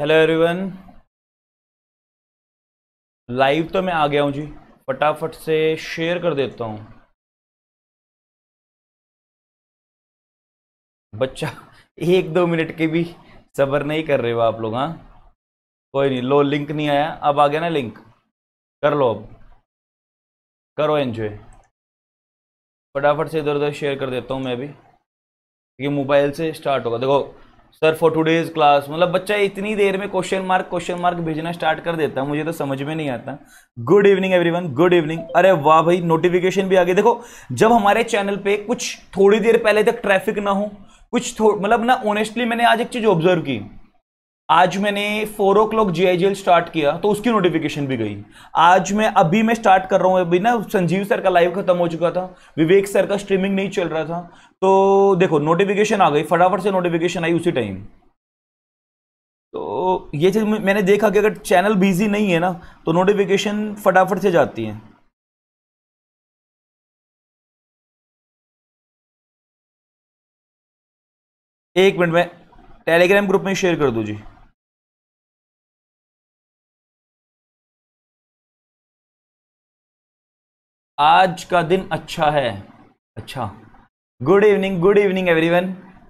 Hello everyone live तो मैं आ गया हूँ जी फटाफट से शेयर कर देता हूँ बच्चा एक दो मिनट के भी सब्र नहीं कर रहे हो आप लोग हाँ कोई नहीं लो लिंक नहीं आया अब आ गया ना लिंक कर लो अब करो एंजॉय फटाफट से इधर उधर शेयर कर देता हूँ मैं भी क्योंकि मोबाइल से स्टार्ट होगा देखो सर फॉर टूडेज क्लास मतलब बच्चा इतनी देर में क्वेश्चन मार्क क्वेश्चन मार्क भेजना स्टार्ट कर देता है मुझे तो समझ में नहीं आता good evening everyone good evening अरे वाह भाई नोटिफिकेशन भी आ गई देखो जब हमारे चैनल पे कुछ थोड़ी देर पहले तक ट्रैफिक ना हो कुछ मतलब ना ऑनेस्टली मैंने आज एक चीज़ ऑब्जर्व की आज मैंने फोर ओ क्लॉक जी स्टार्ट किया तो उसकी नोटिफिकेशन भी गई आज मैं अभी मैं स्टार्ट कर रहा हूँ अभी ना संजीव सर का लाइव खत्म हो चुका था विवेक सर का स्ट्रीमिंग नहीं चल रहा था तो देखो नोटिफिकेशन आ गई फटाफट से नोटिफिकेशन आई उसी टाइम तो ये चीज़ मैंने देखा कि अगर चैनल बिजी नहीं है ना तो नोटिफिकेशन फटाफट से जाती है एक मिनट में टेलीग्राम ग्रुप में शेयर कर दो जी आज का दिन अच्छा है अच्छा good evening good evening everyone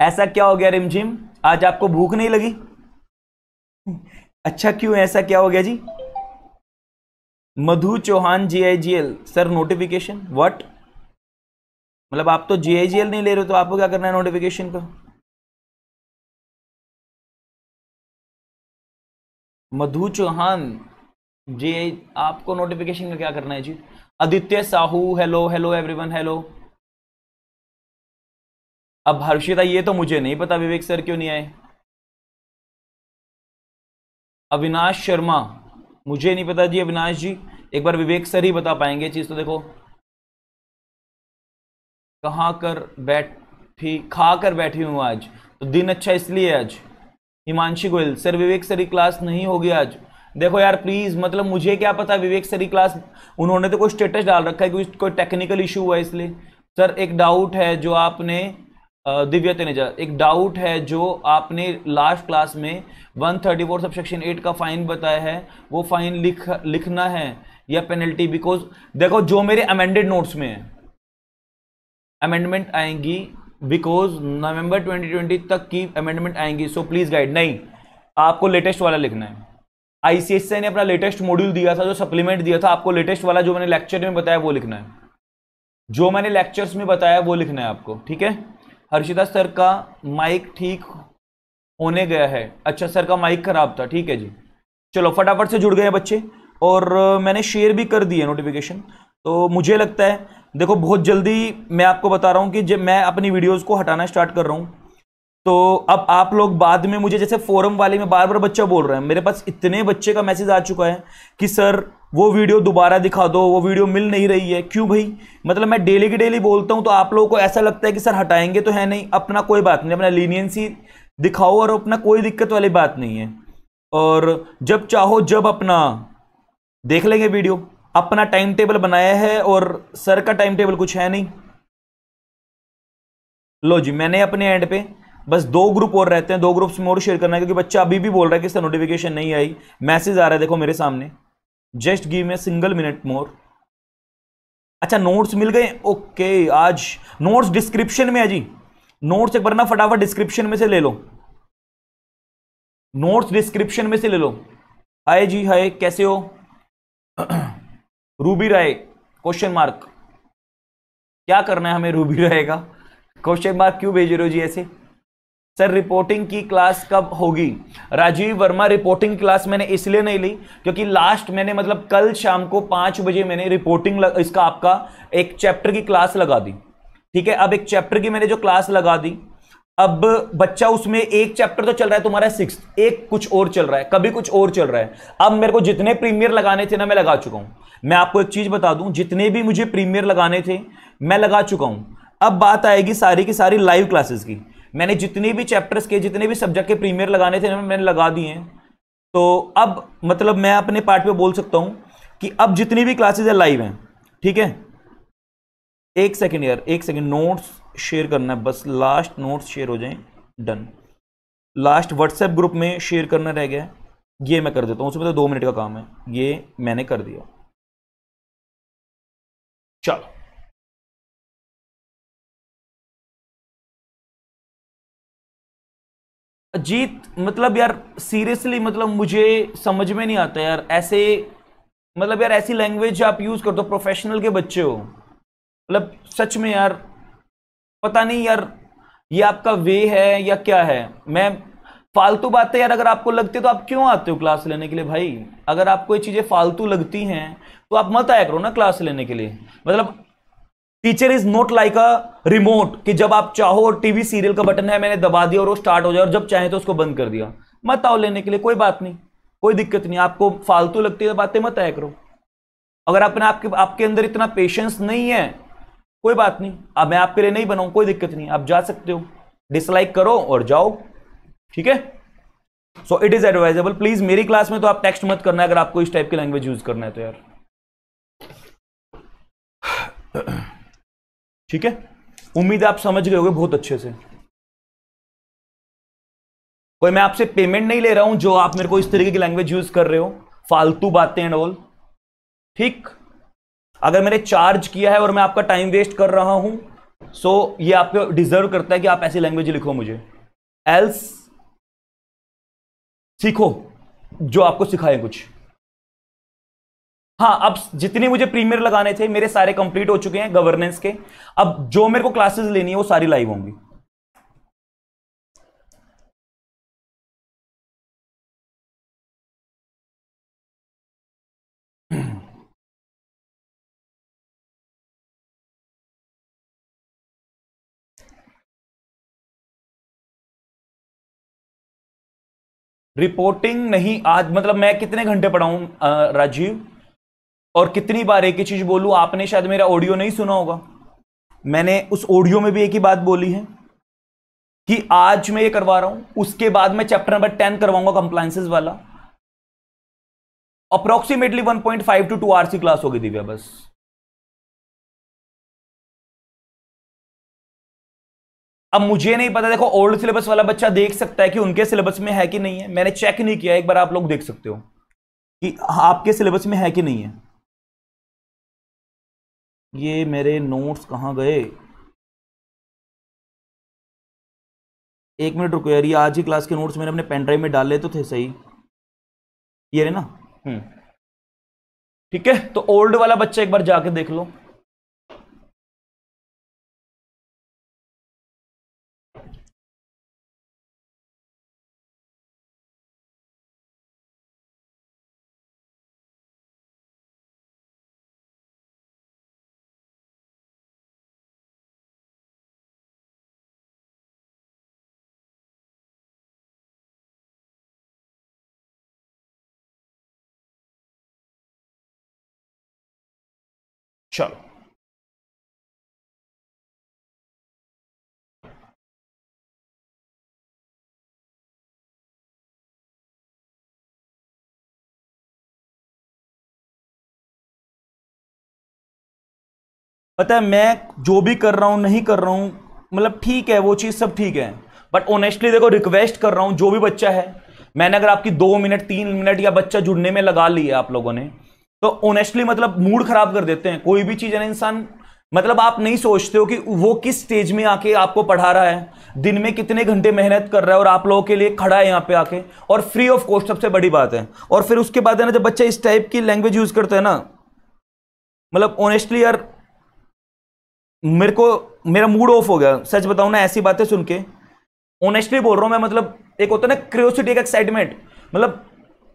ऐसा क्या हो गया रिमझिम आज आपको भूख नहीं लगी अच्छा क्यों ऐसा क्या हो गया जी Madhu Chauhan ji I G L sir notification what मतलब आप तो जी आई जी एल नहीं ले रहे हो तो आपको क्या करना है नोटिफिकेशन का मधु चौहान जी आपको नोटिफिकेशन का क्या करना है जी Aditya Sahu hello hello everyone hello अब हर्षिता ये तो मुझे नहीं पता विवेक सर क्यों नहीं आए अविनाश शर्मा मुझे नहीं पता जी अविनाश जी एक बार विवेक सर ही बता पाएंगे चीज तो देखो कहाँ कर बैठी खा कर बैठी हूं आज तो दिन अच्छा इसलिए आज हिमांशी गोयल सर विवेक सर की क्लास नहीं होगी आज देखो यार प्लीज़ मतलब मुझे क्या पता विवेक सरी क्लास उन्होंने तो कोई स्टेटस डाल रखा है कि कोई टेक्निकल इशू हुआ है इसलिए सर एक डाउट है जो आपने दिव्य तेनेजा एक डाउट है जो आपने लास्ट क्लास में 134 सब सेक्शन एट का फाइन बताया है वो फाइन लिख लिखना है या पेनल्टी बिकॉज देखो जो मेरे अमेंडेड नोट्स में है अमेंडमेंट आएंगी बिकॉज नवंबर 2020 तक की अमेंडमेंट आएंगी सो प्लीज़ गाइड नहीं आपको लेटेस्ट वाला लिखना है आईसीएसआई ने अपना लेटेस्ट मॉड्यूल दिया था जो सप्लीमेंट दिया था आपको लेटेस्ट वाला जो मैंने लेक्चर में बताया वो लिखना है जो मैंने लेक्चर्स में बताया वो लिखना है आपको ठीक है हर्षिता सर का माइक ठीक होने गया है अच्छा सर का माइक खराब था ठीक है जी चलो फटाफट से जुड़ गए बच्चे और मैंने शेयर भी कर दिया नोटिफिकेशन तो मुझे लगता है देखो बहुत जल्दी मैं आपको बता रहा हूँ कि जब मैं अपनी वीडियोज़ को हटाना स्टार्ट कर रहा हूँ तो अब आप लोग बाद में मुझे जैसे फोरम वाले में बार बार बच्चा बोल रहे हैं मेरे पास इतने बच्चे का मैसेज आ चुका है कि सर वो वीडियो दोबारा दिखा दो वो वीडियो मिल नहीं रही है क्यों भाई मतलब मैं डेली की डेली बोलता हूँ तो आप लोगों को ऐसा लगता है कि सर हटाएंगे तो है नहीं अपना कोई बात नहीं अपना लीनियंसी दिखाओ और अपना कोई दिक्कत वाली बात नहीं है और जब चाहो जब अपना देख लेंगे वीडियो अपना टाइम टेबल बनाया है और सर का टाइम टेबल कुछ है नहीं लो जी मैंने अपने एंड पे बस दो ग्रुप और रहते हैं दो ग्रुप्स में और शेयर करना है क्योंकि बच्चा अभी भी बोल रहा है कि इसका नोटिफिकेशन नहीं आई मैसेज आ रहा है देखो मेरे सामने just give me single minute more अच्छा नोट्स मिल गए ओके आज नोट्स डिस्क्रिप्शन में है जी नोट्स एक बार ना फटाफट डिस्क्रिप्शन में से ले लो नोट्स डिस्क्रिप्शन में से ले लो हाय जी हाय कैसे हो रूबी राय क्वेश्चन मार्क क्या करना है हमें रूबी राय का क्वेश्चन मार्क क्यों भेज रहे हो जी ऐसे सर रिपोर्टिंग की क्लास कब होगी राजीव वर्मा रिपोर्टिंग क्लास मैंने इसलिए नहीं ली क्योंकि लास्ट मैंने मतलब कल शाम को पाँच बजे मैंने रिपोर्टिंग लग, इसका आपका एक चैप्टर की क्लास लगा दी ठीक है अब एक चैप्टर की मैंने जो क्लास लगा दी अब बच्चा उसमें एक चैप्टर तो चल रहा है तुम्हारा सिक्स एक कुछ और चल रहा है कभी कुछ और चल रहा है अब मेरे को जितने प्रीमियर लगाने थे ना मैं लगा चुका हूँ मैं आपको एक चीज़ बता दूँ जितने भी मुझे प्रीमियर लगाने थे मैं लगा चुका हूँ अब बात आएगी सारी की सारी लाइव क्लासेस की मैंने जितने भी चैप्टर्स के जितने भी सब्जेक्ट के प्रीमियर लगाने थे मैंने लगा दिए हैं तो अब मतलब मैं अपने पार्ट पे बोल सकता हूँ कि अब जितनी भी क्लासेज है लाइव हैं ठीक है एक सेकेंड यार एक सेकेंड नोट्स शेयर करना है बस लास्ट नोट्स शेयर हो जाएं डन लास्ट व्हाट्सएप ग्रुप में शेयर करना रह गया ये मैं कर देता हूँ उसमें तो दो मिनट का काम है ये मैंने कर दिया चलो अजीत मतलब यार सीरियसली मतलब मुझे समझ में नहीं आता यार ऐसे मतलब यार ऐसी लैंग्वेज आप यूज़ कर दो प्रोफेशनल के बच्चे हो मतलब सच में यार पता नहीं यार ये आपका वे है या क्या है मैं फालतू बातें यार अगर आपको लगती है तो आप क्यों आते हो क्लास लेने के लिए भाई अगर आपको ये चीज़ें फालतू लगती हैं तो आप मत आया करो ना क्लास लेने के लिए मतलब teacher is not like a remote कि जब आप चाहो और टीवी सीरियल का बटन है मैंने दबा दिया और वो स्टार्ट हो जाए और जब चाहे तो उसको बंद कर दिया मत आओ लेने के लिए कोई बात नहीं कोई दिक्कत नहीं आपको फालतू लगती है बातें मत आया करो अगर आपने आपके आपके अंदर इतना पेशेंस नहीं है कोई बात नहीं अब मैं आपके लिए नहीं बनाऊँ कोई दिक्कत नहीं आप जा सकते हो डिसलाइक करो और जाओ ठीक है so it is advisable please मेरी क्लास में तो आप टेक्स्ट मत करना अगर आपको इस टाइप की लैंग्वेज यूज करना है तो यार ठीक है उम्मीद है आप समझ गए होंगे बहुत अच्छे से कोई मैं आपसे पेमेंट नहीं ले रहा हूं जो आप मेरे को इस तरीके की लैंग्वेज यूज कर रहे हो फालतू बातें एंड ऑल ठीक अगर मैंने चार्ज किया है और मैं आपका टाइम वेस्ट कर रहा हूं सो so, ये आपको डिजर्व करता है कि आप ऐसी लैंग्वेज लिखो मुझे एल्स सीखो जो आपको सिखाए कुछ हाँ अब जितने मुझे प्रीमियर लगाने थे मेरे सारे कंप्लीट हो चुके हैं गवर्नेंस के अब जो मेरे को क्लासेस लेनी है वो सारी लाइव होंगी रिपोर्टिंग नहीं आज मतलब मैं कितने घंटे पढ़ाऊं राजीव और कितनी बार एक ही चीज बोलूं आपने शायद मेरा ऑडियो नहीं सुना होगा मैंने उस ऑडियो में भी एक ही बात बोली है कि आज मैं ये करवा रहा हूं उसके बाद मैं चैप्टर नंबर टेन करवाऊंगा कंप्लायंसेस वाला अप्रोक्सीमेटली 1.5 टू टू आर सी क्लास होगी दिव्या बस अब मुझे नहीं पता देखो ओल्ड सिलेबस वाला बच्चा देख सकता है कि उनके सिलेबस में है कि नहीं है मैंने चेक नहीं किया एक बार आप लोग देख सकते हो कि आपके सिलेबस में है कि नहीं है ये मेरे नोट्स कहाँ गए एक मिनट रुको यार ये आज ही क्लास के नोट्स मैंने अपने पेन ड्राइव में ले तो थे सही ये रहे ना हम्म। ठीक है तो ओल्ड वाला बच्चा एक बार जाके देख लो चलो पता है मैं जो भी कर रहा हूं नहीं कर रहा हूं मतलब ठीक है वो चीज़ सब ठीक है बट ऑनेस्टली देखो रिक्वेस्ट कर रहा हूं जो भी बच्चा है मैंने अगर आपकी दो मिनट तीन मिनट या बच्चा जुड़ने में लगा लिया आप लोगों ने तो ऑनेस्टली मतलब मूड खराब कर देते हैं कोई भी चीज़ है ना इंसान मतलब आप नहीं सोचते हो कि वो किस स्टेज में आके आपको पढ़ा रहा है दिन में कितने घंटे मेहनत कर रहा है और आप लोगों के लिए खड़ा है यहाँ पे आके और फ्री ऑफ कॉस्ट सबसे बड़ी बात है और फिर उसके बाद है ना जब बच्चा इस टाइप की लैंग्वेज यूज़ करता है ना मतलब ऑनेस्टली यार मेरे को मेरा मूड ऑफ हो गया सच बताऊ ना ऐसी बातें सुन के ऑनेस्टली बोल रहा हूँ मैं मतलब एक होता है ना क्रियोसिटी एक एक्साइटमेंट मतलब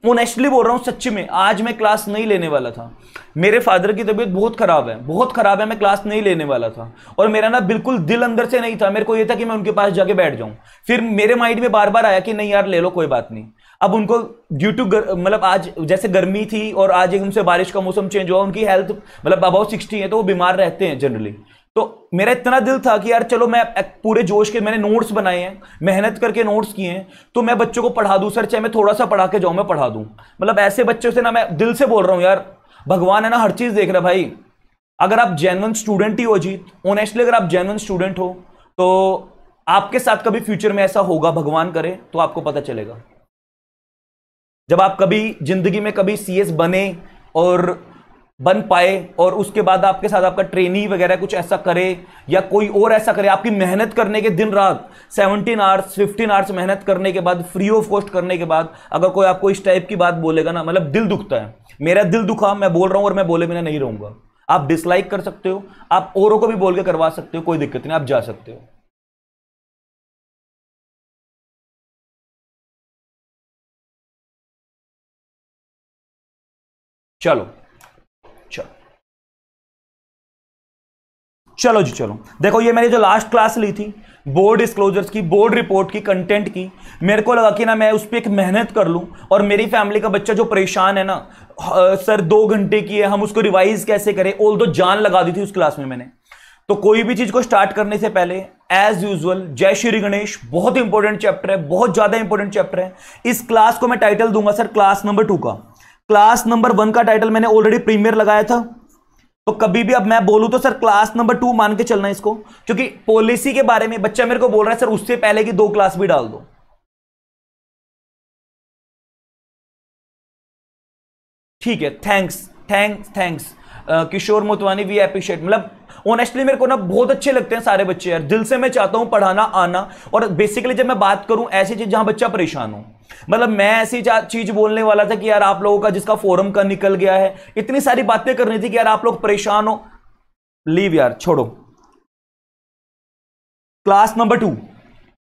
ऑनेस्टली बोल रहा हूँ सच्ची में आज मैं क्लास नहीं लेने वाला था मेरे फादर की तबीयत बहुत ख़राब है बहुत ख़राब है मैं क्लास नहीं लेने वाला था और मेरा ना बिल्कुल दिल अंदर से नहीं था मेरे को ये था कि मैं उनके पास जाके बैठ जाऊँ फिर मेरे माइंड में बार बार आया कि नहीं यार ले लो कोई बात नहीं अब उनको ड्यू टू मतलब आज जैसे गर्मी थी और आज एकदम से बारिश का मौसम चेंज हुआ उनकी हेल्थ मतलब अबाउट सिक्सटी है तो वो बीमार रहते हैं जनरली तो मेरा इतना दिल था कि यार चलो मैं पूरे जोश के मैंने नोट्स बनाए हैं मेहनत करके नोट्स किए हैं तो मैं बच्चों को पढ़ा दूं सर चाहे मैं थोड़ा सा पढ़ा के जाऊं मैं पढ़ा दूं मतलब ऐसे बच्चों से ना मैं दिल से बोल रहा हूं यार भगवान है ना हर चीज़ देख रहा भाई अगर आप जेनवन स्टूडेंट ही हो जी ऑनेस्टली अगर आप जेनवन स्टूडेंट हो तो आपके साथ कभी फ्यूचर में ऐसा होगा भगवान करे तो आपको पता चलेगा जब आप कभी जिंदगी में कभी सी बने और बन पाए और उसके बाद आपके साथ आपका ट्रेनी वगैरह कुछ ऐसा करे या कोई और ऐसा करे आपकी मेहनत करने के दिन रात 17 आवर्स 15 आवर्स मेहनत करने के बाद फ्री ऑफ कॉस्ट करने के बाद अगर कोई आपको इस टाइप की बात बोलेगा ना मतलब दिल दुखता है मेरा दिल दुखा मैं बोल रहा हूँ और मैं बोले बिना नहीं रहूँगा आप डिसलाइक कर सकते हो आप औरों को भी बोल के करवा सकते हो कोई दिक्कत नहीं आप जा सकते हो चलो चलो जी चलो देखो ये मैंने जो लास्ट क्लास ली थी बोर्ड डिस्क्लोजर्स की बोर्ड रिपोर्ट की कंटेंट की मेरे को लगा कि ना मैं उस पर एक मेहनत कर लूँ और मेरी फैमिली का बच्चा जो परेशान है ना सर दो घंटे की है हम उसको रिवाइज कैसे करें ओल दो जान लगा दी थी उस क्लास में मैंने तो कोई भी चीज़ को स्टार्ट करने से पहले एज यूजल जय श्री गणेश बहुत इंपॉर्टेंट चैप्टर है बहुत ज़्यादा इंपॉर्टेंट चैप्टर है इस क्लास को मैं टाइटल दूंगा सर क्लास नंबर टू का क्लास नंबर वन का टाइटल मैंने ऑलरेडी प्रीमियर लगाया था तो कभी भी अब मैं बोलूं तो सर क्लास नंबर टू मान के चलना इसको क्योंकि पॉलिसी के बारे में बच्चा मेरे को बोल रहा है सर उससे पहले की दो क्लास भी डाल दो ठीक है thanks thanks thanks Kishore Motwani we appreciate मतलब ऑनेस्टली मेरे को ना बहुत अच्छे लगते हैं सारे बच्चे यार दिल से मैं चाहता हूँ पढ़ाना आना और बेसिकली जब मैं बात करूँ ऐसी चीज जहाँ बच्चा परेशान हो मतलब मैं ऐसी चीज बोलने वाला था कि यार आप लोगों का जिसका फोरम का निकल गया है इतनी सारी बातें करनी थी कि यार आप लोग परेशान हो लीव यार छोड़ो क्लास नंबर टू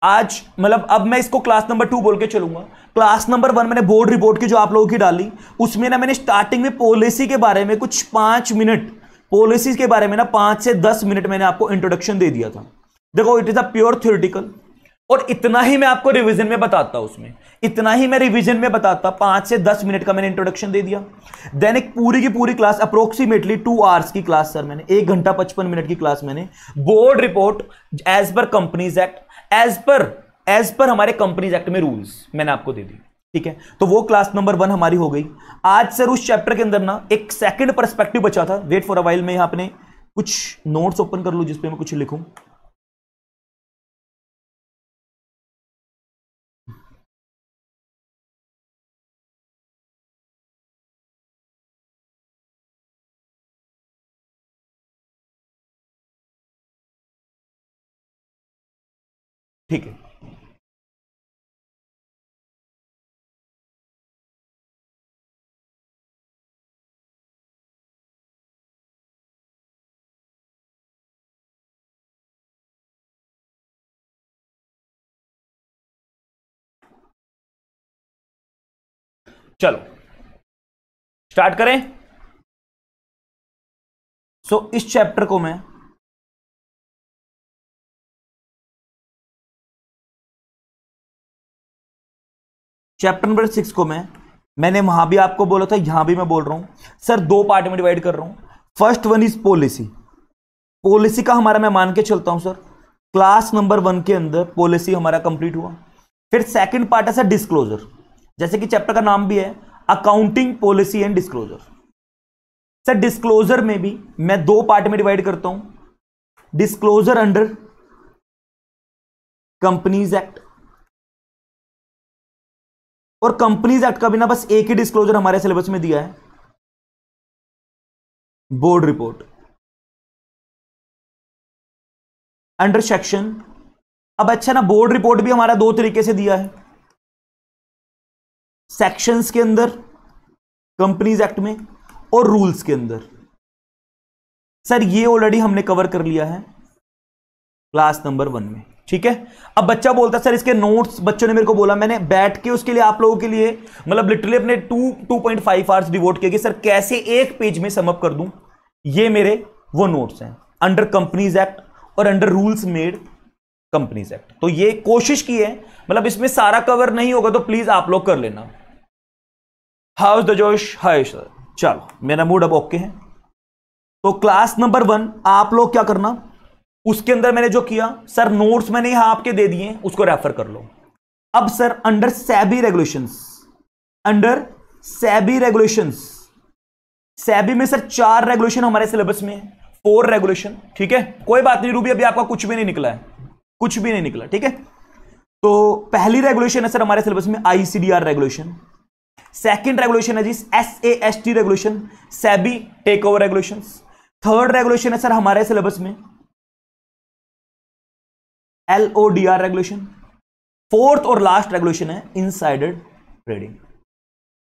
आज मतलब अब मैं इसको क्लास नंबर टू बोल के चलूंगा क्लास नंबर वन मैंने बोर्ड रिपोर्ट की जो आप लोगों की डाली उसमें ना मैंने स्टार्टिंग में पॉलिसी के बारे में कुछ पांच मिनट पॉलिसीज के बारे में ना पांच से दस मिनट मैंने आपको इंट्रोडक्शन दे दिया था देखो it is a pure theoretical और इतना ही मैं आपको रिवीजन में बताता उसमें इतना ही मैं रिवीजन में बताता पांच से दस मिनट का मैंने इंट्रोडक्शन दे दिया देन एक पूरी की पूरी क्लास अप्रोक्सीमेटली टू आवर्स की क्लास सर मैंने एक घंटा पचपन मिनट की क्लास मैंने board report as per Companies Act as per as per हमारे कंपनीज एक्ट में रूल्स मैंने आपको दे दी ठीक है तो वो क्लास नंबर वन हमारी हो गई आज सर उस चैप्टर के अंदर ना एक सेकंड परस्पेक्टिव बचा था वेट फॉर अवाइल में यहां कुछ नोट्स ओपन कर लू जिसपे मैं कुछ लिखू ठीक है चलो स्टार्ट करें सो so, इस चैप्टर को मैं चैप्टर नंबर सिक्स को मैं मैंने वहां भी आपको बोला था यहां भी मैं बोल रहा हूं सर दो पार्ट में डिवाइड कर रहा हूं first one is policy policy का हमारा मैं मान के चलता हूं सर क्लास नंबर वन के अंदर पॉलिसी हमारा कंप्लीट हुआ फिर सेकंड पार्ट है सर डिस्क्लोजर जैसे कि चैप्टर का नाम भी है accounting policy and disclosure sir disclosure में भी मैं दो पार्ट में डिवाइड करता हूं डिस्क्लोजर अंडर कंपनीज एक्ट और कंपनीज एक्ट का भी ना बस एक ही डिस्क्लोजर हमारे सिलेबस में दिया है बोर्ड रिपोर्ट अंडर सेक्शन अब अच्छा ना बोर्ड रिपोर्ट भी हमारा दो तरीके से दिया है सेक्शंस के अंदर कंपनीज एक्ट में और रूल्स के अंदर सर ये ऑलरेडी हमने कवर कर लिया है क्लास नंबर वन में ठीक है अब बच्चा बोलता है सर इसके नोट्स बच्चों ने मेरे को बोला मैंने बैठ के उसके लिए आप लोगों के लिए मतलब लिटरली अपने two two point five hours devote किया कि सर कैसे एक पेज में समअप कर दूं ये मेरे वो नोट्स हैं अंडर कंपनीज एक्ट और under rules made Companies Act तो ये कोशिश की है मतलब इसमें सारा कवर नहीं होगा तो प्लीज आप लोग कर लेना हाउस द जोश हाय सर चलो मेरा मूड अब ओके है तो क्लास नंबर वन आप लोग क्या करना उसके अंदर मैंने जो किया सर नोट्स मैंने यहां आपके दे दिए उसको रेफर कर लो अब sir under SEBI regulation under SEBI regulation SEBI में सर चार रेगुलेशन हमारे सिलेबस में है फोर रेगुलेशन ठीक है कोई बात नहीं रूबी अभी आपका कुछ भी नहीं निकला है कुछ भी नहीं निकला ठीक है तो पहली रेगुलेशन है सर हमारे सिलेबस में आईसीडीआर रेगुलेशन सेकंड रेगुलेशन है जी S A S T regulation SEBI take over regulation third regulation है सर हमारे सिलेबस में L O D R regulation fourth और लास्ट रेगुलेशन है साइडेड ट्रेडिंग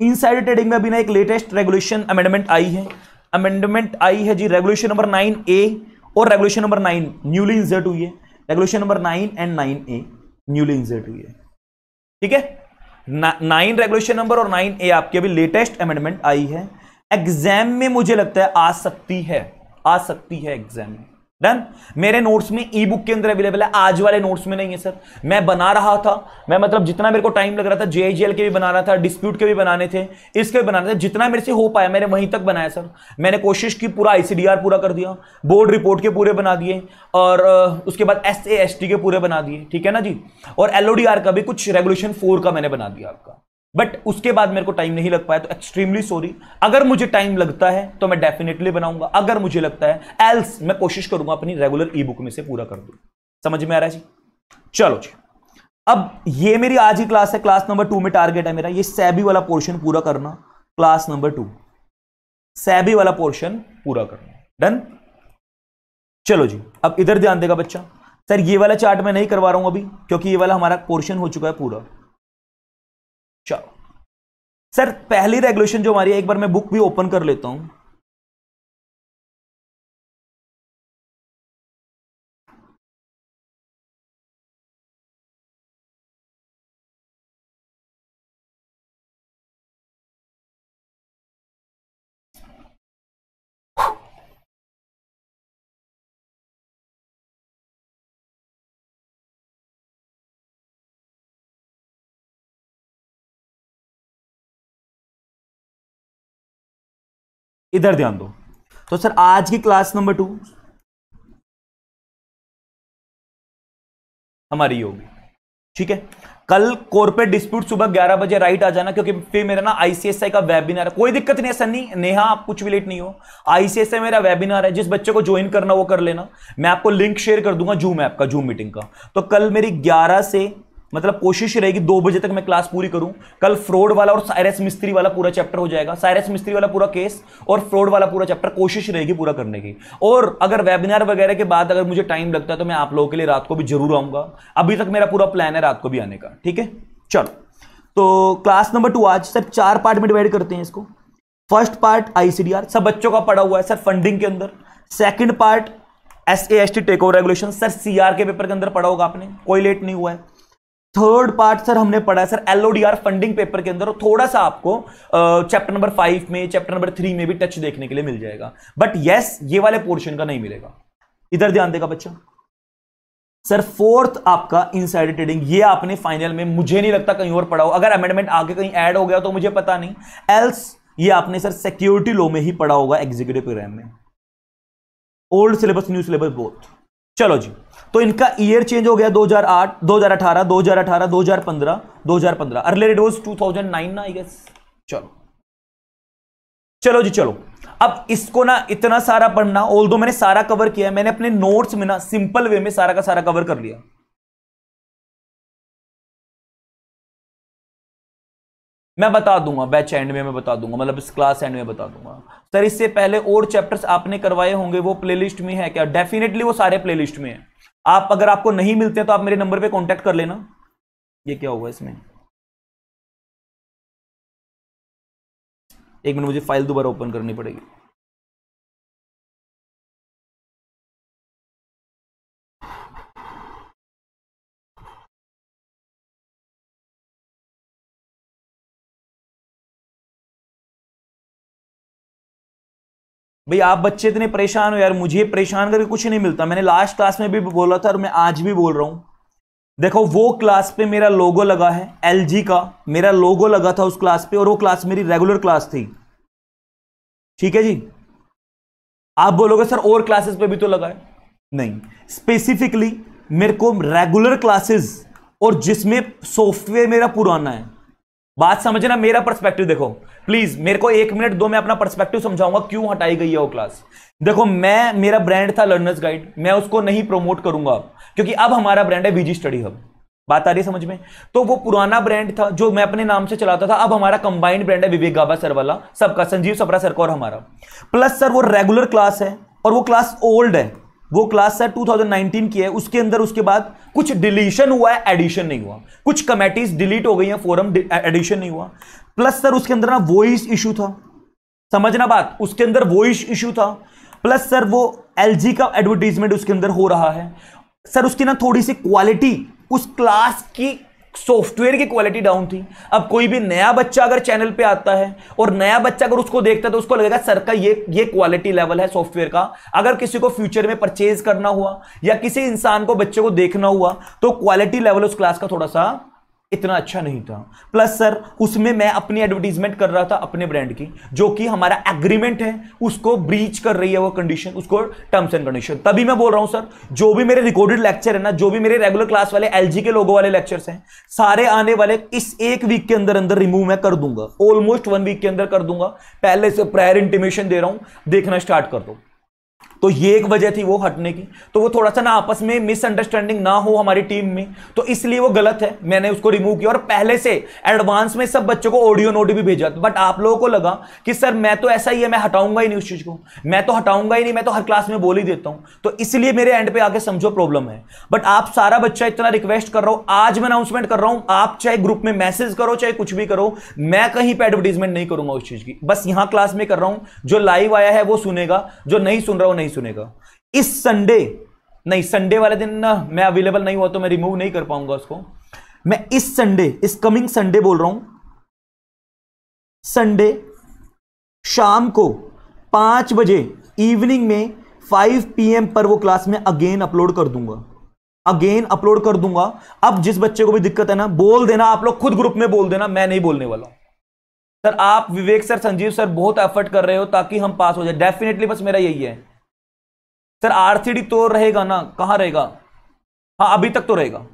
इनसाइडर ट्रेडिंग में अभी ना एक लेटेस्ट रेगुलेशन अमेंडमेंट आई है अमेंडमेंट आई है जी रेगुलेशन नंबर नाइन ए और regulation number nine newly insert हुई है regulation number nine and nine A newly insert हुई है ठीक है नाइन रेगुलेशन नंबर और नाइन ए आपकी अभी लेटेस्ट अमेंडमेंट आई है एग्जाम में मुझे लगता है आ सकती है आ सकती है एग्जाम में डन मेरे नोट्स में ई बुक के अंदर अवेलेबल है आज वाले नोट्स में नहीं है सर मैं बना रहा था मैं मतलब जितना मेरे को टाइम लग रहा था जेआईजीएल के भी बना रहा था डिस्प्यूट के भी बनाने थे इसके भी बनाने थे जितना मेरे से हो पाया मैंने वहीं तक बनाया सर मैंने कोशिश की पूरा आईसीडीआर पूरा कर दिया बोर्ड रिपोर्ट के पूरे बना दिए और उसके बाद एस के पूरे बना दिए ठीक है ना जी और एलओडीआर का भी कुछ रेगुलेशन फोर का मैंने बना दिया आपका बट उसके बाद मेरे को टाइम नहीं लग पाया तो एक्सट्रीमली सॉरी अगर मुझे टाइम लगता है तो मैं डेफिनेटली बनाऊंगा अगर मुझे लगता है एल्स मैं कोशिश करूंगा अपनी रेगुलर ई बुक में से पूरा कर दू समझ में आ रहा है जी चलो जी अब ये मेरी आज ही क्लास है क्लास नंबर टू में टारगेट है मेरा ये सैबी वाला पोर्शन पूरा करना क्लास नंबर टू सैबी वाला पोर्शन पूरा करना डन चलो जी अब इधर ध्यान देगा बच्चा सर ये वाला चार्ट मैं नहीं करवा रहा हूं अभी क्योंकि ये वाला हमारा पोर्शन हो चुका है पूरा चलो सर पहली रेगुलेशन जो हमारी है एक बार मैं बुक भी ओपन कर लेता हूं इधर ध्यान दो तो सर आज की क्लास नंबर टू हमारी होगी ठीक है कल कॉर्पोरेट डिस्प्यूट सुबह 11 बजे राइट आ जाना क्योंकि फिर मेरा ना आईसीएसआई का वेबिनार है कोई दिक्कत नहीं है सनी नेहा आप कुछ भी लेट नहीं हो आईसीएसआई मेरा वेबिनार है जिस बच्चे को ज्वाइन करना वो कर लेना मैं आपको लिंक शेयर कर दूंगा जूम ऐप का जूम मीटिंग का तो कल मेरी 11 से मतलब कोशिश रहेगी दो बजे तक मैं क्लास पूरी करूं कल फ्रॉड वाला और साइरस मिस्त्री वाला पूरा चैप्टर हो जाएगा साइरस मिस्त्री वाला पूरा केस और फ्रॉड वाला पूरा चैप्टर कोशिश रहेगी पूरा करने की और अगर वेबिनार वगैरह के बाद अगर मुझे टाइम लगता है तो मैं आप लोगों के लिए रात को भी जरूर आऊंगा अभी तक मेरा पूरा प्लान है रात को भी आने का ठीक है चलो तो क्लास नंबर टू आज सर चार पार्ट में डिवाइड करते हैं इसको फर्स्ट पार्ट आईसीडीआर सब बच्चों का पढ़ा हुआ है सर फंडिंग के अंदर second part S A S T take over regulation sir CR के पेपर के अंदर पढ़ा होगा आपने कोई लेट नहीं हुआ है थर्ड पार्ट सर हमने पढ़ा है सर एलओडीआर फंडिंग पेपर के अंदर और थोड़ा सा आपको चैप्टर नंबर फाइव में चैप्टर नंबर थ्री में भी टच देखने के लिए मिल जाएगा बट यस ये वाले पोर्शन का नहीं मिलेगा इधर ध्यान देगा बच्चा सर फोर्थ आपका इनसाइड ट्रेडिंग ये आपने फाइनल में मुझे नहीं लगता कहीं और पढ़ा हो अगर अमेंडमेंट आगे कहीं ऐड हो गया तो मुझे पता नहीं एल्स ये आपने सर सिक्योरिटी लो में ही पढ़ा होगा एग्जीक्यूटिव प्रोग्राम में old syllabus new syllabus both चलो जी तो इनका ईयर चेंज हो गया 2008 2018 2018 2015 2015 अर्लियर इट वॉज 2009 ना आई गेस चलो चलो जी चलो अब इसको ना इतना सारा पढ़ना ऑल दो मैंने सारा कवर किया मैंने अपने नोट्स में ना सिंपल वे में सारा का सारा कवर कर लिया मैं बता दूंगा बैच एंड में मैं बता दूंगा मतलब इस क्लास एंड में बता दूंगा सर इससे पहले और चैप्टर्स आपने करवाए होंगे वो प्लेलिस्ट में है क्या डेफिनेटली वो सारे प्लेलिस्ट में है आप अगर आपको नहीं मिलते तो आप मेरे नंबर पे कांटेक्ट कर लेना ये क्या होगा इसमें एक मिनट मुझे फाइल दोबारा ओपन करनी पड़ेगी भाई आप बच्चे इतने परेशान हो यार मुझे परेशान करके कुछ नहीं मिलता मैंने लास्ट क्लास में भी बोला था और मैं आज भी बोल रहा हूं देखो वो क्लास पे मेरा लोगो लगा है एल का मेरा लोगो लगा था उस क्लास पे और वो क्लास मेरी रेगुलर क्लास थी ठीक है जी आप बोलोगे सर और क्लासेस पे भी तो लगा है नहीं स्पेसिफिकली मेरे को रेगुलर क्लासेस और जिसमें सॉफ्टवेयर मेरा पुराना है बात समझना मेरा पर्सपेक्टिव देखो प्लीज मेरे को एक मिनट दो मैं अपना पर्सपेक्टिव समझाऊंगा क्यों हटाई गई है वो क्लास देखो मैं मेरा ब्रांड था लर्नर्स गाइड मैं उसको नहीं प्रमोट करूंगा क्योंकि अब हमारा ब्रांड है बीजी स्टडी हब बात आ रही है समझ में तो वो पुराना ब्रांड था जो मैं अपने नाम से चलाता था अब हमारा कंबाइंड ब्रांड है विवेक गाबा सर वाला सबका संजीव सपरा सर का और हमारा प्लस सर वो रेगुलर क्लास है और वो क्लास ओल्ड है वो क्लास सर 2019 की है उसके अंदर उसके बाद कुछ डिलीशन हुआ है एडिशन नहीं हुआ कुछ कमेटीज डिलीट हो गई हैं फोरम एडिशन नहीं हुआ प्लस सर उसके अंदर ना वॉइस इशू था समझना बात उसके अंदर वॉइस इशू था प्लस सर वो एल का एडवर्टीजमेंट उसके अंदर हो रहा है सर उसकी ना थोड़ी सी क्वालिटी उस क्लास की सॉफ्टवेयर की क्वालिटी डाउन थी अब कोई भी नया बच्चा अगर चैनल पे आता है और नया बच्चा अगर उसको देखता है तो उसको लगेगा सर का ये ये क्वालिटी लेवल है सॉफ्टवेयर का अगर किसी को फ्यूचर में परचेज करना हुआ या किसी इंसान को बच्चे को देखना हुआ तो क्वालिटी लेवल उस क्लास का थोड़ा सा इतना अच्छा नहीं था प्लस सर उसमें मैं अपनी एडवर्टीजमेंट कर रहा था अपने ब्रांड की जो कि हमारा एग्रीमेंट है उसको ब्रीच कर रही है वो कंडीशन उसको टर्म्स एंड कंडीशन तभी मैं बोल रहा हूं सर जो भी मेरे रिकॉर्डेड लेक्चर है ना जो भी मेरे रेगुलर क्लास वाले एलजी के लोगों वाले लेक्चर्स हैं सारे आने वाले इस एक वीक के अंदर अंदर रिमूव मैं कर दूंगा ऑलमोस्ट वन वीक के अंदर कर दूंगा पहले से प्रायर इंटीमेशन दे रहा हूं देखना स्टार्ट कर दूंगा तो ये एक वजह थी वो हटने की तो वो थोड़ा सा ना आपस में मिसअंडरस्टैंडिंग ना हो हमारी टीम में तो इसलिए वो गलत है मैंने उसको रिमूव किया और पहले से एडवांस में सब बच्चों को ऑडियो नोट भी भेजा बट आप लोगों को लगा कि सर मैं तो ऐसा ही है मैं हटाऊंगा ही नहीं उस चीज को मैं तो हटाऊंगा ही नहीं मैं तो हर क्लास में बोल ही देता हूं तो इसलिए मेरे एंड पे आके समझो प्रॉब्लम है बट आप सारा बच्चा इतना रिक्वेस्ट कर रहा हूं आज मैं अनाउंसमेंट कर रहा हूं आप चाहे ग्रुप में मैसेज करो चाहे कुछ भी करो मैं कहीं पर एडवर्टीजमेंट नहीं करूंगा उस चीज की बस यहां क्लास में कर रहा हूं जो लाइव आया है वो सुनेगा जो नहीं सुन रहा हो नहीं सुनेगा इस संडे नहीं संडे वाले दिन ना मैं अवेलेबल नहीं हुआ तो मैं रिमूव नहीं कर पाऊंगा उसको मैं इस संडे इस कमिंग संडे बोल रहा हूं संडे शाम को पांच बजे इवनिंग में 5 पीएम पर वो क्लास में अगेन अपलोड कर दूंगा अगेन अपलोड कर दूंगा अब जिस बच्चे को भी दिक्कत है ना बोल देना आप लोग खुद ग्रुप में बोल देना मैं नहीं बोलने वाला सर आप विवेक सर संजीव सर बहुत एफर्ट कर रहे हो ताकि हम पास हो जाए डेफिनेटली बस मेरा यही है सर आरसीडी तो रहेगा ना कहां रहेगा हाँ अभी तक तो रहेगा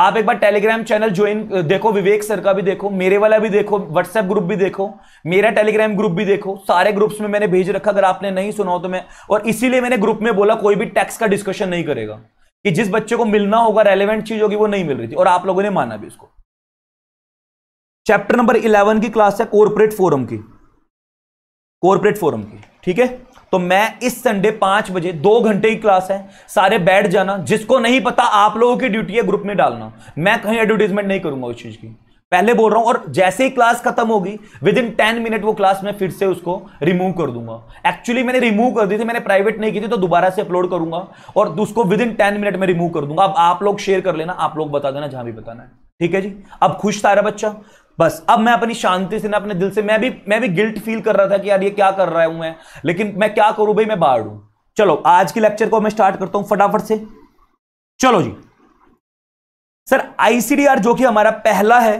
आप एक बार टेलीग्राम चैनल ज्वाइन देखो विवेक सर का भी देखो मेरे वाला भी देखो व्हाट्सएप ग्रुप भी देखो मेरा टेलीग्राम ग्रुप भी देखो सारे ग्रुप्स में मैंने भेज रखा अगर आपने नहीं सुना हो तो मैं और इसीलिए मैंने ग्रुप में बोला कोई भी टैक्स का डिस्कशन नहीं करेगा कि जिस बच्चे को मिलना होगा रेलिवेंट चीज होगी वो नहीं मिल रही थी और आप लोगों ने माना भी उसको चैप्टर नंबर इलेवन की क्लास है कॉर्पोरेट फोरम की कॉर्पोरेट फोरम की ठीक है तो मैं इस संडे पांच बजे दो घंटे की क्लास है सारे बैठ जाना जिसको नहीं पता आप लोगों की ड्यूटी है ग्रुप में डालना मैं कहीं एडवर्टीजमेंट नहीं करूंगा उस चीज की पहले बोल रहा हूं और जैसे ही क्लास खत्म होगी विद इन टेन मिनट वो क्लास में फिर से उसको रिमूव कर दूंगा एक्चुअली मैंने रिमूव कर दी थी मैंने प्राइवेट नहीं की थी तो दोबारा से अपलोड करूंगा और उसको विद इन टेन मिनट में रिमूव कर दूंगा अब आप लोग शेयर कर लेना आप लोग बता देना जहां भी बताना है ठीक है जी अब खुश था रहा बच्चा बस अब मैं अपनी शांति से ना अपने दिल से मैं भी मैं भी गिल्ट फील कर रहा था कि यार ये क्या कर रहा हूं मैं लेकिन मैं क्या करूं भाई मैं बाढ़ हूं चलो आज के लेक्चर को मैं स्टार्ट करता हूं फटाफट से चलो जी सर आईसीडीआर जो कि हमारा पहला है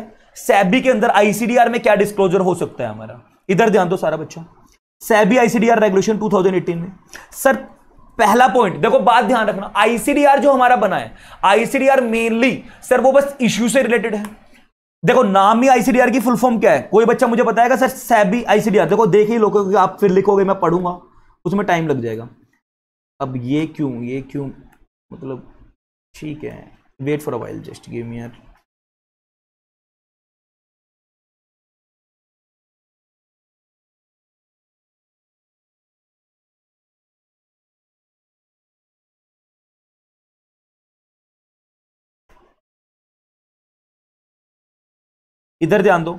सैबी के अंदर आईसीडीआर में क्या डिस्क्लोजर हो सकता है हमारा इधर ध्यान दो सारा बच्चा सैबी आईसीडीआर रेगुलेशन 2018 में सर पहला पॉइंट देखो बात ध्यान रखना आईसीडीआर जो हमारा बना है आईसीडीआर मेनली सर वो बस इश्यू से रिलेटेड है देखो नाम ही आईसीडीआर की फुल फॉर्म क्या है कोई बच्चा मुझे बताएगा सर सैबी आईसीडीआर देखो देख ही की आप फिर लिखोगे मैं पढ़ूंगा उसमें टाइम लग जाएगा अब ये क्यों ये क्यों मतलब ठीक है wait for a while just give me यार इधर ध्यान दो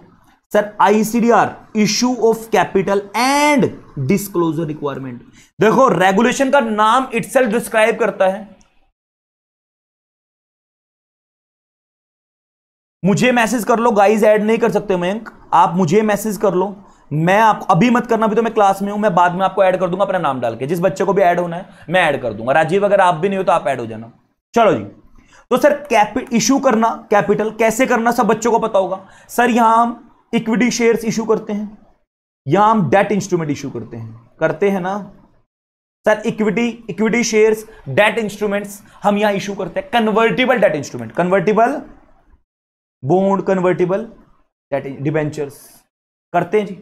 sir ICDR issue of capital and disclosure requirement देखो रेगुलेशन का नाम इटसेल्फ डिस्क्राइब करता है मुझे मैसेज कर लो गाइस ऐड नहीं कर सकते मयंक आप मुझे मैसेज कर लो मैं आप अभी मत करना अभी तो मैं क्लास में हूं मैं बाद में आपको ऐड कर दूंगा अपना नाम डाल के जिस बच्चे को भी ऐड होना है मैं ऐड कर दूंगा राजीव अगर आप भी नहीं हो तो आप ऐड हो जाना चलो जी तो सर इशू करना कैपिटल कैसे करना सब बच्चों को पता होगा सर यहां हम इक्विटी शेयर्स इशू करते हैं यहां हम डेट इंस्ट्रूमेंट इशू करते हैं करते हैं ना sir equity equity shares debt instruments हम यहां इशू करते हैं convertible debt instrument convertible bond convertible debt debentures करते हैं जी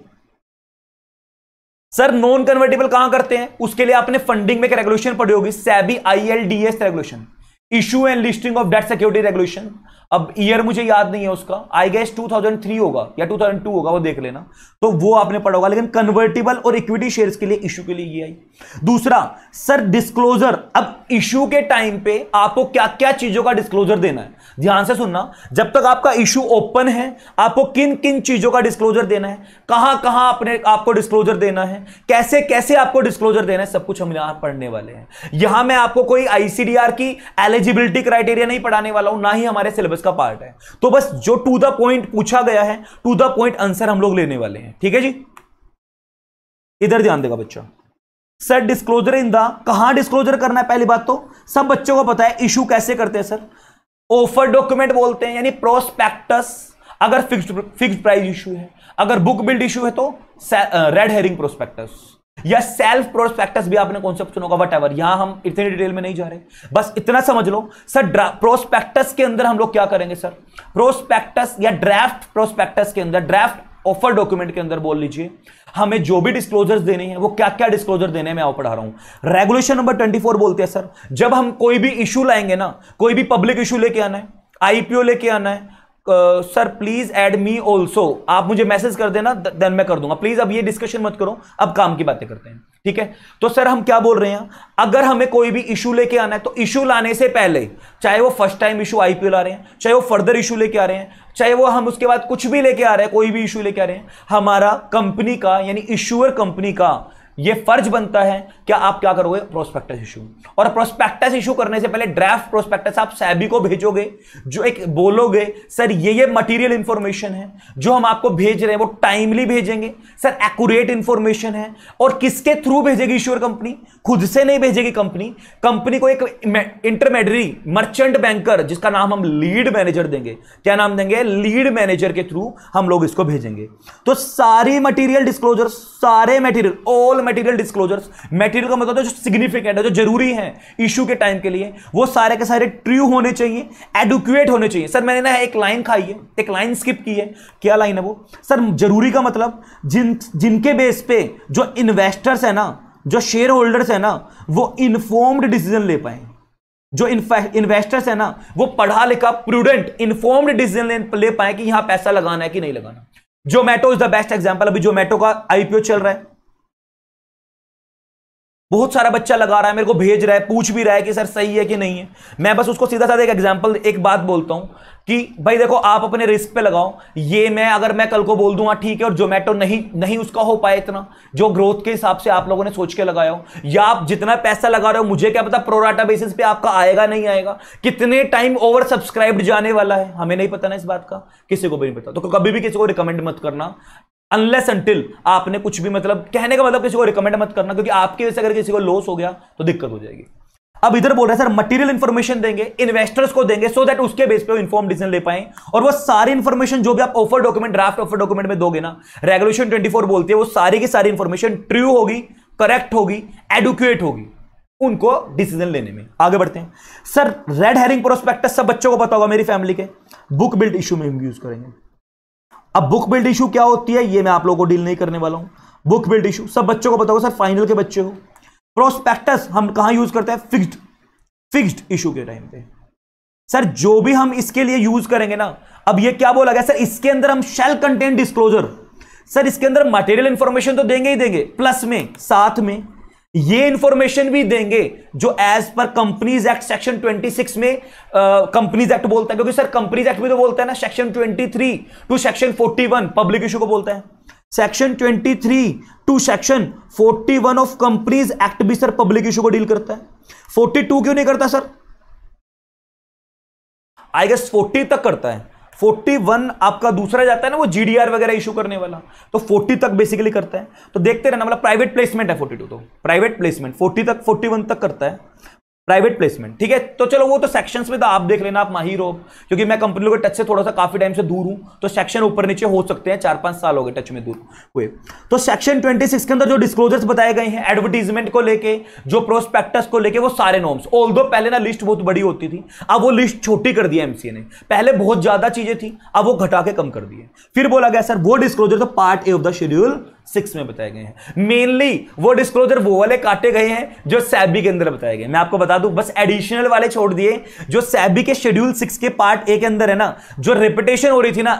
सर नॉन कन्वर्टेबल कहां करते हैं उसके लिए आपने फंडिंग में एक रेगुलेशन पढ़ी होगी SEBI ILDS regulation issue and listing of debt security regulation अब ईयर मुझे याद नहीं है उसका आई गेस 2003 होगा या 2002 होगा वो देख लेना तो वो आपने पढ़ा होगा लेकिन कन्वर्टेबल और इक्विटी शेयर्स के लिए इशू के लिए ये आई दूसरा सर डिस्क्लोजर अब इशू के टाइम पे आपको क्या क्या चीजों का डिस्क्लोजर देना है ध्यान से सुनना जब तक आपका इशू ओपन है आपको किन किन चीजों का डिस्क्लोजर देना है कहां कहां अपने आपको डिस्क्लोजर देना है कैसे कैसे आपको डिस्क्लोजर देना है सब कुछ हम यहां पढ़ने वाले हैं यहां मैं आपको कोई आईसीडीआर की एलिजिबिलिटी क्राइटेरिया नहीं पढ़ाने वाला हूं ना ही हमारे सिलेबस का पार्ट है तो बस जो टू द पॉइंट पूछा गया है टू द पॉइंट आंसर हम लोग लेने वाले हैं ठीक है जी इधर ध्यान देगा बच्चा सर डिस्क्लोजर इन द कहां डिस्क्लोजर करना है पहली बात तो सब बच्चों को पता है इशू कैसे करते हैं सर ऑफर डॉक्यूमेंट बोलते हैं यानी प्रोस्पेक्टस अगर फिक्स्ड फिक्स्ड प्राइस इशू है अगर बुक बिल्ड इशू है तो रेड हेरिंग प्रोस्पेक्टस या सेल्फ प्रोस्पेक्टस भी आपने कॉन्सेप्ट सुना होगा वट एवर यहां हम इतने डिटेल में नहीं जा रहे बस इतना समझ लो सर प्रोस्पेक्टस के अंदर हम लोग क्या करेंगे सर प्रोस्पेक्टस या ड्राफ्ट प्रोस्पेक्टस के अंदर ड्राफ्ट ऑफर डॉक्यूमेंट के अंदर बोल लीजिए हमें जो भी डिस्क्लोजर्स देने हैं वो क्या क्या डिस्क्लोजर देने में मैं पढ़ा रहा हूं रेगुलेशन नंबर फोर बोलते हैं सर जब हम कोई भी इशू लाएंगे ना कोई भी पब्लिक इशू लेके आना है आईपीओ लेके आना है sir please add me also आप मुझे मैसेज कर देना देन मैं कर दूंगा प्लीज अब ये डिस्कशन मत करो अब काम की बातें करते हैं ठीक है तो सर हम क्या बोल रहे हैं अगर हमें कोई भी इशू लेके आना है तो इशू लाने से पहले चाहे वो फर्स्ट टाइम इशू आईपीएल ला रहे हैं चाहे वो फर्दर इशू लेके आ रहे हैं चाहे वो हम उसके बाद कुछ भी लेके आ रहे हैं कोई भी इशू लेके आ रहे हैं हमारा कंपनी का यानी इशूअर कंपनी का ये फर्ज बनता है क्या आप क्या करोगे प्रोस्पेक्टस इशू और प्रोस्पेक्टस इशू करने से पहले ड्राफ्ट प्रोस्पेक्टस आप सैबी को भेजोगे जो एक बोलोगे सर ये ये मटेरियल इंफॉर्मेशन है जो हम आपको भेज रहे हैं वो टाइमली भेजेंगे सर एक्यूरेट इंफॉर्मेशन है और किसके थ्रू भेजेगी इश्योर कंपनी खुद से नहीं भेजेगी कंपनी कंपनी को एक इंटरमीडियरी मर्चेंट बैंकर जिसका नाम हम लीड मैनेजर देंगे क्या नाम देंगे लीड मैनेजर के थ्रू हम लोग इसको भेजेंगे तो सारी मटीरियल डिस्क्लोजर सारे material all material disclosures material का मतलब जो सिग्निफिकेंट है जो जरूरी है इशू के टाइम के लिए वो सारे के सारे ट्रू होने चाहिए एडुकुएट होने चाहिए सर मैंने ना एक लाइन खाई है एक लाइन स्किप की है क्या लाइन है वो सर जरूरी का मतलब जिन जिनके बेस पे जो इन्वेस्टर्स है ना जो शेयर होल्डर्स है ना वो इन्फॉर्म्ड डिसीजन ले पाए जो इन्वेस्टर्स है ना वो पढ़ा लिखा प्रूडेंट इन्फॉर्म्ड डिसीजन ले पाए कि यहां पैसा लगाना है कि नहीं लगाना Zomato is the best example अभी जोमेटो का आईपीओ चल रहा है बहुत सारा बच्चा लगा रहा है मेरे को भेज रहा है पूछ भी रहा है कि सर सही है कि नहीं है मैं बस उसको सीधा साधा एक एग्जाम्पल एक बात बोलता हूं कि भाई देखो आप अपने रिस्क पे लगाओ ये मैं अगर मैं कल को बोल दूंगा ठीक है और जोमेटो नहीं नहीं उसका हो पाए इतना जो ग्रोथ के हिसाब से आप लोगों ने सोच के लगाया हो या आप जितना पैसा लगा रहे हो मुझे क्या पता प्रोराटा बेसिस पे आपका आएगा नहीं आएगा कितने टाइम ओवर सब्सक्राइब्ड जाने वाला है हमें नहीं पता ना इस बात का किसी को भी नहीं पता तो कभी भी किसी को रिकमेंड मत करना अनलेस अनटिल आपने कुछ भी मतलब कहने का मतलब किसी को रिकमेंड मत करना क्योंकि आपकी वजह से अगर किसी को लॉस हो गया तो दिक्कत हो जाएगी अब इधर बोल रहे हैं सर मटेरियल इन्फॉर्मेशन देंगे इन्वेस्टर्स को देंगे सो so दैट उसके बेस पे इन्फॉर्म डिसीजन ले पाए और वो सारी इन्फॉर्मेशन जो भी आप offer document draft offer document में दोगे ना रेगुलेशन 24 बोलती है वो सारी की सारी इन्फॉर्मेशन ट्रू होगी करेक्ट होगी एडुकेट होगी उनको डिसीजन लेने में आगे बढ़ते हैं सर रेड हेरिंग प्रोस्पेक्टस सब बच्चों को पता होगा मेरी फैमिली के बुक बिल्ड इशू में हम यूज करेंगे अब बुक बिल्ड इशू क्या होती है ये मैं आप लोगों को डील नहीं करने वाला हूं बुक बिल्ड इशू सब बच्चों को बताओ सर फाइनल के बच्चे हो प्रोस्पेक्टस हम कहां यूज करते हैं फिक्स्ड फिक्स्ड इशू के टाइम पे सर जो भी हम इसके लिए यूज करेंगे ना अब ये क्या बोला गया सर इसके अंदर हम शेल कंटेंट डिस्क्लोजर सर इसके अंदर मटेरियल इंफॉर्मेशन तो देंगे ही देंगे प्लस में साथ में ये इंफॉर्मेशन भी देंगे जो as per Companies act section 26 में कंपनीज एक्ट बोलता है क्योंकि सर कंपनीज एक्ट भी तो बोलता है ना section 23 to section 41 public issue को बोलता है section 23 to section 41 of companies Act भी सर पब्लिक इशू को डील करता है 42 क्यों नहीं करता सर आई गेस 40 तक करता है 41 आपका दूसरा जाता है ना वो जीडीआर वगैरह इशू करने वाला तो 40 तक बेसिकली करता है तो देखते रहना मतलब प्राइवेट प्लेसमेंट है 42 तो प्राइवेट प्लेसमेंट 40 तक 41 तक करता है प्राइवेट प्लेसमेंट ठीक है तो चलो वो तो सेक्शंस में तो आप देख लेना आप माहिर हो क्योंकि मैं कंपनी के टच से थोड़ा सा काफी टाइम से दूर हूं तो सेक्शन ऊपर नीचे हो सकते हैं चार पांच साल हो गए टच में दूर हुए तो सेक्शन 26 के अंदर जो डिस्क्लोजर्स बताए गए हैं एडवर्टीजमेंट को लेकर जो प्रोस्पेक्टस को लेकर वो सारे नॉर्म्स ऑल पहले ना लिस्ट बहुत बड़ी होती थी अब वो लिस्ट छोटी कर दी एमसीए ने पहले बहुत ज्यादा चीजें थी अब वो घटा के कम कर दिए फिर बोला गया सर वो डिस्क्लोजर तो part A of the schedule six में बताए गए हैं मेनली वो डिस्क्लोजर वो वाले काटे गए हैं जो सैबी के अंदर बताए गए मैं आपको बता दूं बस एडिशनल वाले छोड़ दिए जो सैबी के शेड्यूल सिक्स के पार्ट ए के अंदर है ना जो रिपीटेशन हो रही थी ना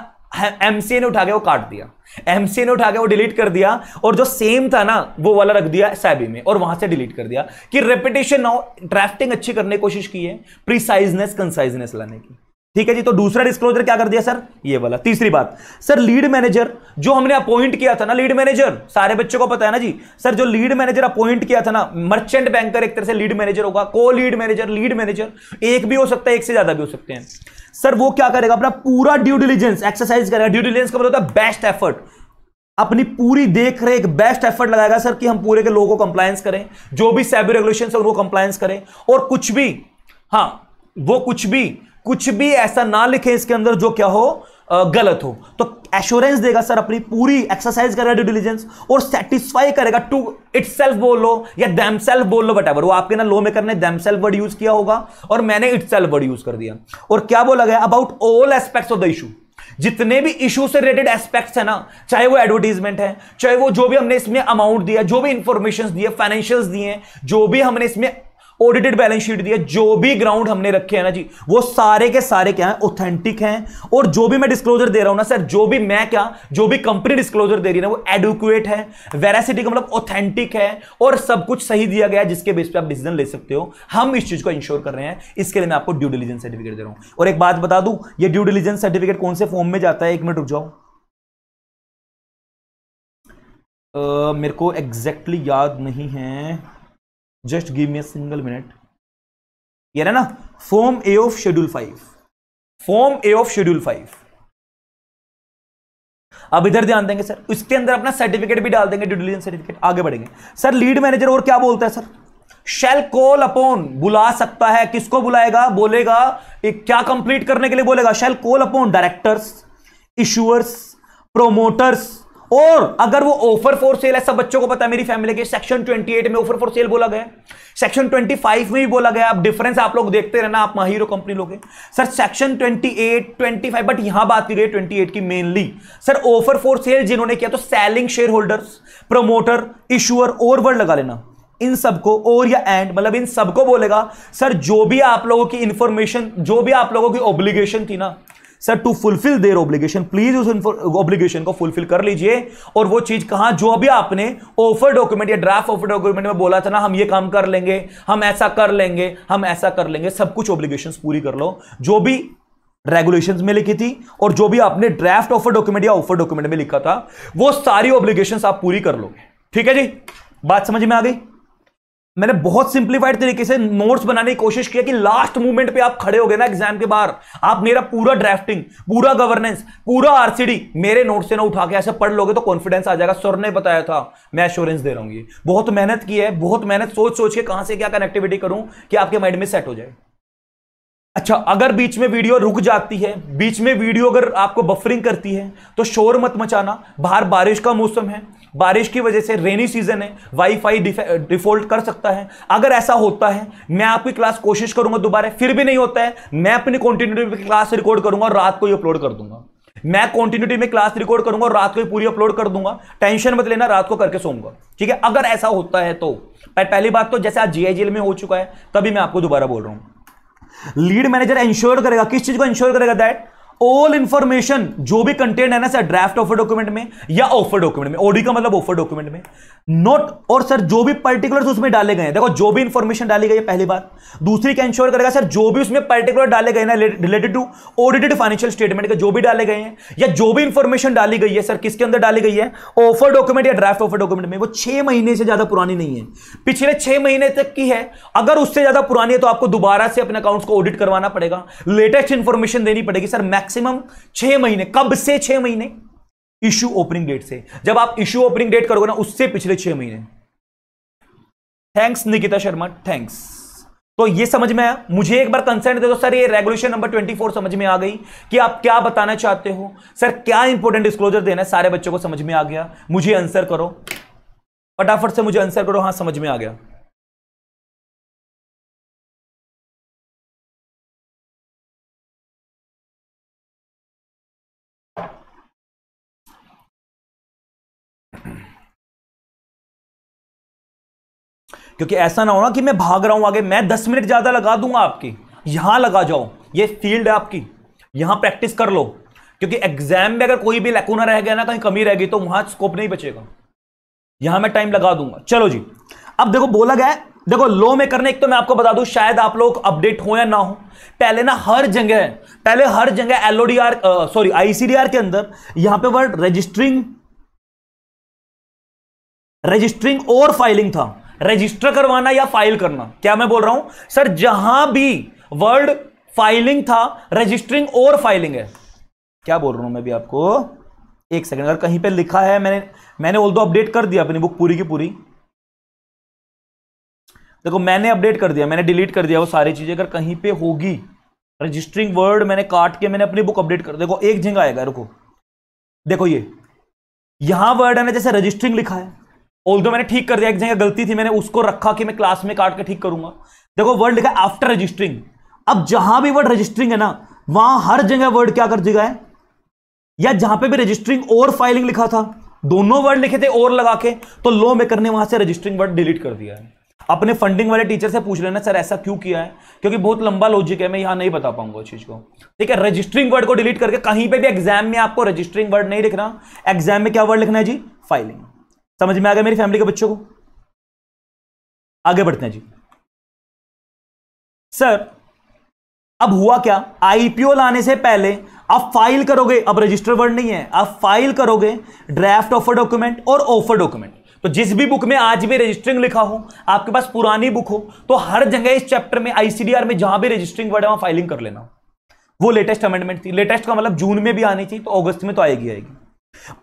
एमसीए ने उठा के वो काट दिया एमसीए ने उठा के वो डिलीट कर दिया और जो सेम था ना वो वाला रख दिया सैबी में और वहां से डिलीट कर दिया कि रेपिटेशन ना ड्राफ्टिंग अच्छी करने की कोशिश की है प्रिसाइजनेस कंसाइजनेस लाने की ठीक है जी तो दूसरा डिस्क्लोजर क्या कर दिया सर ये वाला तीसरी बात सर लीड मैनेजर जो हमने अपॉइंट किया था ना लीड मैनेजर सारे बच्चों को पता है ना जी सर जो लीड मैनेजर अपॉइंट किया था ना मर्चेंट बैंकर एक तरह से लीड मैनेजर होगा को लीड मैनेजर लीड मैनेजर एक भी हो सकता है एक से ज्यादा भी हो सकते हैं सर वो क्या करेगा अपना पूरा ड्यू डिलीजेंस एक्सरसाइज करेगा ड्यू डिलीजेंस का मतलब बेस्ट एफर्ट अपनी पूरी देख रेख बेस्ट एफर्ट लगाएगा सर कि हम पूरे के लोगों को कंप्लायंस करें जो भी सैबी रेगुलेशन है उनको कंप्लायंस करें और कुछ भी हाँ वो कुछ भी कुछ भी ऐसा ना लिखें इसके अंदर जो क्या हो गलत हो तो एश्योरेंस देगा सर अपनी पूरी एक्सरसाइज करेगा ड्यू डिलीजेंस और सेटिस्फाई करेगा टू इट सेल्फ बोल लो या दैम सेल्फ बोल लो वो आपके ना लो मेकर ने दैम सेल्फ वर्ड यूज किया होगा और मैंने इट सेल्फ वर्ड यूज कर दिया और क्या बोला गया about all aspects of the issue जितने भी इशू से रिलेटेड एस्पेक्ट्स है ना चाहे वो एडवर्टीजमेंट है चाहे वो जो भी हमने इसमें अमाउंट दिया जो भी इंफॉर्मेशन दिए फाइनेंशियल दिए जो भी हमने इसमें ऑडिटेड बैलेंस शीट दी है जो भी ग्राउंड हमने रखे हैं ना जी वो सारे के सारे क्या है ऑथेंटिक हैं और जो भी मैं डिस्क्लोजर दे रहा हूं ना सर जो भी मैं क्या जो भी कंपनी डिस्क्लोजर दे रही है ना वो एडुकुएट है वेरासिटी का मतलब ऑथेंटिक है और सब कुछ सही दिया गया है जिसके बेस पे आप डिसीजन ले सकते हो हम इस चीज को इंश्योर कर रहे हैं इसके लिए मैं आपको ड्यू डिलीजेंस सर्टिफिकेट दे रहा हूं और एक बात बता दू ये ड्यू डिलीजेंस सर्टिफिकेट कौन से फॉर्म में जाता है एक मिनट रुक जाओ Uh, मेरे को एग्जैक्टली exactly याद नहीं है just give me single minute ये ना form A of schedule five form A of schedule five अब इधर ध्यान देंगे सर उसके अंदर अपना सर्टिफिकेट भी डाल देंगे डिलीजेंस सर्टिफिकेट आगे बढ़ेंगे सर लीड मैनेजर और क्या बोलता है सर शेल कॉल अपॉन बुला सकता है किसको बुलाएगा बोलेगा एक क्या कंप्लीट करने के लिए बोलेगा shall call upon directors issuers promoters और अगर वो ऑफर फॉर सेल है सब बच्चों को पता है मेरी फैमिली के सेक्शन 28 में ऑफर फॉर सेल बोला गया सेक्शन 25 में भी बोला गया आप डिफरेंस आप लोग देखते रहना आप माहिरो कंपनी लोगे सर सेक्शन 28 25 बट यहां बात की गई 28 की mainly sir offer for sale जिन्होंने किया तो selling share holders promoter issuer और वर्ड लगा लेना इन सबको और या एंड मतलब इन सबको बोलेगा सर जो भी आप लोगों की इंफॉर्मेशन जो भी आप लोगों की ऑब्लिगेशन थी ना sir to fulfil their obligation please उस ऑब्लिगेशन को फुलफिल कर लीजिए और वो चीज कहा जो भी आपने ऑफर डॉक्यूमेंट या ड्राफ्ट ऑफर डॉक्यूमेंट में बोला था ना हम ये काम कर लेंगे हम ऐसा कर लेंगे हम ऐसा कर लेंगे सब कुछ ऑब्लिगेशन पूरी कर लो जो भी रेगुलेशन में लिखी थी और जो भी आपने ड्राफ्ट ऑफर डॉक्यूमेंट या ऑफर डॉक्यूमेंट में लिखा था वो सारी ऑब्लिगेशन आप पूरी कर लोगे ठीक है जी बात समझ में आ गई मैंने बहुत सिंप्लीफाइड तरीके से नोट्स बनाने की कोशिश किया कि लास्ट मूवमेंट पे आप खड़े हो गए ना एग्जाम के बाहर आप मेरा पूरा ड्राफ्टिंग पूरा गवर्नेंस पूरा आरसीडी मेरे नोट से ना उठा के ऐसे पढ़ लोगे तो कॉन्फिडेंस आ जाएगा सर ने बताया था मैं एश्योरेंस दे रहा हूँ ये बहुत मेहनत की है बहुत मेहनत सोच सोच के कहां से क्या कनेक्टिविटी करूं कि आपके माइंड में सेट हो जाए अच्छा अगर बीच में वीडियो रुक जाती है बीच में वीडियो अगर आपको बफरिंग करती है तो शोर मत मचाना बाहर बारिश का मौसम है बारिश की वजह से रेनी सीजन है वाईफाई डिफॉल्ट कर सकता है अगर ऐसा होता है मैं आपकी क्लास कोशिश करूंगा दोबारा फिर भी नहीं होता है मैं अपनी कॉन्टिन्यूटी क्लास रिकॉर्ड करूंगा और रात को ही अपलोड कर दूंगा मैं कॉन्टिन्यूटी में क्लास रिकॉर्ड करूंगा और रात को ही पूरी अपलोड कर दूंगा टेंशन मत लेना रात को करके सोऊंगा ठीक है अगर ऐसा होता है तो पहली बात तो जैसे आज जी में हो चुका है तभी मैं आपको दोबारा बोल रहा हूँ लीड मैनेजर इंश्योर करेगा किस चीज को इंश्योर करेगा दैट ऑल इंफॉर्मेशन जो भी कंटेंट है ना सर ड्राफ्ट ऑफर डॉक्यूमेंट में या ऑफर डॉक्यूमेंट में ओडी का मतलब ऑफर डॉक्यूमेंट में नोट और सर जो भी पर्टिकुलर उसमें डाले गए देखो जो भी इंफॉर्मेशन डाली गई है पहली बार दूसरी क्या इंश्योर करेगा सर जो भी उसमें पर्टिकुलर डाले गए ना related to audited financial statement के जो भी डाले गए हैं या जो भी इंफॉर्मेशन डाली गई है सर किसके अंदर डाली गई है ऑफर डॉक्यूमेंट या ड्राफ्ट ऑफर डॉक्यूमेंट में वो छह महीने से ज्यादा पुरानी नहीं है पिछले छह महीने तक की है अगर उससे ज्यादा पुरानी है तो आपको दोबारा से अपने अकाउंट को ऑडिट करवाना पड़ेगा लेटेस्ट इंफॉर्मेशन देनी पड़ेगी सर मैक्स मैक्सिमम छह महीने कब से छह महीने इश्यू ओपनिंग डेट से जब आप इश्यू ओपनिंग डेट करोगे ना उससे पिछले छह महीने थैंक्स निकिता शर्मा थैंक्स तो ये समझ में आया मुझे एक बार कंसर्न दे दो सर ये रेगुलेशन नंबर 24 समझ में आ गई कि आप क्या बताना चाहते हो सर क्या इंपॉर्टेंट डिस्क्लोजर देना है सारे बच्चों को समझ में आ गया मुझे आंसर करो फटाफट से मुझे आंसर करो हाँ समझ में आ गया क्योंकि ऐसा ना हो ना कि मैं भाग रहा हूं आगे मैं दस मिनट ज़्यादा लगा दूंगा आपकी यहां लगा जाओ ये फील्ड है आपकी यहां प्रैक्टिस कर लो क्योंकि एग्जाम में अगर कोई भी लैकोना रह गया ना कहीं कमी रह गई तो वहां स्कोप नहीं बचेगा यहां मैं टाइम लगा दूंगा चलो जी अब देखो बोला गया देखो लो में करने एक तो मैं आपको बता दूं शायद आप लोग अपडेट हो या ना हो पहले ना हर जगह पहले हर जगह एलओडीआर सॉरी आईसीडीआर के अंदर यहां पे वर्ड रजिस्टरिंग रजिस्टरिंग और फाइलिंग था रजिस्टर करवाना या फाइल करना क्या मैं बोल रहा हूं सर जहां भी वर्ड फाइलिंग था रजिस्टरिंग और फाइलिंग है क्या बोल रहा हूं मैं भी आपको एक सेकंड अगर कहीं पे लिखा है मैंने मैंने ओल दो अपडेट कर दिया अपनी बुक पूरी की पूरी देखो मैंने अपडेट कर दिया मैंने डिलीट कर दिया वो सारी चीजें अगर कहीं पे होगी रजिस्टरिंग वर्ड मैंने काट के मैंने अपनी बुक अपडेट कर देखो एक झिंग आएगा रुको देखो ये यहां वर्ड है ना जैसे रजिस्टरिंग लिखा है ऑल मैंने ठीक कर दिया एक जगह गलती थी मैंने उसको रखा कि मैं क्लास में काट के ठीक करूंगा देखो वर्ड लिखा आफ्टर रजिस्टरिंग अब जहां भी वर्ड रजिस्टरिंग है ना वहां हर जगह वर्ड क्या कर दिया है या जहां पे भी रजिस्टरिंग और फाइलिंग लिखा था दोनों वर्ड लिखे थे और लगा के तो लॉ मेकर ने वहां से रजिस्टरिंग वर्ड डिलीट कर दिया है अपने फंडिंग वाले टीचर से पूछ लेना सर ऐसा क्यों किया है क्योंकि बहुत लंबा लॉजिक है मैं यहां नहीं बता पाऊंगा चीज को ठीक है रजिस्टरिंग वर्ड को डिलीट करके कहीं पे भी एग्जाम में आपको रजिस्टरिंग वर्ड नहीं लिखना एग्जाम में क्या वर्ड लिखना है जी फाइलिंग समझ में आ गया मेरी फैमिली के बच्चों को आगे बढ़ते हैं जी सर अब हुआ क्या आईपीओ लाने से पहले आप फाइल करोगे अब रजिस्टर वर्ड नहीं है आप फाइल करोगे ड्राफ्ट ऑफर डॉक्यूमेंट और ऑफर डॉक्यूमेंट तो जिस भी बुक में आज भी रजिस्टरिंग लिखा हो आपके पास पुरानी बुक हो तो हर जगह इस चैप्टर में आईसीडीआर में जहां भी रजिस्टरिंग वर्ड है वहां फाइलिंग कर लेना वो लेटेस्ट अमेंडमेंट थी लेटेस्ट का मतलब जून में भी आनी थी तो अगस्त में तो आएगी आएगी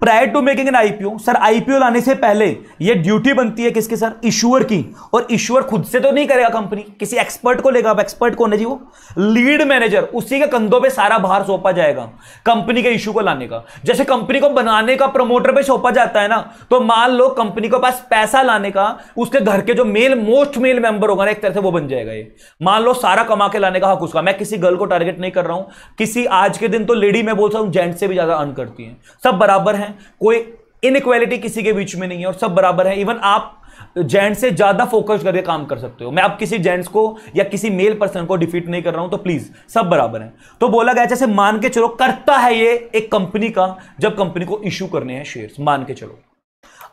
prior to making an IPO sir IPO लाने से पहले ये ड्यूटी बनती है किसके सर इश्यूअर की और इश्यूअर खुद से तो नहीं करेगा कंपनी किसी एक्सपर्ट को लेगा अब एक्सपर्ट कौन है जी वो लीड मैनेजर उसी के कंधों पे सारा भार सौंपा जाएगा कंपनी के इशू को लाने का जैसे कंपनी को बनाने का प्रमोटर पे सौंपा जाता है ना तो मान लो कंपनी के पास पैसा लाने का उसके घर के जो मेल मोस्ट मेल मेंबर होगा ना एक तरह से वो बन जाएगा ये मान लो सारा कमा के लाने का हक उसका मैं किसी गर्ल को टारगेट नहीं कर रहा हूं किसी आज के दिन तो लेडी मैं बोल सकता हूं जेंट से भी ज्यादा अर्न करती है सब बराबर बराबर हैं कोई इनक्वालिटी किसी के बीच में नहीं है और सब बराबर है इवन आप जेंट्स से ज़्यादा फोकस करके काम कर सकते हो मैं आप किसी जेंट्स को या किसी मेल पर्सन को डिफीट नहीं कर रहा हूं तो प्लीज़ सब बराबर है तो बोला गया जैसे मान के चलो करता है ये एक कंपनी का जब कंपनी को इश्यू करने हैं शेयर्स मान के चलो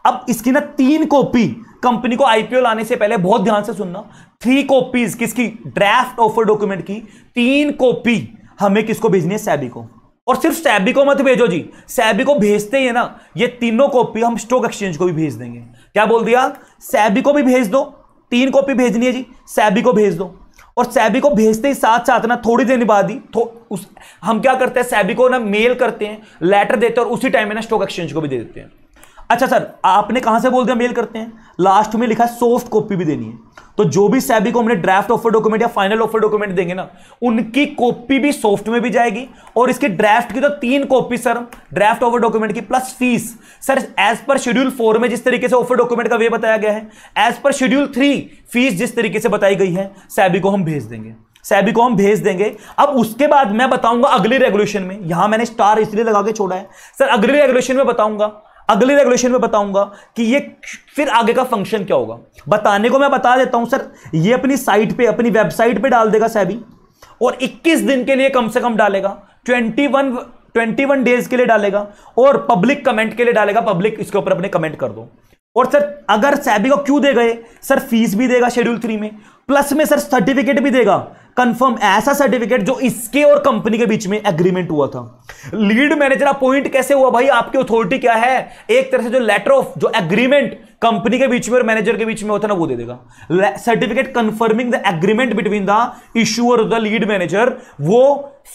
अब इसकी ना तीन कॉपी कंपनी को आईपीओ लाने से पहले बहुत ध्यान से सुनना थ्री कॉपीज किसकी ड्राफ्ट ऑफर डॉक्यूमेंट की तीन कॉपी हमें किसको भेजनी है सैबी को और सिर्फ सैबी को मत भेजो जी सैबी को भेजते ही है ना ये तीनों कॉपी हम स्टॉक एक्सचेंज को भी भेज देंगे क्या बोल दिया सैबी को भी भेज दो तीन कॉपी भेजनी है जी सैबी को भेज दो और सैबी को भेजते ही साथ साथ ना थोड़ी देर बाद ही थो, उस हम क्या करते हैं सैबी को ना मेल करते हैं लेटर देते हैं और उसी टाइम में ना स्टॉक एक्सचेंज को भी दे देते हैं अच्छा सर आपने कहां से बोल दिया मेल करते हैं लास्ट में लिखा है सॉफ्ट कॉपी भी देनी है तो जो भी सैबी को हमने ड्राफ्ट ऑफर डॉक्यूमेंट या फाइनल ऑफर डॉक्यूमेंट देंगे ना उनकी कॉपी भी सॉफ्ट में भी जाएगी और इसके ड्राफ्ट की तो तीन copy sir draft offer document की प्लस फीस सर एज पर शेड्यूल फोर में जिस तरीके से ऑफर डॉक्यूमेंट का वे बताया गया है as per schedule three fees जिस तरीके से बताई गई है सैबी को हम भेज देंगे सैबी को हम भेज देंगे अब उसके बाद मैं बताऊंगा अगली रेगुलेशन में यहां मैंने स्टार इसलिए लगा के छोड़ा है सर अगले रेगुलेशन में बताऊंगा अगले रेगुलेशन में बताऊंगा कि ये फिर आगे का फंक्शन क्या होगा बताने को मैं बता देता हूं सर ये अपनी साइट पे अपनी वेबसाइट पे डाल देगा सैबी और 21 दिन के लिए कम से कम डालेगा 21 21 डेज के लिए डालेगा और पब्लिक कमेंट के लिए डालेगा पब्लिक इसके ऊपर अपने कमेंट कर दो और सर अगर सैबी को क्यों दे गए सर फीस भी देगा शेड्यूल थ्री में प्लस में सर सर्टिफिकेट भी देगा कंफर्म ऐसा सर्टिफिकेट जो इसके और कंपनी के बीच में एग्रीमेंट हुआ था लीड मैनेजर अपॉइंट कैसे हुआ भाई आपकी अथॉरिटी क्या है एक तरह से जो लेटर ऑफ जो एग्रीमेंट कंपनी के बीच में और मैनेजर के बीच में होता है ना वो दे देगा certificate confirming the agreement between the और द लीड मैनेजर वो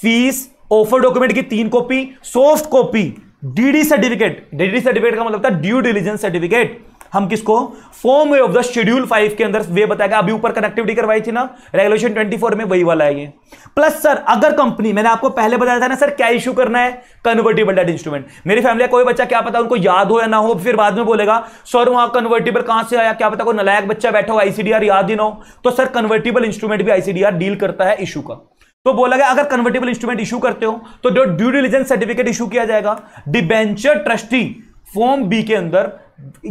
फीस ऑफर डॉक्यूमेंट की तीन copy soft copy DD certificate DD certificate का मतलब था ड्यू डिलीजेंस सर्टिफिकेट हम किसको form way of the schedule five के अंदर वे बताएगा अभी ऊपर कनेक्टिविटी करवाई थी ना रेगुलेशन ट्वेंटी फोर में वही वाला है ये प्लस सर अगर कंपनी मैंने आपको पहले बताया था ना सर क्या इशू करना है कन्वर्टेबल डेट इंस्ट्रूमेंट मेरी फैमिली का कोई बच्चा क्या पता उनको याद हो या ना हो फिर बाद में बोलेगा सर वहां कन्वर्टेबल कहां से आया क्या पता कोई नलायक बच्चा बैठा हो आईसीडीआर याद ही ना हो तो सर कन्वर्टेबल इंस्ट्रूमेंट भी आईसीडीआर डील करता है इशू का तो बोला गया अगर कन्वर्टेबल इंस्ट्रूमेंट इशू करते हो तो जो ड्यू डिलीजेंस सर्टिफिकेट इशू किया जाएगा डिबेंचर ट्रस्टी फॉर्म बी के अंदर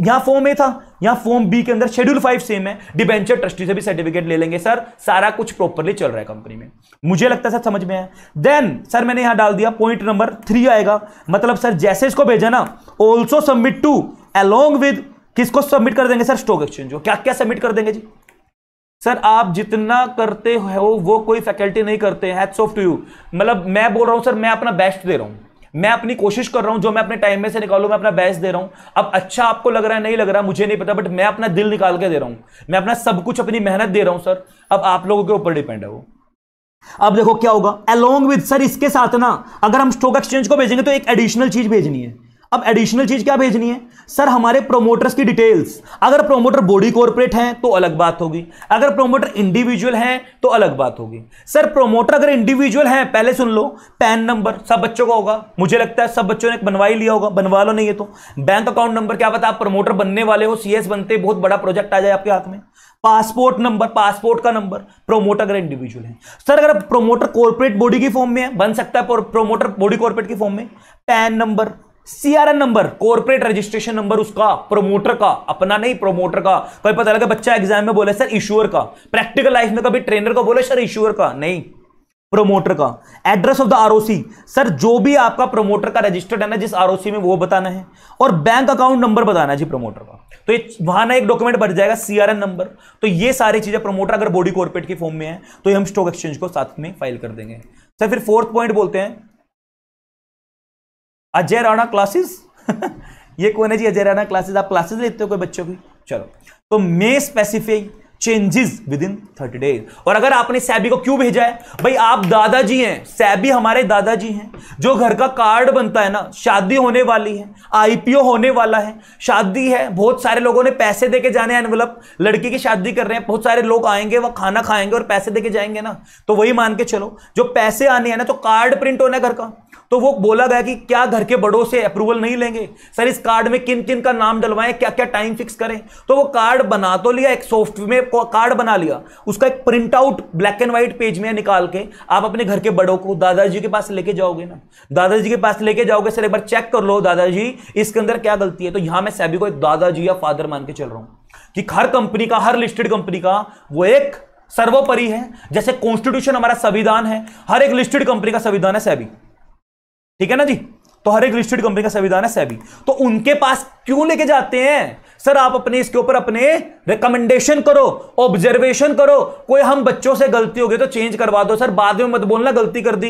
यहां फॉर्म ए था यहां फॉर्म बी के अंदर शेड्यूल फाइव सेम है डिबेंचर ट्रस्टी से भी सर्टिफिकेट ले लेंगे सर सारा कुछ प्रॉपरली चल रहा है कंपनी में मुझे लगता है सर समझ में आया देन सर मैंने यहां डाल दिया पॉइंट नंबर थ्री आएगा मतलब सर जैसे इसको भेजा ना also submit to along with किसको सबमिट कर देंगे सर स्टॉक एक्सचेंज को क्या क्या सबमिट कर देंगे जी सर आप जितना करते हो वो कोई फैकल्टी नहीं करते हैट्स ऑफ टू यू मतलब मैं बोल रहा हूं सर मैं अपना बेस्ट दे रहा हूं मैं अपनी कोशिश कर रहा हूं जो मैं अपने टाइम में से निकालू मैं अपना बेस्ट दे रहा हूं अब अच्छा आपको लग रहा है नहीं लग रहा मुझे नहीं पता बट मैं अपना दिल निकाल के दे रहा हूं मैं अपना सब कुछ अपनी मेहनत दे रहा हूं सर अब आप लोगों के ऊपर डिपेंड है वो अब देखो क्या होगा अलोंग विद सर इसके साथ ना अगर हम स्टॉक एक्सचेंज को भेजेंगे तो एक एडिशनल चीज भेजनी है अब एडिशनल चीज क्या भेजनी है सर हमारे प्रोमोटर्स की डिटेल्स अगर प्रोमोटर बॉडी कॉर्पोरेट हैं तो अलग बात होगी अगर प्रोमोटर इंडिविजुअल हैं तो अलग बात होगी सर प्रोमोटर अगर इंडिविजुअल हैं पहले सुन लो पैन नंबर सब बच्चों का होगा मुझे लगता है सब बच्चों ने बनवा ही लिया होगा बनवा लो नहीं है तो बैंक अकाउंट नंबर क्या बता आप प्रोमोटर बनने वाले हो सीएस बनते बहुत बड़ा प्रोजेक्ट आ जाए आपके हाथ में पासपोर्ट नंबर पासपोर्ट का नंबर प्रोमोटर अगर इंडिविजुअल है सर अगर प्रोमोटर कॉर्पोरेट बॉडी की फॉर्म में है बन सकता है प्रोमोटर बॉडी कॉर्पोरेट की फॉर्म में PAN number CRN number corporate registration number उसका प्रोमोटर का अपना नहीं प्रोमोटर का कभी पता लगा बच्चा एग्जाम में बोले सर इश्यूअर का प्रैक्टिकल लाइफ में कभी ट्रेनर को बोले सर इश्यूअर का नहीं प्रोमोटर का address of the ROC sir जो भी आपका प्रोमोटर का रजिस्टर्ड है ना जिस आरओसी में वो बताना है और बैंक अकाउंट नंबर बताना है जी प्रोमोटर का तो वहां ना एक डॉक्यूमेंट बढ़ जाएगा सीआरएन नंबर तो ये सारी चीजें प्रोमोटर अगर बॉडी कॉर्पोरेट के फॉर्म में है तो ये हम स्टॉक एक्सचेंज को साथ में फाइल कर देंगे सर फिर फोर्थ पॉइंट बोलते हैं अजय राणा क्लासेस ये कौन है जी अजय राणा क्लासेस आप क्लासेस लेते हो कोई बच्चों की चलो तो may specific changes within thirty days और अगर आपने सैबी को क्यों भेजा है भाई आप दादाजी हैं सैबी हमारे दादाजी हैं जो घर का कार्ड बनता है ना शादी होने वाली है आईपीओ होने वाला है शादी है बहुत सारे लोगों ने पैसे दे के जाने एनवलप लड़की की शादी कर रहे हैं बहुत सारे लोग आएंगे वह खाना खाएंगे और पैसे दे के जाएंगे ना तो वही मान के चलो जो पैसे आने हैं ना तो कार्ड प्रिंट होना है घर का तो वो बोला गया कि क्या घर के बड़ों से अप्रूवल नहीं लेंगे सर इस कार्ड में किन किन का नाम डलवाएं क्या क्या टाइम फिक्स करें तो वो कार्ड बना तो लिया एक सॉफ्टवेयर में कार्ड बना लिया उसका एक print out black and white page में निकाल के आप अपने घर के बड़ों को दादाजी के पास लेके जाओगे ना दादाजी के पास लेके जाओगे सर एक बार चेक कर लो दादाजी इसके अंदर क्या गलती है तो यहां मैं सभी को एक दादाजी या फादर मान के चल रहा हूं कि हर कंपनी का हर लिस्टेड कंपनी का वो एक सर्वोपरि है जैसे कॉन्स्टिट्यूशन हमारा संविधान है हर एक लिस्टेड कंपनी का संविधान है सैबी ठीक है ना जी तो हर एक लिस्टेड कंपनी का संविधान है सेबी तो उनके पास क्यों लेके जाते हैं सर आप अपने इसके ऊपर अपने रिकमेंडेशन करो ऑब्जर्वेशन करो कोई हम बच्चों से गलती हो गई तो चेंज करवा दो सर बाद में मत बोलना गलती कर दी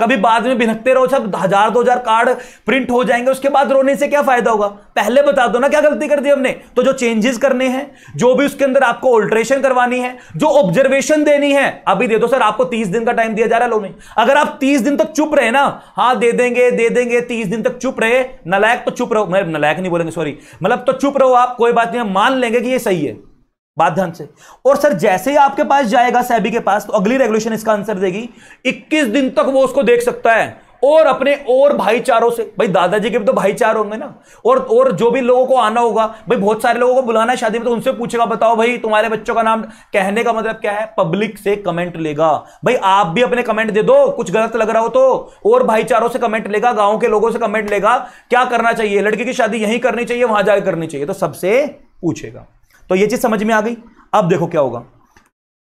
कभी बाद में भिनकते रहो सर हजार दो हजार कार्ड प्रिंट हो जाएंगे उसके बाद रोने से क्या फायदा होगा पहले बता दो ना क्या गलती कर दी हमने तो जो चेंजेस करने हैं जो भी उसके अंदर आपको ऑल्ट्रेशन करवानी है जो ऑब्जर्वेशन देनी है अभी दे दो सर आपको तीस दिन का टाइम दिया जा रहा है लोने अगर आप तीस दिन तक चुप रहे ना हाँ दे देंगे दे देंगे तीस दिन तक चुप रहे नलायक तो चुप रहो मैं नलायक नहीं बोलेंगे सॉरी मतलब तो चुप रहो आप कोई बात नहीं मान लेंगे कि ये सही है बात ध्यान से और सर जैसे ही आपके पास जाएगा सैबी के पास तो अगली रेगुलेशन इसका आंसर देगी 21 दिन तक वो उसको देख सकता है और अपने और भाईचारों से भाई दादाजी के भी तो भाईचार होंगे ना और और जो भी लोगों को आना होगा भाई बहुत सारे लोगों को बुलाना है शादी में तो उनसे पूछेगा बताओ भाई तुम्हारे बच्चों का नाम कहने का मतलब क्या है पब्लिक से कमेंट लेगा भाई आप भी अपने कमेंट दे दो कुछ गलत लग रहा हो तो और भाईचारों से कमेंट लेगा गाँव के लोगों से कमेंट लेगा क्या करना चाहिए लड़की की शादी यहीं करनी चाहिए वहां जाकर करनी चाहिए तो सबसे पूछेगा तो ये चीज समझ में आ गई अब देखो क्या होगा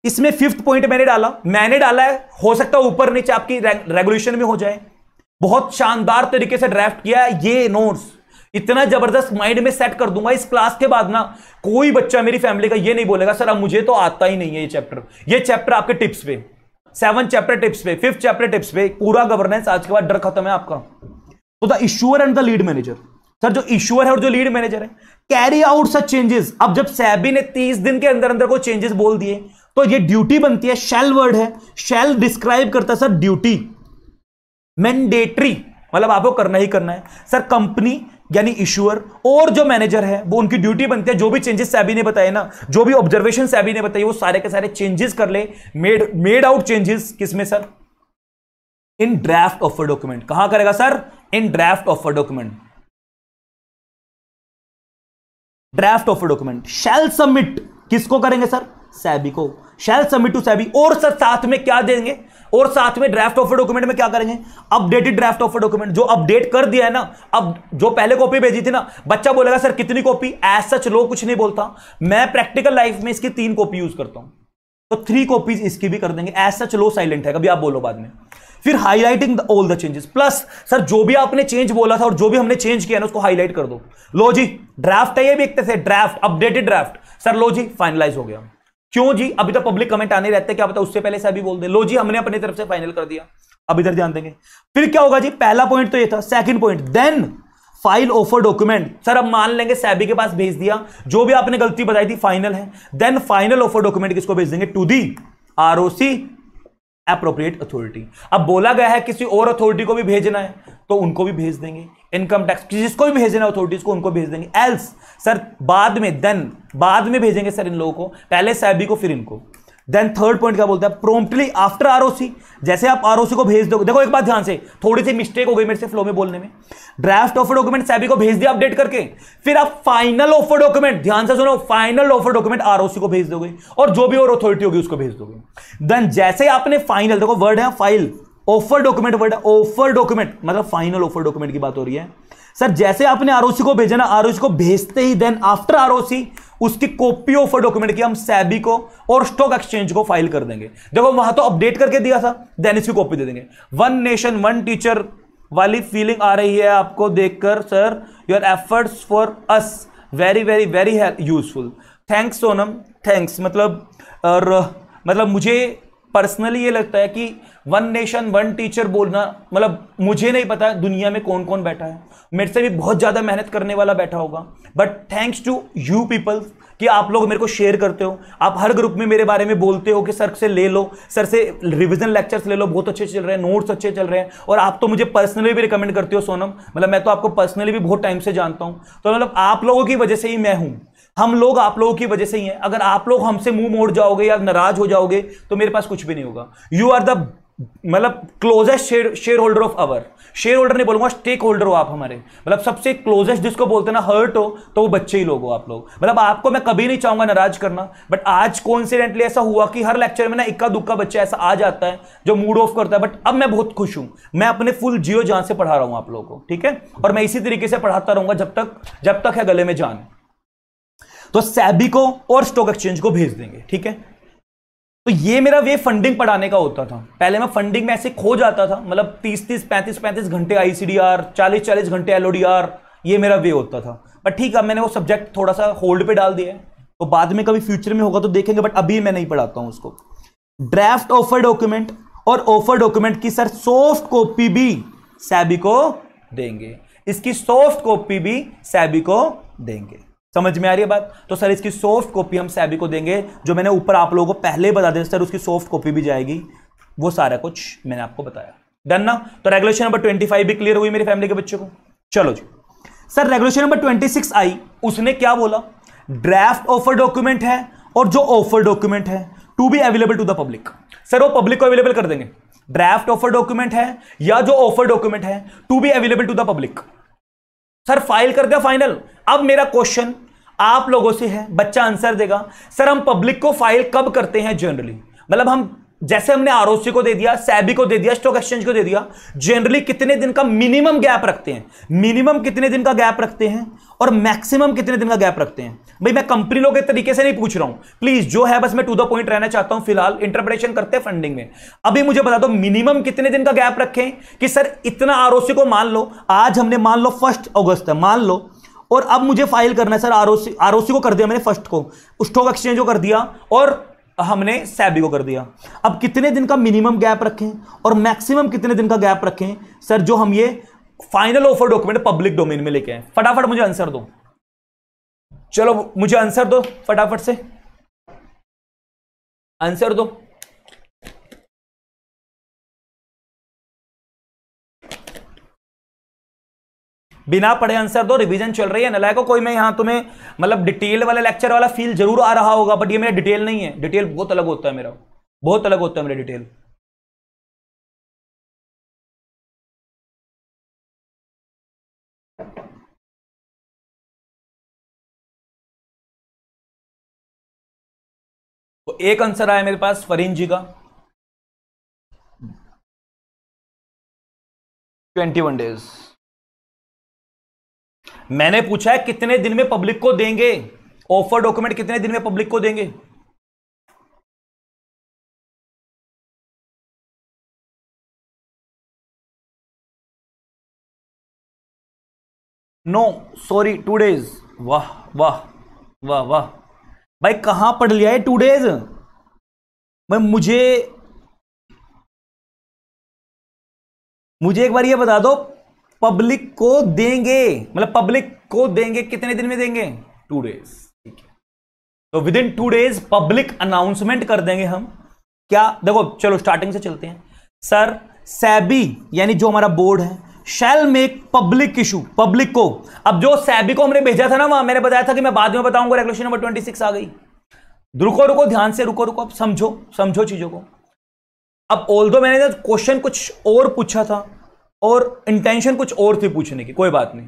इसमें फिफ्थ पॉइंट मैंने डाला मैंने डाला है हो सकता है ऊपर नीचे आपकी रेगुलेशन में हो जाए बहुत शानदार तरीके से ड्राफ्ट किया है ये नोट्स इतना जबरदस्त माइंड में सेट कर दूंगा इस क्लास के बाद ना कोई बच्चा मेरी फैमिली का ये नहीं बोलेगा सर अब मुझे तो आता ही नहीं है ये चैप्टर ये चैप्टर आपके टिप्स पे सेवन चैप्टर टिप्स पे फिफ्थ चैप्टर टिप्स पे पूरा गवर्नेंस आज के बाद डर खत्म है आपका तो the issuer and the lead manager sir जो इश्यूअर है और जो लीड मैनेजर है कैरी आउट सच चेंजेस अब जब सैबी ने तीस दिन के अंदर अंदर को चेंजेस बोल दिए तो ये ड्यूटी बनती है शेल वर्ड है शेल डिस्क्राइब करता है सर ड्यूटी मैंडेटरी मतलब आपको करना ही करना है सर कंपनी यानी इश्यूअर और जो मैनेजर है वो उनकी ड्यूटी बनती है जो भी चेंजेस सैबी ने बताए ना जो भी ऑब्जर्वेशन सैबी ने बताई वो सारे के सारे चेंजेस कर ले मेड मेड आउट चेंजेस किसमें sir in draft offer document कहां करेगा sir in draft offer document draft offer document shall submit किसको करेंगे सर सैबी को शैल सबमिट टू सैबी और सर साथ में क्या देंगे और साथ में ड्राफ्ट ऑफ डॉक्यूमेंट में क्या करेंगे अपडेटेड ड्राफ्ट ऑफ डॉक्यूमेंट जो अपडेट कर दिया है ना अब जो पहले कॉपी भेजी थी ना बच्चा बोलेगा सर कितनी कॉपी एज सच लो कुछ नहीं बोलता मैं प्रैक्टिकल लाइफ में इसकी तीन कॉपी यूज करता हूं तो थ्री कॉपीज इसकी भी कर देंगे एज सच लो साइलेंट है कभी आप बोलो बाद में फिर highlighting all the changes plus sir जो भी आपने चेंज बोला था और जो भी हमने चेंज किया ना उसको हाईलाइट कर दो लो जी ड्राफ्ट है ये भी एक तरह से ड्राफ्ट अपडेटेड ड्राफ्ट सर लो जी फाइनलाइज हो गया क्यों जी अभी तो पब्लिक कमेंट आने रहते क्या पता उससे पहले से अभी बोल दे लो जी हमने अपनी तरफ से फाइनल कर दिया अब इधर ध्यान देंगे फिर क्या होगा जी पहला पॉइंट तो ये था second point then file offer document sir अब मान लेंगे सैबी के पास भेज दिया जो भी आपने गलती बताई थी फाइनल है देन फाइनल ऑफर डॉक्यूमेंट किसको भेज देंगे to the C appropriate authority अब बोला गया है किसी और अथॉरिटी को भी भेजना है तो उनको भी भेज देंगे इनकम टैक्स जिसको भी भेजना अथॉरिटीज को उनको भेज देंगे एल्स सर बाद में देन बाद में भेजेंगे सर इन लोगों को पहले सैबी को फिर इनको देन थर्ड पॉइंट क्या बोलता है प्रोम्प्टली आफ्टर आरओसी जैसे आप आरओसी को भेज दोगे देखो एक बात ध्यान से थोड़ी सी मिस्टेक हो गई मेरे से फ्लो में बोलने में ड्राफ्ट ऑफर डॉक्यूमेंट सैबी को भेज दिया अपडेट करके फिर आप फाइनल ऑफर डॉक्यूमेंट ध्यान से सुनो फाइनल ऑफर डॉक्यूमेंट आरओसी को भेज दोगे और जो भी और अथॉरिटी होगी उसको भेज दोगे देन जैसे आपने फाइनल देखो वर्ड है file offer document word offer document मतलब फाइनल ऑफर डॉक्यूमेंट की बात हो रही है सर जैसे आपने आरओसी को भेजा ना आरओसी को भेजते ही देन आफ्टर आरओसी उसकी कॉपी ऑफर डॉक्यूमेंट की हम सैबी को और स्टॉक एक्सचेंज को फाइल कर देंगे देखो वहां तो अपडेट करके दिया था देन इसकी कॉपी दे देंगे वन नेशन वन टीचर वाली फीलिंग आ रही है आपको देखकर sir your efforts for us very very very useful thanks Sonam thanks मतलब और मतलब मुझे पर्सनली ये लगता है कि वन नेशन वन टीचर बोलना मतलब मुझे नहीं पता दुनिया में कौन कौन बैठा है मेरे से भी बहुत ज़्यादा मेहनत करने वाला बैठा होगा but thanks to you people कि आप लोग मेरे को शेयर करते हो आप हर ग्रुप में मेरे बारे में बोलते हो कि सर से ले लो सर से रिविजन लेक्चर्स ले लो बहुत अच्छे चल रहे हैं नोट्स अच्छे चल रहे हैं और आप तो मुझे पर्सनली भी रिकमेंड करते हो सोनम मतलब मैं तो आपको पर्सनली भी बहुत टाइम से जानता हूँ तो मतलब आप लोगों की वजह से ही मैं हूँ हम लोग आप लोगों की वजह से ही हैं अगर आप लोग हमसे मुंह मोड़ जाओगे या नाराज हो जाओगे तो मेरे पास कुछ भी नहीं होगा यू आर द मतलब closest share share holder of our share holder नहीं बोलूंगा स्टेक होल्डर हो आप हमारे मतलब सबसे क्लोजेस्ट जिसको बोलते ना हर्ट हो तो वो बच्चे ही लोग हो आप लोग मतलब आपको मैं कभी नहीं चाहूंगा नाराज करना बट आज कॉन्सिडेंटली ऐसा हुआ कि हर लेक्चर में ना इक्का दुक्का बच्चा ऐसा आ जाता है जो मूड ऑफ करता है बट अब मैं बहुत खुश हूं मैं अपने फुल जियो जान से पढ़ा रहा हूं आप लोगों को ठीक है और मैं इसी तरीके से पढ़ाता रहूंगा जब तक जब तक है गले में जान तो सैबी को और स्टॉक एक्सचेंज को भेज देंगे ठीक है तो ये मेरा वे फंडिंग पढ़ाने का होता था पहले मैं फंडिंग में ऐसे खो जाता था मतलब तीस तीस पैंतीस पैंतीस घंटे आईसीडीआर चालीस चालीस घंटे एलओडीआर ये मेरा वे होता था बट ठीक है मैंने वो सब्जेक्ट थोड़ा सा होल्ड पे डाल दिया तो बाद में कभी फ्यूचर में होगा तो देखेंगे बट अभी मैं नहीं पढ़ाता हूँ उसको ड्राफ्ट ऑफर डॉक्यूमेंट और ऑफर डॉक्यूमेंट की सर सॉफ्ट कॉपी भी सैबी को देंगे इसकी सॉफ्ट कॉपी भी सैबी को देंगे समझ में आ रही है बात तो सर इसकी सॉफ्ट कॉपी हम सैबी को देंगे जो मैंने ऊपर आप लोगों को पहले बता दें सर उसकी सॉफ्ट कॉपी भी जाएगी वो सारा कुछ मैंने आपको बताया डन ना तो रेगुलेशन नंबर ट्वेंटी फाइव भी क्लियर हुई मेरी फैमिली के बच्चों को चलो जी sir regulation number twenty six आई उसने क्या बोला ड्राफ्ट ऑफर डॉक्यूमेंट है और जो ऑफर डॉक्यूमेंट है to be available to the public sir वो पब्लिक को अवेलेबल कर देंगे ड्राफ्ट ऑफर डॉक्यूमेंट है या जो ऑफर डॉक्यूमेंट है to be available to the public sir file कर दिया फाइनल अब मेरा क्वेश्चन आप लोगों से है बच्चा आंसर देगा सर हम पब्लिक को फाइल कब करते हैं जनरली मतलब हम जैसे हमने आरओसी को दे दिया सैबी को दे दिया स्टॉक एक्सचेंज को दे दिया जनरली कितने दिन का मिनिमम गैप रखते हैं मिनिमम कितने दिन का गैप रखते हैं और मैक्सिमम कितने दिन का गैप रखते हैं भाई मैं कंपनी लोग के तरीके से नहीं पूछ रहा हूं प्लीज जो है बस मैं टू द पॉइंट रहना चाहता हूं फिलहाल इंटरप्रिटेशन करते हैं फंडिंग में अभी मुझे बता दो मिनिमम कितने दिन का गैप रखें कि सर इतना आरओसी को मान लो आज हमने मान लो फर्स्ट अगस्त है मान लो और अब मुझे फाइल करना है सर आरओसी आरओसी को कर दिया मैंने फर्स्ट को स्टॉक एक्सचेंज को कर दिया और हमने सैबी को कर दिया अब कितने दिन का मिनिमम गैप रखें और मैक्सिमम कितने दिन का गैप रखें सर जो हम ये final offer document public domain में लेके आए फटाफट मुझे आंसर दो चलो मुझे आंसर दो फटाफट से आंसर दो बिना पढ़े आंसर दो रिवीजन चल रही है नलायकों कोई मैं यहां तुम्हें मतलब डिटेल वाला लेक्चर वाला फील जरूर आ रहा होगा बट ये मेरा डिटेल नहीं है डिटेल बहुत अलग होता है मेरा बहुत अलग होता है मेरा डिटेल तो एक आंसर आया मेरे पास फरीन जी का ट्वेंटी वन डेज मैंने पूछा है कितने दिन में पब्लिक को देंगे ऑफर डॉक्यूमेंट कितने दिन में पब्लिक को देंगे नो सॉरी टू डेज वाह वाह वाह वाह भाई कहां पढ़ लिया है टू डेज मैं मुझे मुझे एक बार ये बता दो पब्लिक को देंगे मतलब पब्लिक को देंगे कितने दिन में देंगे टू डेज ठीक है तो within two days public announcement कर देंगे हम क्या देखो चलो स्टार्टिंग से चलते हैं सर सैबी यानी जो हमारा बोर्ड है shall make public issue public को अब जो सैबी को हमने भेजा था ना वहां मैंने बताया था कि मैं बाद में बताऊंगा रेगुलेशन नंबर ट्वेंटी सिक्स आ गई रुको रुको ध्यान से रुको रुको अब समझो समझो चीजों को अब ऑल दो मैंने क्वेश्चन कुछ और पूछा था और इंटेंशन कुछ और थी पूछने की कोई बात नहीं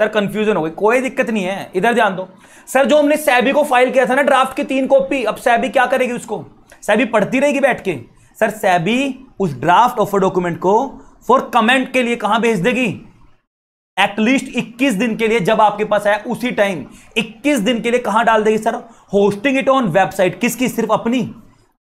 सर कंफ्यूजन हो गई कोई दिक्कत नहीं है इधर ध्यान दो सर जो हमने सैबी को फाइल किया था ना ड्राफ्ट की तीन कॉपी अब सैबी क्या करेगी उसको सैबी पढ़ती रहेगी बैठ के सर सैबी उस ड्राफ्ट ऑफ डॉक्यूमेंट को फॉर कमेंट के लिए कहां भेज देगी एटलीस्ट 21 दिन के लिए जब आपके पास आया उसी टाइम 21 दिन के लिए कहां डाल देगी sir hosting it on website किसकी सिर्फ अपनी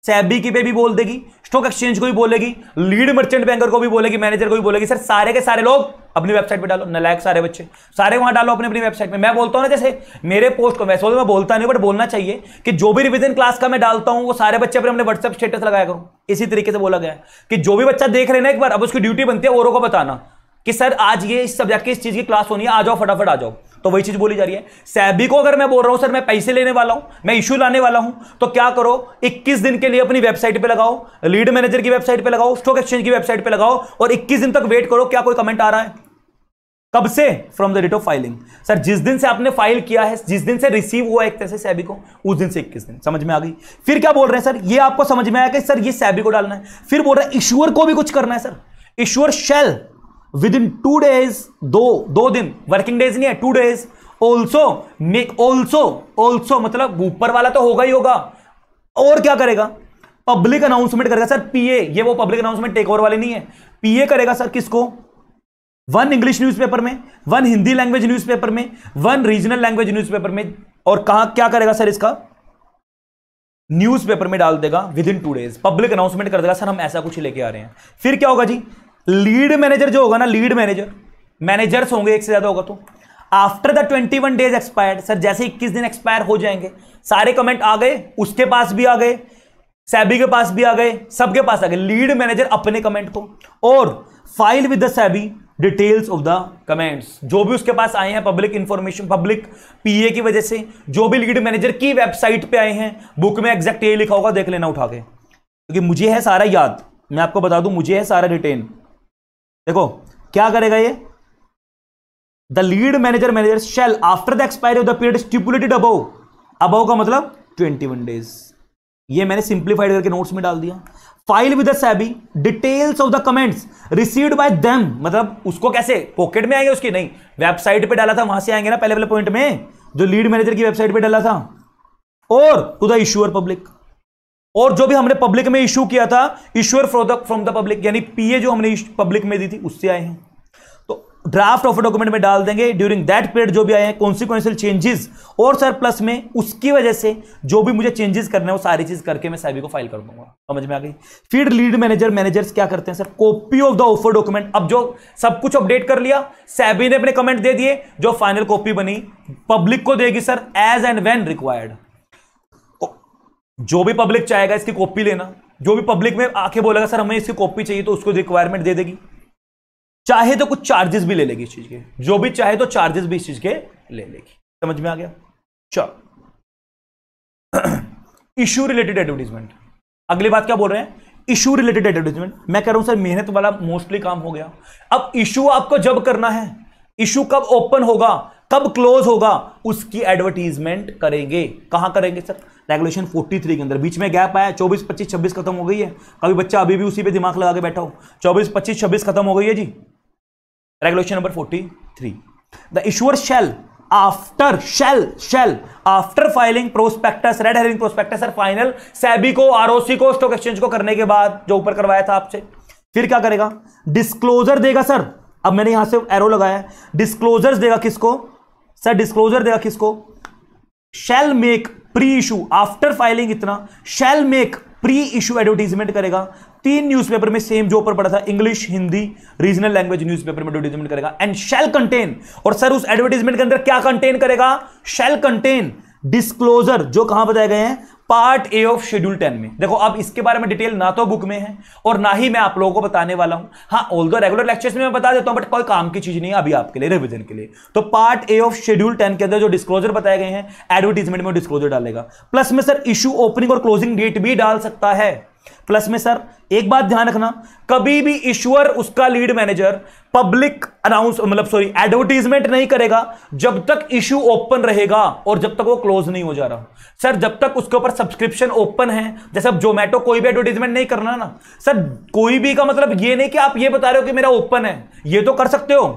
सैबी की पे भी बोल देगी स्टॉक एक्सचेंज को भी बोलेगी लीड मर्चेंट बैंकर को भी बोलेगी मैनेजर को भी बोलेगी सर सारे के सारे लोग अपनी वेबसाइट पे डालो नलायक सारे बच्चे सारे वहां डालो अपनी अपनी वेबसाइट में मैं बोलता हूँ ना जैसे मेरे पोस्ट को वैसे तो मैं बोलता नहीं बट बोलना चाहिए कि जो भी रिविजन क्लास का मैं डालता हूँ वो सारे बच्चे अपने अपने व्हाट्सएप स्टेटस लगाया करूँ इसी तरीके से बोला गया कि जो भी बच्चा देख रहे ना एक बार अब उसकी ड्यूटी बनती है औरों को बताना कि सर आज ये इस सब्जेक्ट की इस चीज़ की क्लास होनी है आ जाओ फटाफट आ जाओ तो वही चीज बोली जा रही है सैबी को अगर मैं बोल रहा हूं सर मैं पैसे लेने वाला हूं मैं इश्यू लाने वाला हूं तो क्या करो 21 दिन के लिए अपनी वेबसाइट पे लगाओ लीड मैनेजर की वेबसाइट पे लगाओ स्टॉक एक्सचेंज की वेबसाइट पे लगाओ और 21 दिन तक वेट करो क्या कोई कमेंट आ रहा है कब से from the date of filing sir जिस दिन से आपने फाइल किया है जिस दिन से रिसीव हुआ एक तरह से सैबी को उस दिन से इक्कीस दिन समझ में आ गई फिर क्या बोल रहे हैं सर ये आपको समझ में आया कि सर ये सैबी को डालना है फिर बोल रहे हैं ईश्वर को भी कुछ करना है sir issuer shall within two days दो दो दिन वर्किंग डेज नहीं है two days also make also also मतलब ऊपर वाला तो होगा ही होगा और क्या करेगा पब्लिक अनाउंसमेंट करेगा सर पीए ये वो पब्लिक अनाउंसमेंट टेक ओवर वाले नहीं है पीए करेगा सर किसको वन इंग्लिश न्यूज़पेपर में वन हिंदी लैंग्वेज न्यूज़पेपर में वन रीजनल लैंग्वेज न्यूज़पेपर में और कहा क्या करेगा सर इसका न्यूज़पेपर में डाल देगा within two days public announcement कर देगा सर हम ऐसा कुछ लेके आ रहे हैं फिर क्या होगा जी लीड मैनेजर जो होगा ना लीड मैनेजर मैनेजर्स होंगे एक से ज्यादा होगा तो after the twenty one days expired sir जैसे इक्कीस दिन एक्सपायर हो जाएंगे सारे कमेंट आ गए उसके पास भी आ गए सैबी के पास भी आ गए सबके पास आ गए लीड मैनेजर अपने कमेंट को और file with the SEBI details of the comments जो भी उसके पास आए हैं पब्लिक इंफॉर्मेशन पब्लिक पीए की वजह से जो भी लीड मैनेजर की वेबसाइट पे आए हैं बुक में एग्जैक्ट ये लिखा होगा देख लेना उठा के क्योंकि मुझे है सारा याद मैं आपको बता दूं मुझे है सारा रिटेन देखो क्या करेगा ये the lead manager manager shall after the expiry of the period stipulated above above का मतलब ट्वेंटी वन डेज ये मैंने सिंप्लीफाइड करके नोट्स में डाल दिया file with SEBI details of the comments received by them मतलब उसको कैसे पॉकेट में आएंगे उसके नहीं वेबसाइट पे डाला था वहां से आएंगे ना पहले पहले पॉइंट में जो लीड मैनेजर की वेबसाइट पे डाला था और टू द इश्यूअर पब्लिक और जो भी हमने पब्लिक में इश्यू किया था ईश्वर फ्रॉम द पब्लिक यानी पीए जो हमने पब्लिक में दी थी उससे आए हैं तो ड्राफ्ट ऑफ डॉक्यूमेंट में डाल देंगे ड्यूरिंग दैट पीरियड जो भी आए हैं कॉन्सिक्वेंशियल चेंजेस और सर प्लस में उसकी वजह से जो भी मुझे चेंजेस करने वो सारी चीज करके मैं सभी को फाइल कर दूंगा समझ में आ गई फिर लीड मैनेजर मैनेजर्स क्या करते हैं sir copy of the offer document अब जो सब कुछ अपडेट कर लिया सैबी ने अपने कमेंट दे दिए जो फाइनल कॉपी बनी पब्लिक को देगी sir as and when required जो भी पब्लिक चाहेगा इसकी कॉपी लेना जो भी पब्लिक में आके बोलेगा सर हमें इसकी कॉपी चाहिए तो उसको रिक्वायरमेंट दे देगी चाहे तो कुछ चार्जेस भी ले लेगी इस चीज के जो भी चाहे तो चार्जेस भी इस चीज के ले लेगी समझ में आ गया चलो इशू रिलेटेड एडवर्टीजमेंट अगली बात क्या बोल रहे हैं इशू रिलेटेड एडवर्टीजमेंट मैं कह रहा हूं सर मेहनत वाला मोस्टली काम हो गया अब इशू आपको जब करना है इशू कब ओपन होगा कब क्लोज होगा उसकी एडवर्टीजमेंट करेंगे कहाँ करेंगे सर रेगुलेशन 43 के अंदर बीच में गैप आया 24 25 26 खत्म हो गई है कभी बच्चा अभी भी उसी पे दिमाग लगा के बैठा हो 24 25 26 खत्म हो गई है जी regulation number 43 the issuer shall after shall shall after filing prospectus red herring prospectus sir final SEBI को आरओसी को स्टॉक एक्सचेंज को करने के बाद जो ऊपर करवाया था आपसे फिर क्या करेगा डिस्क्लोजर देगा सर अब मैंने यहां से एरो लगाया डिस्क्लोजर्स देगा किसको सर डिस्क्लोजर देगा किसको shall make pre issue after filing इतना shall make pre issue advertisement करेगा तीन न्यूज़पेपर में सेम जो ऊपर पड़ा था English Hindi regional language newspaper में एडवर्टीजमेंट करेगा एंड शेल कंटेन और सर उस एडवर्टीजमेंट के अंदर क्या कंटेन करेगा शेल कंटेन डिस्क्लोजर जो कहां बताए गए हैं part A of schedule ten में देखो अब इसके बारे में डिटेल ना तो बुक में है और ना ही मैं आप लोगों को बताने वाला हूं हाँ ऑल द रेगुलर लेक्चर्स में मैं बता देता हूं बट कोई काम की चीज नहीं है अभी आपके लिए रिविजन के लिए तो part A of schedule ten के अंदर जो डिस्क्लोजर बताए गए हैं एडवर्टीजमेंट में डिस्क्लोजर डालेगा प्लस में सर इशू ओपनिंग और क्लोजिंग डेट भी डाल सकता है प्लस में सर एक बात ध्यान रखना कभी भी ईश्वर उसका लीड मैनेजर पब्लिक अनाउंस मतलब सॉरी एडवर्टीजमेंट नहीं करेगा जब तक इश्यू ओपन रहेगा और जब तक वो क्लोज नहीं हो जा रहा सर जब तक उसके ऊपर सब्सक्रिप्शन ओपन है जैसे अब जोमेटो कोई भी एडवर्टीजमेंट नहीं करना ना सर कोई भी का मतलब ये नहीं कि आप ये बता रहे हो कि मेरा ओपन है ये तो कर सकते हो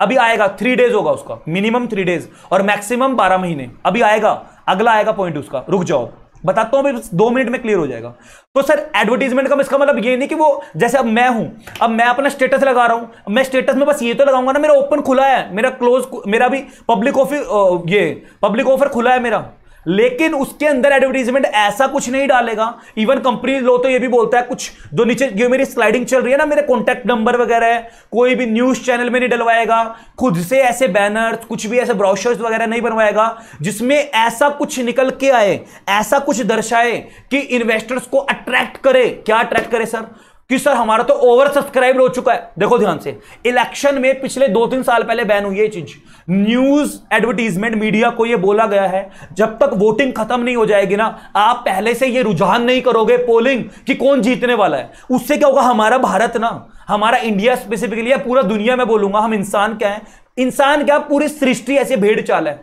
अभी आएगा थ्री डेज होगा उसका मिनिमम थ्री डेज और मैक्सिमम बारह महीने अभी आएगा अगला आएगा पॉइंट उसका रुक जाओ बताता हूं अभी दो मिनट में क्लियर हो जाएगा तो सर एडवर्टीजमेंट का इसका मतलब ये नहीं कि वो जैसे अब मैं हूं अब मैं अपना स्टेटस लगा रहा हूं मैं स्टेटस में बस ये तो लगाऊंगा ना मेरा ओपन खुला है मेरा क्लोज मेरा भी पब्लिक ऑफिस ये पब्लिक ऑफर खुला है मेरा लेकिन उसके अंदर एडवर्टीजमेंट ऐसा कुछ नहीं डालेगा इवन कंपनी लो तो ये भी बोलता है कुछ जो नीचे जो मेरी स्लाइडिंग चल रही है ना मेरे कॉन्टैक्ट नंबर वगैरह है कोई भी न्यूज चैनल में नहीं डलवाएगा खुद से ऐसे बैनर कुछ भी ऐसे ब्राउशर्स वगैरह नहीं बनवाएगा जिसमें ऐसा कुछ निकल के आए ऐसा कुछ दर्शाए कि इन्वेस्टर्स को अट्रैक्ट करे क्या अट्रैक्ट करे सर कि सर हमारा तो ओवर सब्सक्राइब हो चुका है देखो ध्यान से इलेक्शन में पिछले दो तीन साल पहले बैन हुई है चीज न्यूज एडवर्टीजमेंट मीडिया को यह बोला गया है जब तक वोटिंग खत्म नहीं हो जाएगी ना आप पहले से यह रुझान नहीं करोगे पोलिंग कि कौन जीतने वाला है उससे क्या होगा हमारा भारत ना हमारा इंडिया स्पेसिफिकली पूरा दुनिया में बोलूंगा हम इंसान क्या है इंसान क्या पूरी सृष्टि ऐसे भेड़ चाल है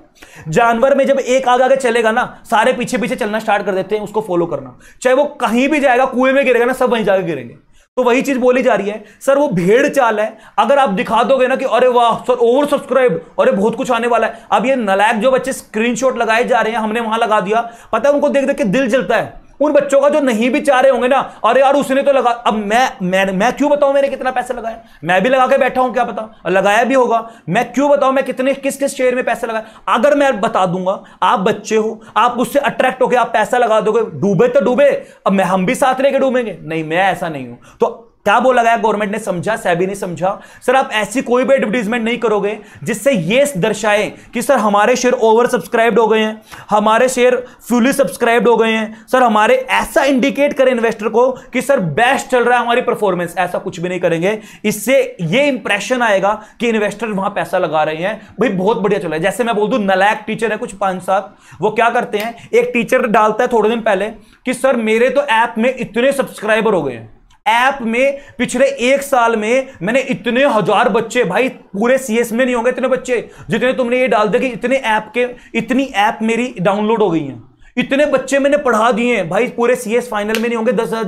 जानवर में जब एक आगे आगे चलेगा ना सारे पीछे पीछे चलना स्टार्ट कर देते हैं उसको फॉलो करना चाहे वो कहीं भी जाएगा कुएं में गिरेगा ना सब वहीं जाकर गिरेंगे तो वही चीज बोली जा रही है सर वो भेड़ चाल है अगर आप दिखा दोगे ना कि अरे वाह सर ओवर सब्सक्राइब अरे बहुत कुछ आने वाला है अब ये नलायक जो बच्चे स्क्रीनशॉट लगाए जा रहे हैं हमने वहां लगा दिया पता है उनको देख देख के दिल जलता है उन बच्चों का जो नहीं भी चाह रहे होंगे ना अरे यार उसने तो लगा अब मैं मैं मैं क्यों बताऊं मैंने कितना पैसा लगाया मैं भी लगा के बैठा हूं क्या पता लगाया भी होगा मैं क्यों बताऊं मैं कितने किस किस शेयर में पैसा लगाया अगर मैं बता दूंगा आप बच्चे हो आप उससे अट्रैक्ट होकर आप पैसा लगा दोगे डूबे तो डूबे अब मैं हम भी साथ लेके डूबेंगे नहीं मैं ऐसा नहीं हूं तो क्या बोला गया गवर्नमेंट ने समझा सैबी ने समझा सर आप ऐसी कोई भी एडवर्टीजमेंट नहीं करोगे जिससे ये दर्शाए कि सर हमारे शेयर ओवर सब्सक्राइब्ड हो गए हैं हमारे शेयर फुली सब्सक्राइब्ड हो गए हैं सर हमारे ऐसा इंडिकेट करें इन्वेस्टर को कि सर बेस्ट चल रहा है हमारी परफॉर्मेंस ऐसा कुछ भी नहीं करेंगे इससे यह इंप्रेशन आएगा कि इन्वेस्टर वहां पैसा लगा रहे हैं भाई बहुत बढ़िया चल रहा है जैसे मैं बोल दू नलायक टीचर है कुछ पांच सात वो क्या करते हैं एक टीचर डालता है थोड़े दिन पहले कि सर मेरे तो ऐप में इतने सब्सक्राइबर हो गए हैं ऐप में पिछले एक साल में मैंने इतने हजार बच्चे भाई पूरे सीएस में नहीं होंगे इतने बच्चे जितने तुमने ये डाल दिया कि इतने ऐप के इतनी ऐप मेरी डाउनलोड हो गई है इतने बच्चे मैंने पढ़ा दिए हैं भाई पूरे सीएस फाइनल में नहीं होंगे दस हजार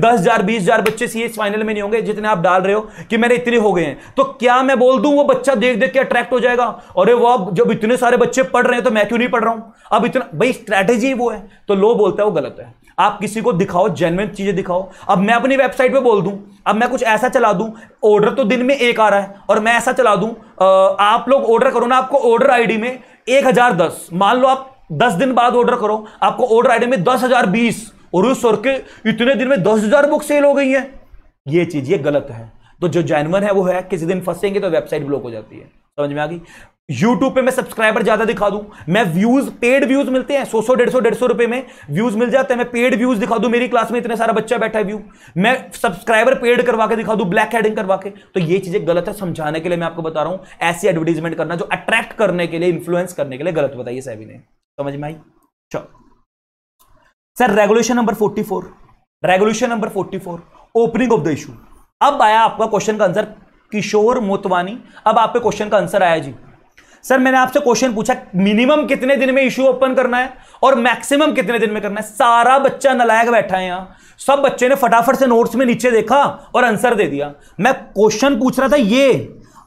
दस हजार बीस हजार बच्चे सीएस फाइनल में नहीं होंगे जितने आप डाल रहे हो कि मेरे इतने हो गए हैं तो क्या मैं बोल दूं वो बच्चा देख देख के अट्रैक्ट हो जाएगा अरे वो अब जब इतने सारे बच्चे पढ़ रहे हैं तो मैं क्यों नहीं पढ़ रहा हूं अब इतना भाई स्ट्रैटेजी वो है तो लो बोलता है वो गलत है आप किसी को दिखाओ जेनविन चीज़ें दिखाओ अब मैं अपनी वेबसाइट पे बोल दूं अब मैं कुछ ऐसा चला दूं ऑर्डर तो दिन में एक आ रहा है और मैं ऐसा चला दूं आप लोग ऑर्डर करो ना आपको ऑर्डर आईडी में एक हजार दस मान लो आप दस दिन बाद ऑर्डर करो आपको ऑर्डर आईडी में दस हजार बीस और उस और के इतने दिन में दस हजार बुक सेल हो गई है ये चीज़ ये गलत है तो जो जैनवन है वो है किसी दिन फंसेंगे तो वेबसाइट ब्लॉक हो जाती है समझ में आ गई यूट्यूब पे मैं सब्सक्राइबर ज्यादा दिखा दूं मैं व्यूज पेड व्यूज मिलते हैं सौ सौ डेढ़ सौ डेढ़ सौ रुपए में व्यूज मिल जाते हैं मैं पेड व्यूज दिखा दूं मेरी क्लास में इतना सारा बच्चा बैठा है व्यू मैं सब्सक्राइबर पेड करवा के दिखा दूं ब्लैक हेडिंग करवा के तो ये चीजें गलत है समझाने के लिए मैं आपको बता रहा हूं ऐसी एडवर्टीजमेंट करना जो अट्रैक्ट करने के लिए इन्फ्लुएंस करने के लिए गलत बताइए सभी ने समझ में आई चलो sir regulation number forty four regulation number forty four opening of the issue अब आया आपका क्वेश्चन का आंसर किशोर मोतवानी अब आपके क्वेश्चन का आंसर आया जी सर मैंने आपसे क्वेश्चन पूछा मिनिमम कितने दिन में इश्यू ओपन करना है और मैक्सिमम कितने दिन में करना है सारा बच्चा नलायक बैठा है यहां सब बच्चे ने फटाफट से नोट्स में नीचे देखा और आंसर दे दिया मैं क्वेश्चन पूछ रहा था ये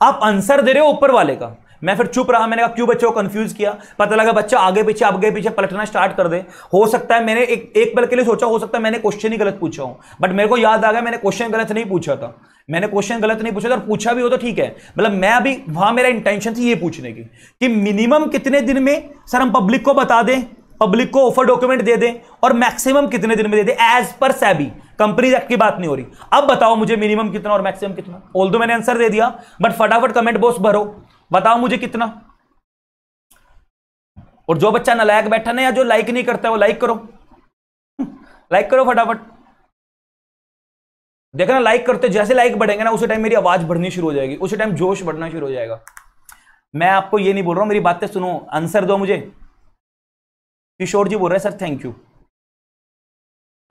आप आंसर दे रहे हो ऊपर वाले का मैं फिर चुप रहा मैंने कहा क्यों बच्चे को कंफ्यूज किया पता लगा बच्चा आगे पीछे आगे पीछे पलटना स्टार्ट कर दे हो सकता है मैंने एक एक पल के लिए सोचा हो सकता है मैंने क्वेश्चन ही गलत पूछा हूं बट मेरे को याद आ गया मैंने क्वेश्चन गलत नहीं पूछा था मैंने क्वेश्चन गलत नहीं पूछा था तो और पूछा भी हो तो ठीक है मतलब मैं अभी वहां मेरा इंटेंशन थी ये पूछने की कि मिनिमम कितने दिन में सर हम पब्लिक को बता दें पब्लिक को ऑफर डॉक्यूमेंट दे दें और मैक्सिमम कितने दिन में दे दें as per SEBI company act की बात नहीं हो रही अब बताओ मुझे मिनिमम कितना और मैक्सिमम कितना ऑल मैंने आंसर दे दिया बट फटाफट कमेंट बॉक्स भरो बताओ मुझे कितना और जो बच्चा नलायक बैठा ना या जो लाइक नहीं करता वो लाइक करो लाइक करो फटाफट देखना लाइक करते जैसे लाइक बढ़ेंगे ना उसी टाइम मेरी आवाज बढ़नी शुरू हो जाएगी उसी टाइम जोश बढ़ना शुरू हो जाएगा मैं आपको ये नहीं बोल रहा हूँ मेरी बातें सुनो आंसर दो मुझे किशोर जी बोल रहे हैं सर थैंक यू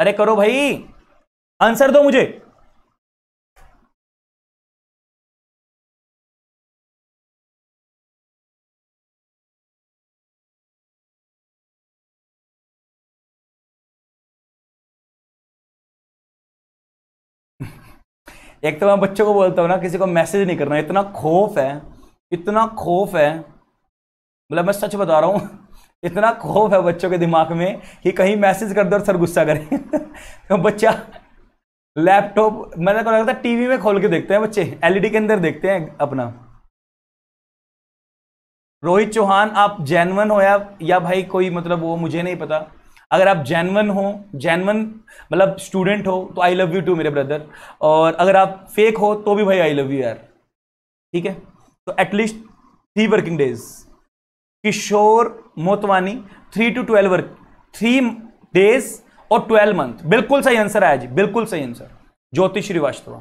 अरे करो भाई आंसर दो मुझे एक तो मैं बच्चों को बोलता हूँ ना किसी को मैसेज नहीं करना इतना खौफ है इतना खौफ है मतलब मैं सच बता रहा हूँ इतना खौफ है बच्चों के दिमाग में कि कहीं मैसेज कर दो और सर गुस्सा करें तो बच्चा लैपटॉप मैंने को लगता है टीवी में खोल के देखते हैं बच्चे एलईडी के अंदर देखते हैं अपना रोहित चौहान आप जैनवन हो या, या भाई कोई मतलब वो मुझे नहीं पता अगर आप जैनवन हो जैनवन मतलब स्टूडेंट हो तो आई लव यू टू मेरे ब्रदर और अगर आप फेक हो तो भी भाई आई लव यू यार ठीक है तो at least three working days Kishore Motwani three to twelve work three days और ट्वेल्व मंथ बिल्कुल सही आंसर आया जी बिल्कुल सही आंसर ज्योतिष श्रीवास्तव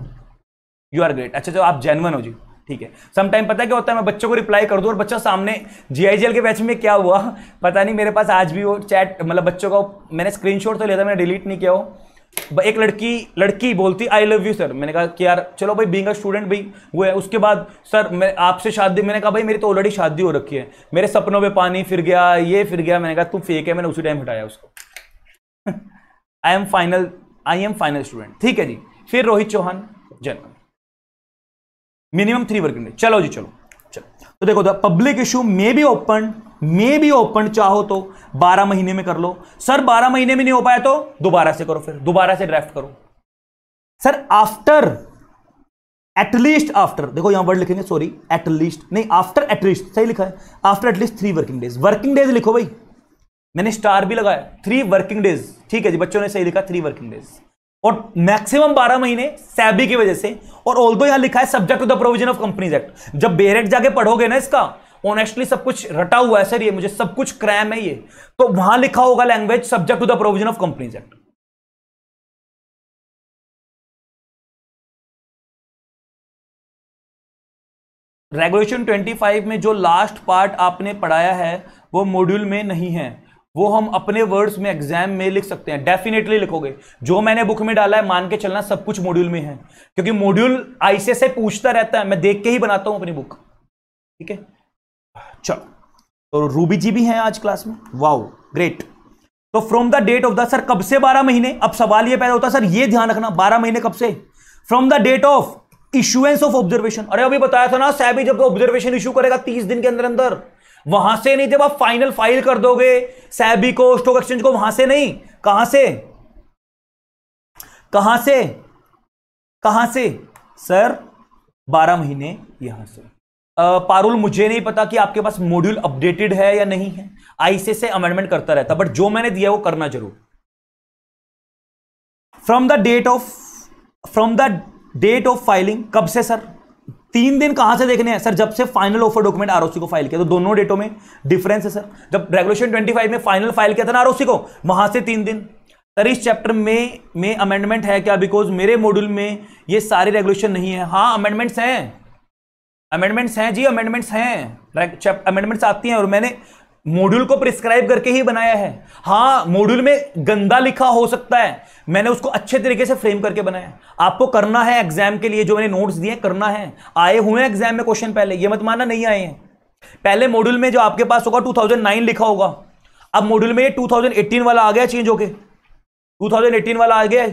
यू आर ग्रेट अच्छा जो आप जैनवन हो जी ठीक है समटाइम पता क्या होता है मैं बच्चों को रिप्लाई कर दूँ और बच्चों सामने जीआईजीएल के बैच में क्या हुआ पता नहीं मेरे पास आज भी वो चैट मतलब बच्चों का मैंने स्क्रीनशॉट तो लिया था मैंने डिलीट नहीं किया हो एक लड़की लड़की बोलती आई लव यू सर मैंने कहा कि यार चलो भाई बींग स्टूडेंट भाई वो है उसके बाद सर मैं आपसे शादी मैंने कहा भाई मेरी तो ऑलरेडी शादी हो रखी है मेरे सपनों में पानी फिर गया ये फिर गया मैंने कहा तू फेक है मैंने उसी टाइम हटाया उसको I am final I am final student ठीक है जी फिर रोहित चौहान जन्म मिनिमम थ्री वर्किंग डे चलो जी चलो चलो तो देखो public issue may be open may be open चाहो तो 12 महीने में कर लो सर 12 महीने में नहीं हो पाया तो दोबारा से करो फिर दोबारा से ड्राफ्ट करो सर आफ्टर एटलीस्ट आफ्टर देखो यहां वर्ड लिखेंगे सॉरी एटलीस्ट नहीं आफ्टर एटलीस्ट सही लिखा है after at least three working days working days लिखो भाई मैंने स्टार भी लगाया थ्री वर्किंग डेज ठीक है जी बच्चों ने सही लिखा थ्री वर्किंग डेज और मैक्सिमम 12 महीने सैबी की वजह से और ऑल यहां लिखा है subject to the provision of companies act जब बेरेट e जाके पढ़ोगे ना इसका ऑनेस्टली सब कुछ रटा हुआ है सर ये मुझे सब कुछ क्रैम है ये तो वहां लिखा होगा language subject to the provision of companies act regulation 25 में जो लास्ट पार्ट आपने पढ़ाया है वो मॉड्यूल में नहीं है वो हम अपने वर्ड्स में एग्जाम में लिख सकते हैं डेफिनेटली लिखोगे जो मैंने बुक में डाला है मान के चलना सब कुछ मॉड्यूल में है क्योंकि मॉड्यूल आईसे से पूछता रहता है मैं देख के ही बनाता हूं अपनी बुक ठीक है चलो तो रूबी जी भी हैं आज क्लास में वाओ ग्रेट तो from the date of the sir कब से बारह महीने अब सवाल ये पैदा होता है सर ये ध्यान रखना बारह महीने कब से from the date of issuance of observation अरे अभी बताया था ना सैबी जब ऑब्जर्वेशन इशू करेगा तीस दिन के अंदर अंदर वहां से नहीं जब आप फाइनल फाइल कर दोगे सैबी को स्टॉक एक्सचेंज को वहां से नहीं कहां से कहां से कहां से सर बारह महीने यहां से पारुल मुझे नहीं पता कि आपके पास मॉड्यूल अपडेटेड है या नहीं है आईसी से अमेंडमेंट करता रहता बट जो मैंने दिया वो करना जरूर from the date of from the date of filing कब से सर तीन दिन कहां से देखने हैं सर जब से फाइनल ऑफर डॉक्यूमेंट आरओसी को फाइल किया तो दोनों डेटों में डिफरेंस है सर जब रेगुलेशन 25 में फाइनल फाइल किया था ना आरओसी को वहां से तीन दिन सर इस चैप्टर में में अमेंडमेंट है क्या बिकॉज मेरे मॉड्यूल में ये सारे रेगुलेशन नहीं है हाँ अमेंडमेंट्स हैं अमेंडमेंट्स हैं जी अमेंडमेंट्स हैं अमेंडमेंट्स आती हैं और मैंने मॉड्यूल को प्रिस्क्राइब करके ही बनाया है हाँ मॉड्यूल में गंदा लिखा हो सकता है मैंने उसको अच्छे तरीके से फ्रेम करके बनाया आपको करना है एग्जाम के लिए जो मैंने नोट्स दिए करना है आए हुए हैं एग्जाम में क्वेश्चन पहले ये मत माना नहीं आए हैं पहले मॉड्यूल में जो आपके पास होगा 2009 लिखा होगा अब मॉड्यूल में ये 2018 वाला आ गया चेंज होके 2018 वाला आ गया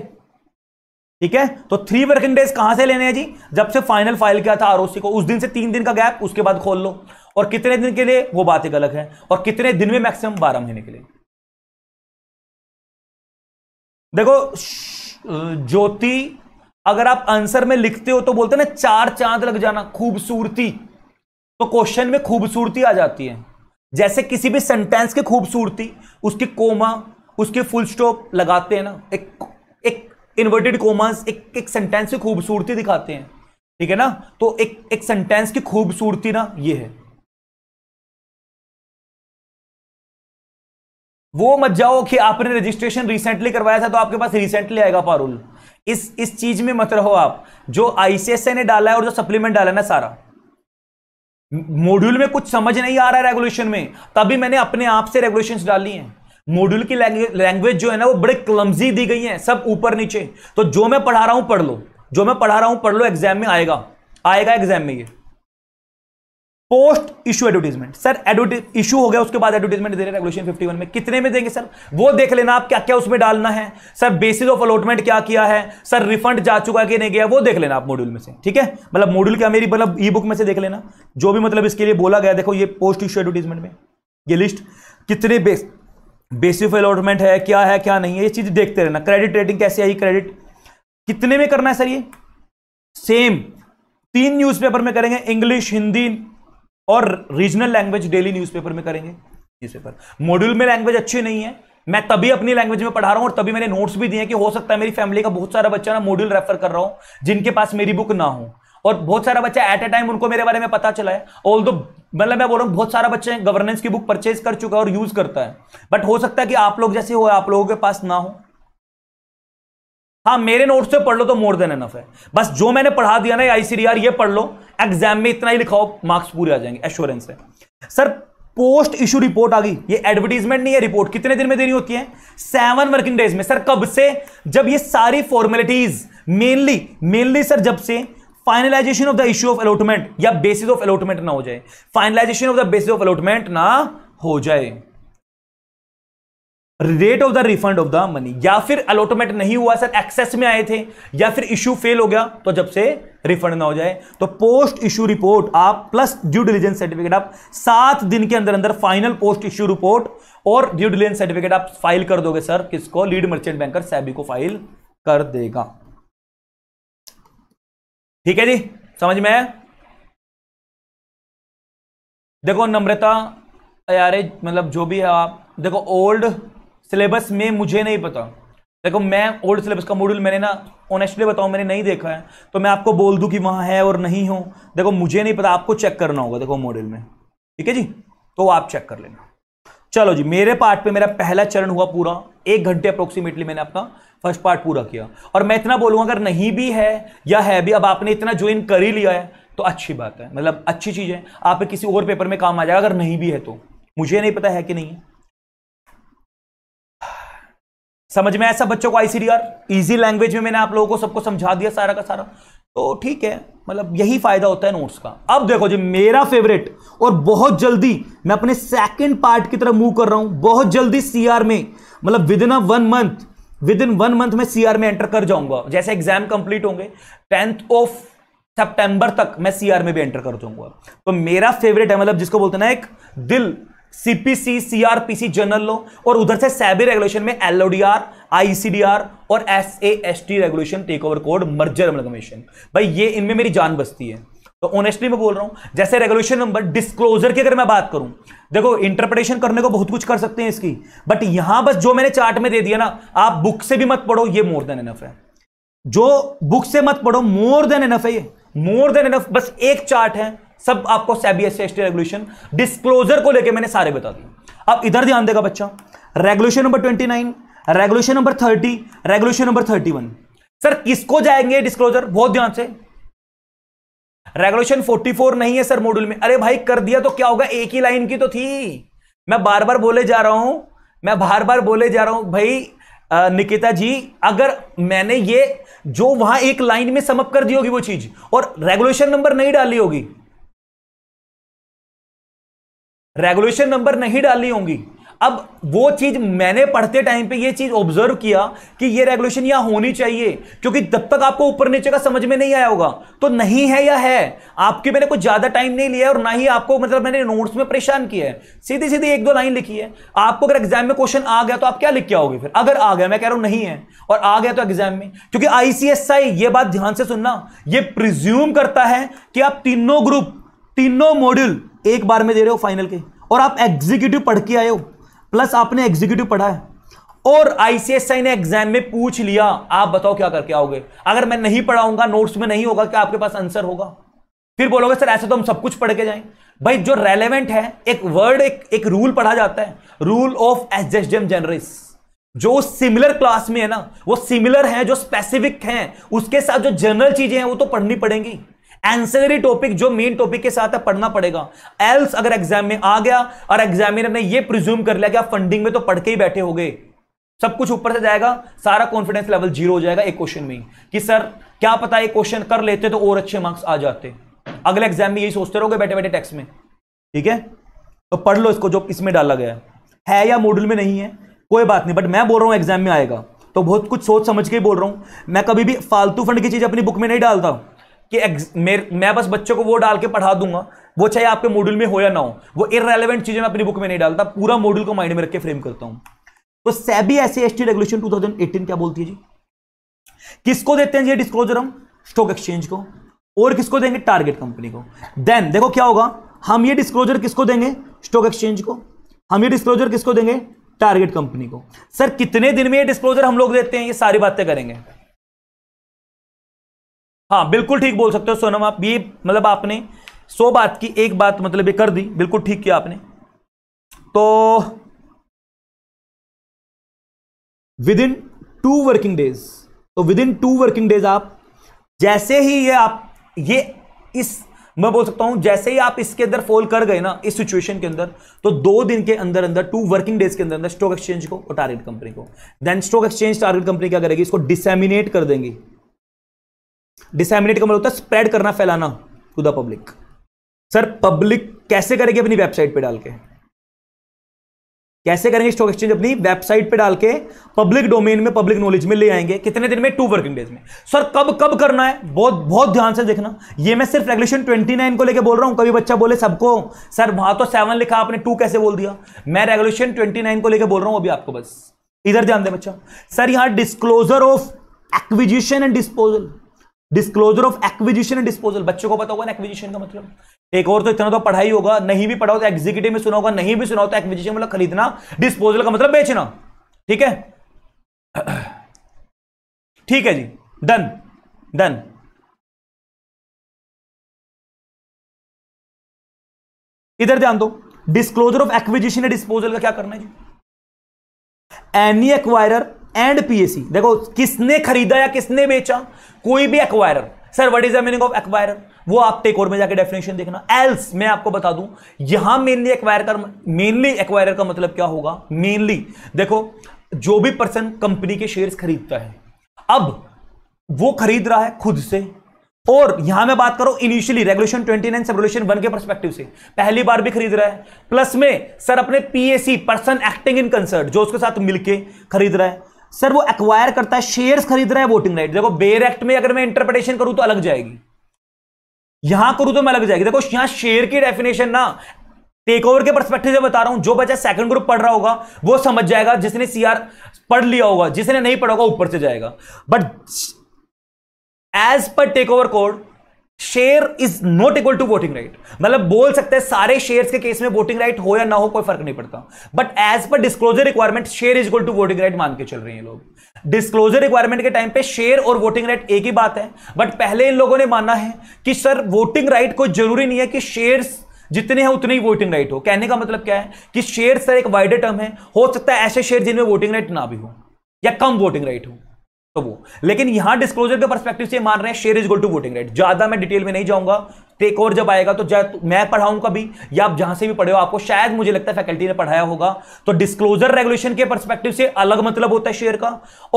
ठीक है तो थ्री वर्किंग डेज कहां से लेने हैं जी जब से फाइनल फाइल किया था आरओसी को उस दिन से तीन दिन का गैप उसके बाद खोल लो और कितने दिन के लिए वो बात एक अलग है और कितने दिन में मैक्सिमम बारह महीने के लिए देखो ज्योति अगर आप आंसर में लिखते हो तो बोलते ना चार चांद लग जाना खूबसूरती तो क्वेश्चन में खूबसूरती आ जाती है जैसे किसी भी सेंटेंस की खूबसूरती उसकी कोमा उसके फुल स्टॉप लगाते हैं ना एक एक इन्वर्टेड कोमास एक एक सेंटेंस की खूबसूरती दिखाते हैं ठीक है ना तो एक एक सेंटेंस की खूबसूरती ना ये है वो मत जाओ कि आपने रजिस्ट्रेशन रिसेंटली करवाया था तो आपके पास रिसेंटली आएगा पारुल इस इस चीज में मत रहो आप जो आईसीएस ने डाला है और जो सप्लीमेंट डाला है ना सारा मॉड्यूल में कुछ समझ नहीं आ रहा है रेगुलेशन में तभी मैंने अपने आप से रेगुलेशन डाली है मॉड्यूल की लैंग्वेज जो है ना वो बड़े क्लमजी दी गई है सब ऊपर नीचे तो जो मैं पढ़ा रहा हूं पढ़ लो जो मैं पढ़ा रहा हूं पढ़ लो एग्जाम में आएगा आएगा एग्जाम में ये post issue advertisement sir advertise issue हो गया उसके बाद एडवर्टीजमेंट दे रहे रेगुलेशन 51 में कितने में देंगे सर वो देख लेना आप क्या क्या उसमें डालना है सर बेसिस ऑफ अलॉटमेंट क्या किया है सर रिफंड जा चुका कि नहीं गया वो देख लेना आप मॉड्यूल में से ठीक है मतलब मॉड्यूल क्या मेरी मतलब ई बुक में से देख लेना जो भी मतलब इसके लिए बोला गया देखो ये पोस्ट इशू एडवर्टीजमेंट में ये लिस्ट कितने बेस बेसिस ऑफ अलॉटमेंट है क्या है क्या नहीं है ये चीज देखते रहना क्रेडिट रेटिंग कैसे आई क्रेडिट कितने में करना है सर ये सेम तीन न्यूज़पेपर में करेंगे इंग्लिश हिंदी और रीजनल लैंग्वेज डेली न्यूज़पेपर में करेंगे न्यूज़पेपर मॉड्यूल में लैंग्वेज अच्छी नहीं है मैं तभी अपनी लैंग्वेज में पढ़ा रहा हूं और तभी मैंने नोट्स भी दिए हैं कि हो सकता है मेरी फैमिली का बहुत सारा बच्चा ना मॉड्यूल रेफर कर रहा हूं जिनके पास मेरी बुक ना हो और बहुत सारा बच्चा एट ए टाइम उनको मेरे बारे में पता चला है ऑल दो मतलब मैं बोल रहा हूँ बहुत सारा बच्चे गवर्नेंस की बुक परचेज कर चुका है और यूज करता है बट हो सकता है कि आप लोग जैसे हो आप लोगों के पास ना हो हाँ मेरे नोट से पढ़ लो तो मोर देन एनफ है बस जो मैंने पढ़ा दिया ना आईसीडीआर ये पढ़ लो एग्जाम में इतना ही लिखाओ मार्क्स पूरे आ जाएंगे एश्योरेंस है सर पोस्ट इशू रिपोर्ट आ गई ये एडवर्टीजमेंट नहीं है रिपोर्ट कितने दिन में देनी होती है सेवन वर्किंग डेज में सर कब से जब ये सारी फॉर्मेलिटीज मेनली मेनली सर जब से finalisation of the issue of allotment या बेसिस ऑफ अलॉटमेंट ना हो जाए finalisation of the basis of allotment ना हो जाए rate of the refund of the money या फिर अलॉटमेंट नहीं हुआ सर एक्सेस में आए थे या फिर इश्यू फेल हो गया तो जब से रिफंड ना हो जाए तो पोस्ट इश्यू रिपोर्ट आप प्लस ड्यू डिलीजेंस सर्टिफिकेट आप सात दिन के अंदर अंदर फाइनल पोस्ट इश्यू रिपोर्ट और ड्यू डिलीजेंस सर्टिफिकेट आप फाइल कर दोगे सर किसको लीड मर्चेंट बैंकर सैबी को फाइल कर देगा ठीक है जी समझ में देखो नम्रता यार मतलब जो भी है आप देखो ओल्ड सिलेबस में मुझे नहीं पता देखो मैं ओल्ड सिलेबस का मॉड्यूल मैंने ना ऑनेस्टली बताऊं मैंने नहीं देखा है तो मैं आपको बोल दूं कि वहाँ है और नहीं हो देखो मुझे नहीं पता आपको चेक करना होगा देखो मॉड्यूल में ठीक है जी तो आप चेक कर लेना चलो जी मेरे पार्ट पे मेरा पहला चरण हुआ पूरा एक घंटे अप्रोक्सीमेटली मैंने आपका फर्स्ट पार्ट पूरा किया और मैं इतना बोलूँगा अगर नहीं भी है या है भी अब आपने इतना ज्वाइन कर ही लिया है तो अच्छी बात है मतलब अच्छी चीज़ है आप किसी और पेपर में काम आ जाएगा अगर नहीं भी है तो मुझे नहीं पता है कि नहीं है समझ में आया सब बच्चों को आईसीडीआर इजी लैंग्वेज में मैंने आप लोगों को सबको समझा दिया सारा का सारा तो ठीक है मतलब यही फायदा होता है नोट्स का अब देखो जी मेरा फेवरेट और बहुत जल्दी मैं अपने सेकंड पार्ट की तरफ मूव कर रहा हूं बहुत जल्दी सीआर में मतलब within a one month within one month में सीआर में एंटर कर जाऊंगा जैसे एग्जाम कंप्लीट होंगे टेंथ ऑफ सेप्टेंबर तक मैं सीआर में भी एंटर कर जाऊंगा तो मेरा फेवरेट है मतलब जिसको बोलते ना एक दिल सीपीसी सीआरपीसी जनरल लॉ और उधर से सैबी रेगुलेशन में एलओडीआर आईसीडीआर और S T regulation take over code merger commission भाई ये इनमें मेरी जान बसती है तो ऑनेस्टली मैं बोल रहा हूं जैसे रेगुलेशन नंबर डिस्क्लोजर की अगर मैं बात करूं देखो इंटरप्रिटेशन करने को बहुत कुछ कर सकते हैं इसकी बट यहां बस जो मैंने चार्ट में दे दिया ना आप बुक से भी मत पढ़ो ये मोर देन एनफ है जो बुक से मत पढ़ो मोर देन एनफ है ये मोर देन एनफ बस एक चार्ट है सब आपको सेबी रेगुलेशन डिस्क्लोजर को लेकर मैंने सारे बता दिए अब इधर ध्यान देगा बच्चा regulation number twenty nine regulation number thirty regulation number thirty one sir किसको जाएंगे डिस्क्लोजर बहुत ध्यान से रेगुलेशन 44 नहीं है सर मॉड्यूल में अरे भाई कर दिया तो क्या होगा एक ही लाइन की तो थी मैं बार बार बोले जा रहा हूं मैं बार बार बोले जा रहा हूं भाई निकिता जी अगर मैंने ये जो वहां एक लाइन में समअप कर दी होगी वो चीज और रेगुलेशन नंबर नहीं डाली होगी रेगुलेशन नंबर नहीं डालनी होंगी अब वो चीज मैंने पढ़ते टाइम पे ये चीज ऑब्जर्व किया कि ये रेगुलेशन यहां होनी चाहिए क्योंकि जब तक आपको ऊपर नीचे का समझ में नहीं आया होगा तो नहीं है या है आपके मैंने कुछ ज्यादा टाइम नहीं लिया और ना ही आपको मतलब मैंने नोट्स में परेशान किया है सीधी सीधी एक दो लाइन लिखी है आपको अगर एग्जाम में क्वेश्चन आ गया तो आप क्या लिख के आओगे फिर अगर आ गया मैं कह रहा हूं नहीं है और आ गया तो एग्जाम में क्योंकि आईसीएसआई ये बात ध्यान से सुनना यह प्रिज्यूम करता है कि आप तीनों ग्रुप तीनों मॉड्यूल एक बार में दे रहे हो फाइनल के और आप एग्जीक्यूटिव पढ़ के आए हो प्लस आपने एग्जीक्यूटिव पढ़ा है और आईसीएसआई ने एग्जाम में पूछ लिया आप बताओ क्या करके आओगे अगर मैं नहीं पढ़ाऊंगा नोट्स में नहीं होगा क्या आपके पास आंसर होगा फिर बोलोगे सर ऐसे तो हम सब कुछ पढ़ के जाएं भाई जो रेलेवेंट है एक वर्ड एक एक रूल पढ़ा जाता है रूल ऑफ एसजेस्टम जनरिस जो सिमिलर क्लास में है ना वो सिमिलर है जो स्पेसिफिक है उसके साथ जो जनरल चीजें हैं वो तो पढ़नी पड़ेंगी एंसरी टॉपिक जो मेन टॉपिक के साथ है पढ़ना पड़ेगा एल्स अगर एग्जाम में आ गया और एग्जामिनर ने ये प्रिज्यूम कर लिया कि आप फंडिंग में तो पढ़ के ही बैठे हो सब कुछ ऊपर से जाएगा सारा कॉन्फिडेंस लेवल जीरो हो जाएगा एक क्वेश्चन में कि सर क्या पता ये क्वेश्चन कर लेते तो और अच्छे मार्क्स आ जाते अगले एग्जाम में यही सोचते रहोगे बैठे बैठे टेक्स्ट में ठीक है तो पढ़ लो इसको जो इसमें डाला गया है या मॉडल में नहीं है कोई बात नहीं बट मैं बोल रहा हूँ एग्जाम में आएगा तो बहुत कुछ सोच समझ के ही बोल रहा हूँ मैं कभी भी फालतू फंड की चीज़ अपनी बुक में नहीं डालता कि मैं बस बच्चों को वो डाल के पढ़ा दूंगा वो चाहे आपके मॉड्यूल में हो या ना हो वो इरेलीवेंट चीजें मैं अपनी बुक में नहीं डालता पूरा मॉड्यूल को माइंड में रखकर फ्रेम करता हूं तो सेबी एस टी रेगुलेशन 2018 क्या बोलती है जी किसको देते हैं ये डिस्क्लोजर हम स्टॉक एक्सचेंज को और किसको देंगे टारगेट कंपनी को देन देखो क्या होगा हम ये डिस्क्लोजर किसको देंगे स्टॉक एक्सचेंज को हम ये डिस्क्लोजर किसको देंगे टारगेट कंपनी को सर कितने दिन में ये डिस्क्लोजर हम लोग देते हैं ये सारी बातें करेंगे हाँ बिल्कुल ठीक बोल सकते हो सोनम आप ये मतलब आपने सौ बात की एक बात मतलब ये कर दी बिल्कुल ठीक किया आपने तो within two working days तो within two working days आप जैसे ही ये आप ये इस मैं बोल सकता हूं जैसे ही आप इसके अंदर फॉल कर गए ना इस सिचुएशन के अंदर तो दो दिन के अंदर अंदर टू वर्किंग डेज के अंदर अंदर स्टॉक एक्सचेंज को और टारगेट कंपनी को then stock exchange target company क्या करेगी इसको डिसेमिनेट कर देंगी डिसमिनेट का मतलब होता है स्प्रेड करना फैलाना to the public sir public कैसे करेंगे अपनी वेबसाइट पे डाल के कैसे करेंगे स्टॉक एक्सचेंज अपनी वेबसाइट पे डाल के पब्लिक डोमेन में पब्लिक नॉलेज में ले आएंगे कितने दिन में टू वर्किंग डेज में सर कब कब करना है बहुत बहुत ध्यान से देखना ये मैं सिर्फ रेगुलेशन 29 को लेके बोल रहा हूं कभी बच्चा बोले सबको सर वहां तो सेवन लिखा आपने टू कैसे बोल दिया मैं रेगुलेशन ट्वेंटी को लेकर बोल रहा हूं अभी आपको बस इधर ध्यान दे बच्चा सर यहां disclosure of acquisition and disposal disclosure of acquisition and disposal बच्चों को पता होगा ना एक्विजिशन का मतलब एक और तो इतना तो पढ़ाई होगा नहीं भी पढ़ा हो तो एग्जीक्यूटिव में सुना होगा नहीं भी सुना हो तो एक्विजिशन मतलब खरीदना डिस्पोजल का मतलब बेचना ठीक है ठीक है जी डन डन इधर ध्यान दो disclosure of acquisition and disposal का क्या करना है जी एनी एक्वायरर एंड पीएसी देखो किसने खरीदा या किसने बेचा कोई भी acquirer sir what is the meaning of acquirer वो आप टेक और में जाके डेफिनेशन देखना एल्स मैं आपको बता दूं यहां मेनली एक्वायर का मेनली एक्वायरर का मतलब क्या होगा मेनली देखो जो भी पर्सन कंपनी के शेयर्स खरीदता है अब वो खरीद रहा है खुद से और यहां मैं बात करूं इनिशियली रेगुलेशन 29 सब रेगुलेशन वन के परस्पेक्टिव से पहली बार भी खरीद रहा है प्लस में सर अपने PAC person acting in concert जो उसके साथ मिलके खरीद रहा है सर वो एक्वायर करता है शेयर्स खरीद रहा है वोटिंग राइट देखो बेर एक्ट में अगर मैं इंटरप्रिटेशन करूं तो अलग जाएगी यहां करूं तो मैं अलग जाएगी देखो यहां शेयर की डेफिनेशन ना टेक ओवर के परस्पेक्टिव से बता रहा हूं जो बच्चा सेकंड ग्रुप पढ़ रहा होगा वो समझ जाएगा जिसने सीआर पढ़ लिया होगा जिसने नहीं पढ़ा होगा ऊपर से जाएगा but as per take over code share is not equal to voting right मतलब बोल सकते हैं सारे शेयर्स के केस में वोटिंग राइट हो या ना हो कोई फर्क नहीं पड़ता but as per disclosure requirement share is equal to voting right मान के चल रहे हैं लोग डिस्क्लोजर रिक्वायरमेंट के टाइम पे शेयर और वोटिंग राइट एक ही बात है बट पहले इन लोगों ने माना है कि सर वोटिंग राइट कोई जरूरी नहीं है कि शेयर जितने हैं उतने ही वोटिंग राइट हो कहने का मतलब क्या है कि शेयर सर एक वाइडर टर्म है हो सकता है ऐसे शेयर जिनमें वोटिंग राइट ना भी हो या कम वोटिंग राइट हो तो वो लेकिन यहां डिस्क्लोजर के परस्पेक्टिव से मान रहे हैं share is equal to voting right ज्यादा मैं डिटेल में नहीं जाऊंगा टेक ओवर जब आएगा तो, मैं पढ़ाऊं कभी या आप जहां से भी पढ़े हो आपको शायद मुझे लगता है फैकल्टी ने पढ़ाया होगा तो डिस्क्लोजर रेगुलेशन के परस्पेक्टिव से अलग मतलब होता है शेयर का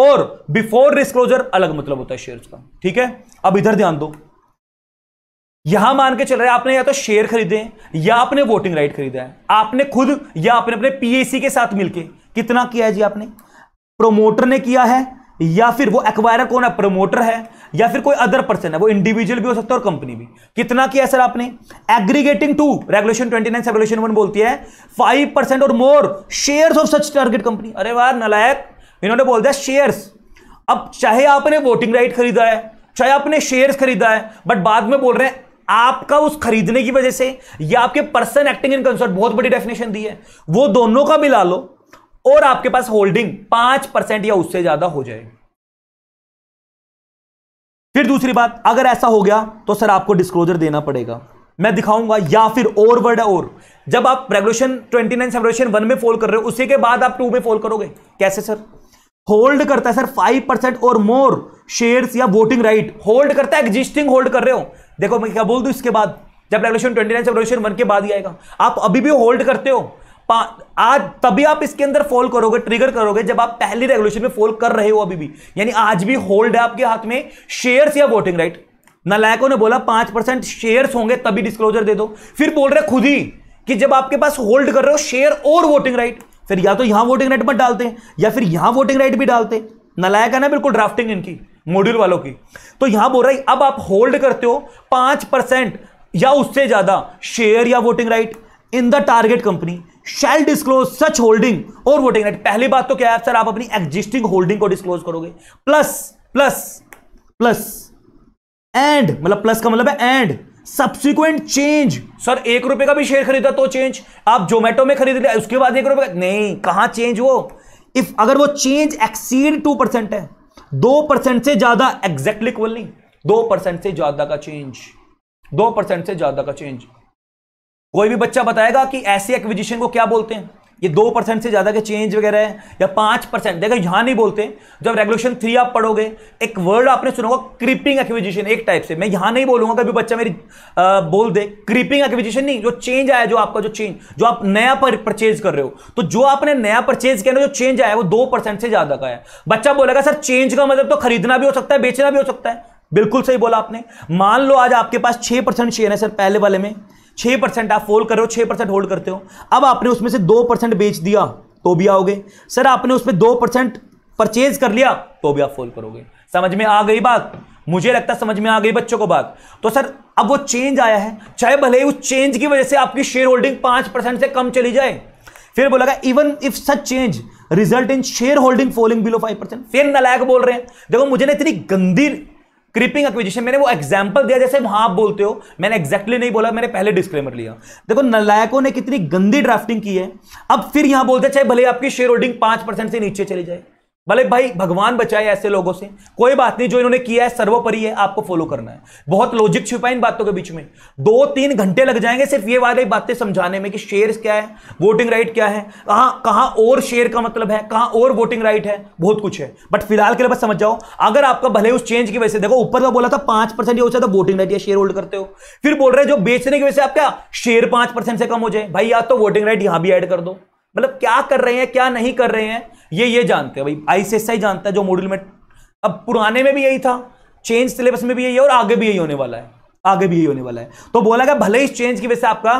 और बिफोर डिस्क्लोजर अलग मतलब होता है शेयर का ठीक है अब इधर ध्यान दो यहां मान के चल रहे आपने या तो शेयर खरीदे या आपने वोटिंग राइट खरीदा है आपने खुद या आपने अपने पीएसी के साथ मिलकर कितना किया है जी आपने प्रोमोटर ने किया है या फिर वो एक्वायर कौन है प्रमोटर है या फिर कोई अदर पर्सन है वो इंडिविजुअल भी हो सकता है और कंपनी भी कितना किया सर आपने एग्रीगेटिंग टू रेगुलेशन ट्वेंटी बोलती है फाइव परसेंट और more share of such target company अरे वार नलायक इन्होंने बोल दिया शेयर अब चाहे आपने वोटिंग राइट खरीदा है चाहे आपने शेयर खरीदा है बट बाद में बोल रहे हैं आपका उस खरीदने की वजह से या आपके पर्सन एक्टिंग इन कंसर्ट बहुत बड़ी डेफिनेशन दी है वो दोनों का मिला लो और आपके पास होल्डिंग पांच परसेंट या उससे ज्यादा हो जाएगी फिर दूसरी बात अगर ऐसा हो गया तो सर आपको डिस्क्लोजर देना पड़ेगा मैं दिखाऊंगा या फिर और वर्ड है और जब आप रेगुलेशन नाइन सेवरेशन वन में फॉल कर रहे हो उसी के बाद आप टू में फॉल करोगे कैसे सर होल्ड करता है सर फाइव परसेंट और मोर शेयर्स या वोटिंग राइट होल्ड करता है एग्जिस्टिंग होल्ड कर रहे हो देखो मैं क्या बोल दू इसके बाद जब regulation twenty nine subregulation one के बाद ही आएगा आप अभी भी होल्ड करते हो आज तभी आप इसके अंदर फॉल करोगे ट्रिगर करोगे जब आप पहली रेगुलेशन में फॉल कर रहे हो अभी भी यानी आज भी होल्ड है आपके हाथ में शेयर्स या वोटिंग राइट नलायकों ने बोला पांच परसेंट शेयर होंगे तभी डिस्क्लोजर दे दो फिर बोल रहे खुद ही कि जब आपके पास होल्ड कर रहे हो शेयर और वोटिंग राइट फिर या तो यहां वोटिंग राइट मत डालते हैं या फिर यहां वोटिंग राइट भी डालते नलायक है ना बिल्कुल ड्राफ्टिंग इनकी मॉड्यूल वालों की तो यहां बोल रहा है अब आप होल्ड करते हो पांच परसेंट या उससे ज्यादा शेयर या voting right in the target company shall disclose such holding और वोटिंग राइट पहली बात तो क्या है सर आप अपनी एग्जिस्टिंग होल्डिंग को डिस्क्लोज करोगे प्लस प्लस प्लस एंड मतलब प्लस का मतलब है एंड सब्सिक्वेंट चेंज सर एक रुपए का भी शेयर खरीदा तो चेंज आप जोमेटो में खरीद लिया उसके बाद एक रुपए का नहीं कहां चेंज वो इफ अगर वो चेंज एक्सीड टू परसेंट है दो परसेंट से ज्यादा एग्जैक्टली क्वल नहीं दो परसेंट से ज्यादा का चेंज दो परसेंट से ज्यादा का चेंज कोई भी बच्चा बताएगा कि ऐसे एक्विजिशन को क्या बोलते हैं ये दो परसेंट से ज़्यादा के चेंज वगैरह है या पांच परसेंट देखो यहां नहीं बोलते जब रेगुलेशन थ्री आप पढ़ोगे एक वर्ड आपने सुना होगा क्रीपिंग एक्विजिशन एक टाइप से मैं यहां नहीं बोलूंगा कभी बच्चा मेरी आ, बोल दे क्रीपिंग एक्विजिशन नहीं जो चेंज आया जो आपका जो चेंज जो आप नया परचेज कर रहे हो तो जो आपने नया परचेज किया जो चेंज आया वो दो से ज़्यादा का है बच्चा बोलेगा सर चेंज का मतलब तो खरीदना भी हो सकता है बेचना भी हो सकता है बिल्कुल सही बोला आपने मान लो आज आपके पास छह परसेंट शेयर है सर पहले वाले में छः परसेंट आप फोल्ड कर रहे हो छह परसेंट होल्ड करते हो अब आपने उसमें से दो परसेंट बेच दिया तो भी आओगे सर आपने उसमें दो परसेंट परचेज कर लिया तो भी आप फोल्ड करोगे समझ में आ गई बात मुझे लगता समझ में आ गई बच्चों को बात तो सर अब वो चेंज आया है चाहे भले ही उस चेंज की वजह से आपकी शेयर होल्डिंग पांच से कम चली जाए फिर बोला गया even if such change result in share holding falling below five percent फिर नलायक बोल रहे हैं देखो मुझे ना इतनी गंदी क्रीपिंग एक्विजिशन मैंने वो एग्जाम्पल दिया जैसे वहां आप बोलते हो मैंने एक्जैक्टली नहीं बोला मैंने पहले डिस्क्लेमर लिया देखो नलायकों ने कितनी गंदी ड्राफ्टिंग की है अब फिर यहां बोलते चाहे भले आपकी शेयर होल्डिंग पांच परसेंट से नीचे चली जाए भले भाई भगवान बचाए ऐसे लोगों से कोई बात नहीं जो इन्होंने किया है सर्वोपरि है आपको फॉलो करना है बहुत लॉजिक छुपा इन बातों के बीच में दो तीन घंटे लग जाएंगे सिर्फ ये वाली बातें समझाने में कि शेयर क्या है वोटिंग राइट क्या है कहाँ कहाँ और शेयर का मतलब है कहाँ और वोटिंग राइट है बहुत कुछ है बट फिलहाल के लिए बस समझ जाओ अगर आपका भले उस चेंज की वजह से देखो ऊपर का बोला था पांच परसेंट हो जाता वोटिंग राइट या शेयर होल्ड करते हो फिर बोल रहे जो बेचने की वजह से आप क्या शेयर पांच परसेंट से कम हो जाए भाई या तो वोटिंग राइट यहां भी एड कर दो मतलब क्या कर रहे हैं क्या नहीं कर रहे हैं ये ये जानते हैं भाई आईसीएसआई जानता है जो मॉड्यूल में अब पुराने में भी यही था चेंज सिलेबस में भी यही है और आगे भी यही होने वाला है आगे भी यही होने वाला है तो बोला गया भले इस चेंज की वजह से आपका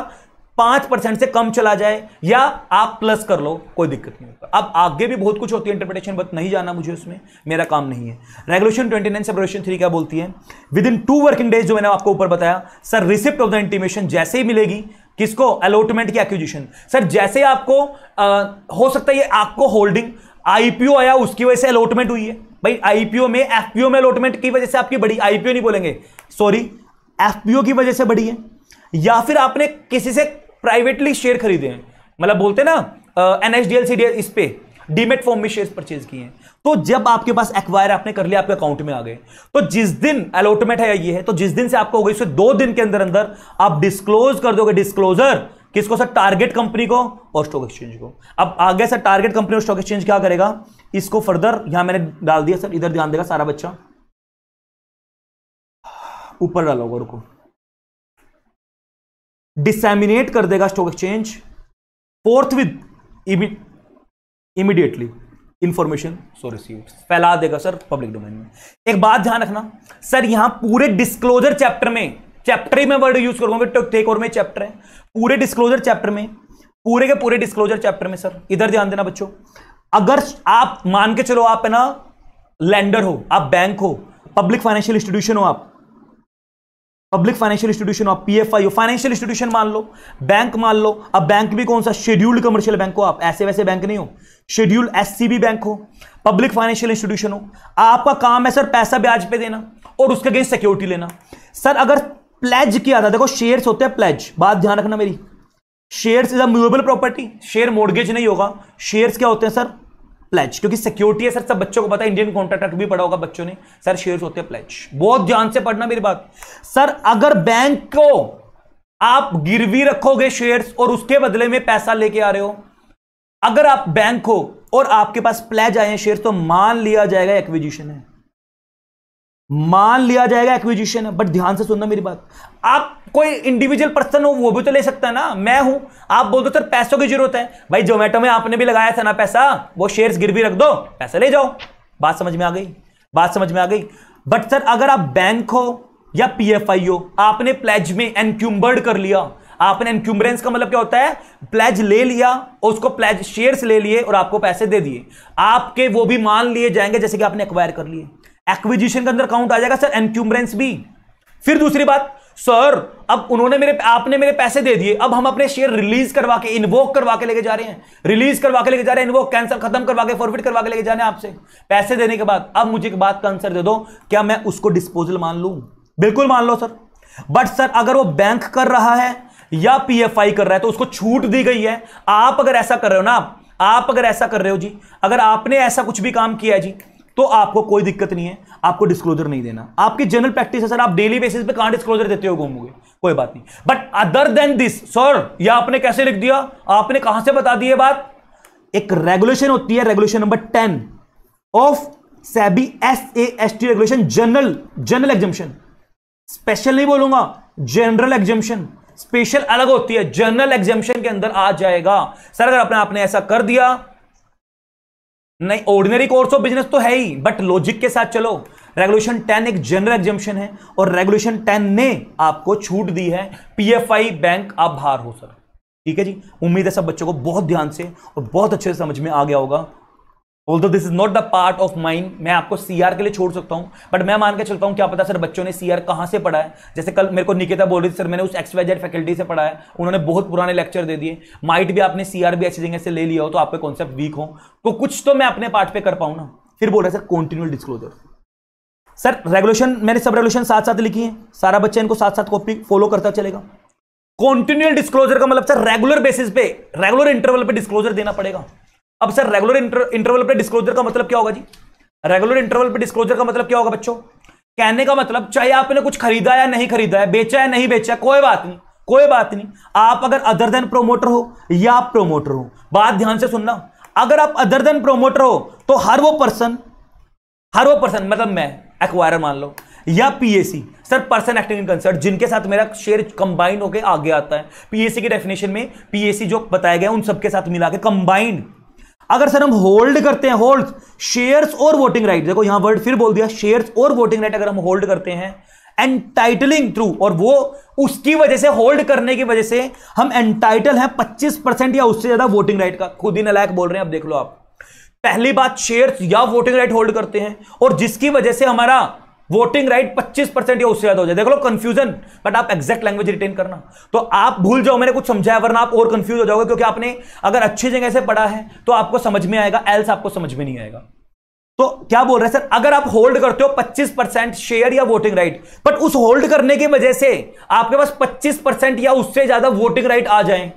पांच परसेंट से कम चला जाए या आप प्लस कर लो कोई दिक्कत नहीं होगा अब आगे भी बहुत कुछ होती है इंटरप्रिटेशन बट नहीं जाना मुझे उसमें मेरा काम नहीं है regulation twenty nine subregulation three क्या बोलती है within two working days जो मैंने आपको ऊपर बताया sir receipt of the intimation जैसे ही मिलेगी किसको अलॉटमेंट की एक्विजिशन सर जैसे आपको आ, हो सकता है ये आपको होल्डिंग आईपीओ आया उसकी वजह से अलॉटमेंट हुई है भाई आईपीओ में एफपीओ में अलॉटमेंट की वजह से आपकी बड़ी आईपीओ नहीं बोलेंगे सॉरी एफपीओ की वजह से बड़ी है या फिर आपने किसी से प्राइवेटली शेयर खरीदे हैं मतलब बोलते ना एनएचडीएल सी डी इस पे डीमेट फॉर्म में शेयर परचेज किए हैं तो जब आपके पास एक्वायर आपने कर लिया आपके अकाउंट में आ गए तो जिस दिन अलॉटमेंट है ये है तो जिस दिन से आपको हो गई दो दिन के अंदर अंदर आप डिस्क्लोज कर दोगे डिस्क्लोजर किसको सर टारगेट कंपनी को और स्टॉक एक्सचेंज को अब आगे सर टारगेट कंपनी और स्टॉक एक्सचेंज क्या करेगा इसको फर्दर यहां मैंने डाल दिया सर इधर ध्यान देगा सारा बच्चा ऊपर डालोगे रुको डिसेमिनेट कर देगा stock exchange forthwith immediately information so receive फैला देगा सर पब्लिक डोमेन में एक बात ध्यान रखना सर यहां पूरे डिस्क्लोजर चैप्टर में चैप्टर ही मैं वर्ड यूज करूंगा तो और में चैप्टर है पूरे डिस्क्लोजर चैप्टर में पूरे के पूरे डिस्क्लोजर चैप्टर में सर इधर ध्यान देना बच्चों अगर आप मान के चलो आप है ना लैंडर हो आप बैंक हो पब्लिक फाइनेंशियल इंस्टीट्यूशन हो आप public financial institution of PFI financial institution मान लो बैंक मान लो अब बैंक भी कौन सा शेड्यूल्ड कमर्शियल बैंक हो आप ऐसे वैसे बैंक नहीं हो शेड्यूल एससीबी बैंक हो पब्लिक फाइनेंशियल इंस्टीट्यूशन हो आपका काम है सर पैसा ब्याज पे देना और उसके अगेंस्ट सिक्योरिटी लेना सर अगर प्लेज किया था देखो शेयर्स होते हैं प्लेज बात ध्यान रखना मेरी shares is a movable property share mortgage नहीं होगा शेयर्स क्या होते हैं सर प्लेज क्योंकि सिक्योरिटी है सर सब बच्चों को पता है इंडियन कॉन्ट्रैक्ट भी पढ़ा होगा बच्चों ने सर शेयर्स होते हैं प्लेज बहुत ध्यान से पढ़ना मेरी बात सर अगर बैंक को आप गिरवी रखोगे शेयर्स और उसके बदले में पैसा लेके आ रहे हो अगर आप बैंक हो और आपके पास प्लेज आए हैं शेयर तो मान लिया जाएगा एक्विजिशन है मान लिया जाएगा एक्विजिशन है बट ध्यान से सुनना मेरी बात आप कोई इंडिविजुअल पर्सन हो वो भी तो ले सकता है ना मैं हूं आप बोल दो सर पैसों की जरूरत है भाई जोमेटो में आपने भी लगाया था ना पैसा वो शेयर्स गिर भी रख दो पैसा ले जाओ बात समझ में आ गई बात समझ में आ गई बट सर अगर आप बैंक हो या आई हो आपने प्लेज में एनक्यूम्बर्ड कर लिया आपने एनक्यूमरेंस का मतलब क्या होता है प्लेज ले लिया और उसको प्लेज शेयर्स ले लिए और आपको पैसे दे दिए आपके वो भी मान लिए जाएंगे जैसे कि आपने एक्वायर कर लिए एक्विजिशन के अंदर काउंट आ जाएगा सर एनक्यूमरेंस भी फिर दूसरी बात सर अब उन्होंने मेरे आपने मेरे पैसे दे दिए अब हम अपने शेयर रिलीज करवा के इन्वोक करवा के लेके जा रहे हैं रिलीज करवा के लेके जा रहे हैं इन्वोक कैंसिल खत्म करवा के फॉरफिट करवा के लेके जाने आपसे पैसे देने के बाद अब मुझे एक बात का आंसर दे दो क्या मैं उसको डिस्पोजल मान लू बिल्कुल मान लो सर बट सर अगर वो बैंक कर रहा है या आई कर रहा है तो उसको छूट दी गई है आप अगर ऐसा कर रहे हो ना आप आप अगर ऐसा कर रहे हो जी अगर आपने ऐसा कुछ भी काम किया है जी तो आपको कोई दिक्कत नहीं है आपको डिस्क्लोजर नहीं देना आपकी जनरल प्रैक्टिस है सर आप डेली बेसिस पे कहां डिस्क्लोजर देते हो घूमोगे कोई बात नहीं but other than this sir यह आपने कैसे लिख दिया आपने कहां से बता दी बात एक रेगुलेशन होती है regulation number ten of SEBI S A S T regulation general general exemption special नहीं बोलूंगा जनरल एग्जामेशन स्पेशल अलग होती है जनरल एग्जामेशन के अंदर आ जाएगा सर अगर अपने आपने ऐसा कर दिया नहीं ऑर्डिनरी कोर्स ऑफ बिजनेस तो है ही बट लॉजिक के साथ चलो रेगुलेशन टेन एक जनरल एग्जामेशन है और रेगुलेशन टेन ने आपको छूट दी है पीएफआई बैंक आप बाहर हो सर ठीक है जी उम्मीद है सब बच्चों को बहुत ध्यान से और बहुत अच्छे से समझ में आ गया होगा although this is not the part of mind मैं आपको सीआर के लिए छोड़ सकता हूं बट मैं मान के चलता हूं क्या पता सर बच्चों ने सीआर कहाँ से पढ़ा है जैसे कल मेरे को निकेता बोल रही थी सर मैंने उस एक्सवाइजेड फैकल्टी से पढ़ा है उन्होंने बहुत पुराने लेक्चर दे दिए माइट भी आपने सीआर भी अच्छी जगह से ले लिया हो तो आपके कॉन्सेप्ट वीक हो तो कुछ तो मैं अपने पार्ट पे कर पाऊँ ना फिर बोल रहे sir continual disclosure sir regulation मैंने सब रेगुलेशन साथ साथ लिखी है सारा बच्चा इनको साथ साथ कॉपी फॉलो करता चलेगा कॉन्टिन्यूअल डिस्क्लोजर का मतलब सर रेगुलर बेसिस पे रेगुलर इंटरवल पर डिस्क्लोजर देना पड़ेगा अब सर रेगुलर इंटरवल पर डिस्क्लोजर का मतलब क्या होगा जी रेगुलर इंटरवल पर डिस्क्लोजर का मतलब क्या होगा बच्चों कहने का मतलब चाहे आपने कुछ खरीदा या नहीं खरीदा है बेचा या नहीं बेचा कोई बात नहीं कोई बात नहीं आप अगर अदर देन प्रोमोटर हो या आप प्रोमोटर हो बात ध्यान से सुनना अगर आप अदर देन प्रोमोटर हो तो हर वो पर्सन हर वो पर्सन मतलब मैं एक्वायर मान लो या PAC sir person acting in concert जिनके साथ मेरा शेयर कंबाइंड होकर आगे आता है पीएसी के डेफिनेशन में पीएसी जो बताया गया उन सबके साथ मिला के कंबाइंड अगर सर हम होल्ड करते हैं होल्ड शेयर्स और वोटिंग राइट देखो यहां वर्ड फिर बोल दिया शेयर्स और वोटिंग राइट अगर हम होल्ड करते हैं एंटाइटलिंग थ्रू और वो उसकी वजह से होल्ड करने की वजह से हम एंटाइटल हैं 25 परसेंट या उससे ज्यादा वोटिंग राइट का खुद ही नलायक बोल रहे हैं अब देख लो आप पहली बात शेयर्स या वोटिंग राइट होल्ड करते हैं और जिसकी वजह से हमारा वोटिंग राइट 25 परसेंट या उससे ज्यादा हो जाए देख लो कंफ्यूजन बट आप एग्जैक्ट लैंग्वेज रिटेन करना तो आप भूल जाओ मैंने कुछ समझाया वरना आप और कंफ्यूज हो जाओगे क्योंकि आपने अगर अच्छी जगह से पढ़ा है तो आपको समझ में आएगा एल्स आपको समझ में नहीं आएगा तो क्या बोल रहे हैं सर अगर आप होल्ड करते हो 25 परसेंट शेयर या वोटिंग राइट बट उस होल्ड करने की वजह से आपके पास 25 परसेंट या उससे ज्यादा वोटिंग राइट आ जाए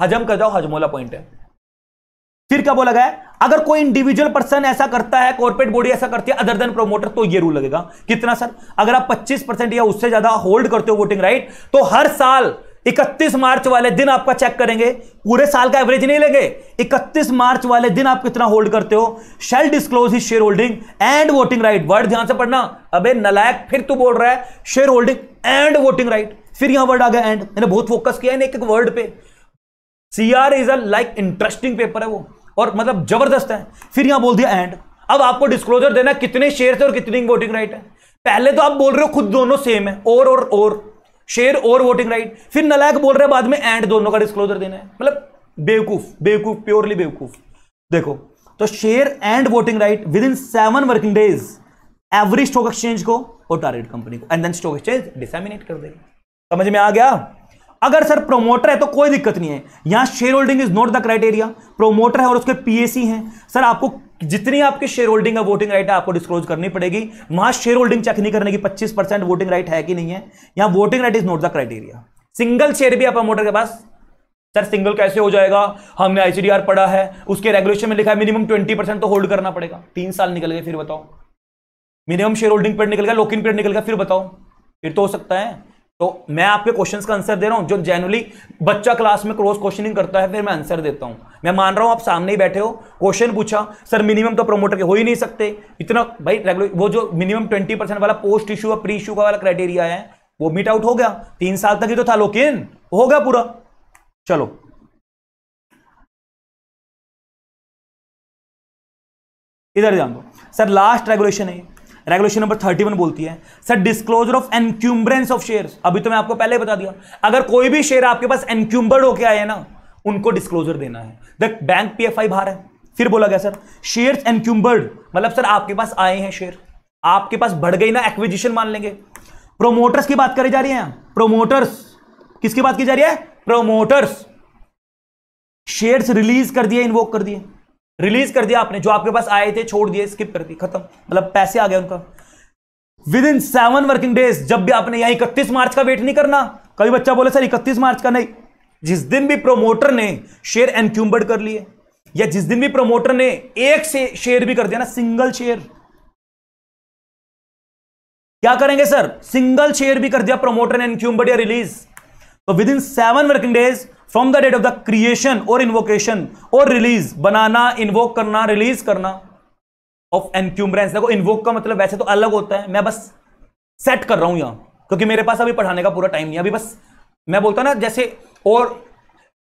हजम कर जाओ हजमोला पॉइंट है फिर क्या बोला गया अगर कोई इंडिविजुअल पर्सन ऐसा करता है कॉर्पोरेट बॉडी ऐसा करती है अदर देन प्रोमोटर तो ये रूल लगेगा कितना सर अगर आप 25 परसेंट या उससे ज्यादा होल्ड करते हो वोटिंग राइट तो हर साल 31 मार्च वाले दिन आपका चेक करेंगे पूरे साल का एवरेज नहीं लेंगे 31 मार्च वाले दिन आप कितना होल्ड करते हो शेल डिस्क्लोज ही share holding and voting right word ध्यान से पढ़ना अबे नलायक फिर तू बोल रहा है share holding and voting right फिर यहां वर्ड आ गया एंड मैंने बहुत फोकस किया है एक एक वर्ड पे CR is a like interesting paper है वो और मतलब जबरदस्त है फिर यहां बोल दिया एंड अब आपको डिस्क्लोजर देना कितने शेयर थे और कितनी वोटिंग राइट है पहले तो आप बोल रहे हो खुद दोनों सेम है और और और शेयर और वोटिंग राइट फिर नलायक बोल रहे हैं बाद में एंड दोनों का डिस्क्लोजर देना है मतलब बेवकूफ बेवकूफ प्योरली बेवकूफ देखो तो share and voting right within seven working days every stock exchange को और टारगेट कंपनी को and then stock exchange disseminate कर देगा समझ में आ गया अगर सर प्रोमोटर है तो कोई दिक्कत नहीं है यहां share holding is not the criteria promoter है और उसके पीएसी हैं सर आपको जितनी आपकी शेयर होल्डिंग है वोटिंग राइट है आपको डिस्क्लोज करनी पड़ेगी वहां शेयर होल्डिंग चेक नहीं करने की 25 परसेंट वोटिंग राइट है कि नहीं है यहां voting right is not the criteria single share भी आप प्रमोटर के पास सर सिंगल कैसे हो जाएगा हमने आईसीडीआर पढ़ा है उसके रेगुलेशन में लिखा है मिनिमम ट्वेंटी परसेंट तो होल्ड करना पड़ेगा तीन साल निकल गए फिर बताओ मिनिमम शेयर होल्डिंग पीरियड निकल गया लॉक इन पीरियड निकल गया फिर बताओ फिर तो हो सकता है तो मैं आपके क्वेश्चन का आंसर दे रहा हूं जो जनरली बच्चा क्लास में क्रॉस क्वेश्चनिंग करता है फिर मैं आंसर देता हूं मैं मान रहा हूं आप सामने ही बैठे हो क्वेश्चन पूछा सर मिनिमम तो प्रमोटर के हो ही नहीं सकते इतना भाई रेगुलर वो जो मिनिमम ट्वेंटी परसेंट वाला पोस्ट इशू और प्री इशू का वाला क्राइटेरिया है वो मीट आउट हो गया तीन साल तक ही तो था लोकिन हो गया पूरा चलो इधर जान दो सर लास्ट रेगुलेशन है रेगुलेशन नंबर 31 बोलती है sir disclosure of encumbrance of share अभी तो मैं आपको पहले बता दिया अगर कोई भी शेयर आपके पास एनक्यूम्बर्ड होकर आए ना उनको डिस्क्लोजर देना है द बैंक आई बाहर है फिर बोला गया सर शेयर एनक्यूम्बर्ड मतलब सर आपके पास आए हैं शेयर आपके पास बढ़ गई ना एक्विजिशन मान लेंगे प्रोमोटर्स की बात करी जा रही है प्रोमोटर्स किसकी बात की जा रही है प्रोमोटर्स शेयर्स रिलीज कर दिए इन्वोक कर दिए रिलीज कर दिया आपने जो आपके पास आए थे छोड़ दिए स्किप कर दी खत्म मतलब पैसे आ गए उनका within seven working days जब भी आपने यहां इकतीस मार्च का वेट नहीं करना कभी बच्चा बोले सर इकतीस मार्च का नहीं जिस दिन भी प्रोमोटर ने शेयर एनक्यूम्बर्ड कर लिए या जिस दिन भी प्रोमोटर ने एक से शेयर भी कर दिया ना सिंगल शेयर क्या करेंगे सर सिंगल शेयर भी कर दिया प्रोमोटर ने एनक्यूम्बर्ड या रिलीज तो within seven working days from the date of the creation और इन्वोकेशन और रिलीज बनाना इन्वोक करना रिलीज करना ऑफ एनक्यूमरेंस देखो इन्वोक का मतलब वैसे तो अलग होता है मैं बस सेट कर रहा हूं यहां क्योंकि मेरे पास अभी पढ़ाने का पूरा टाइम नहीं अभी बस मैं बोलता ना जैसे और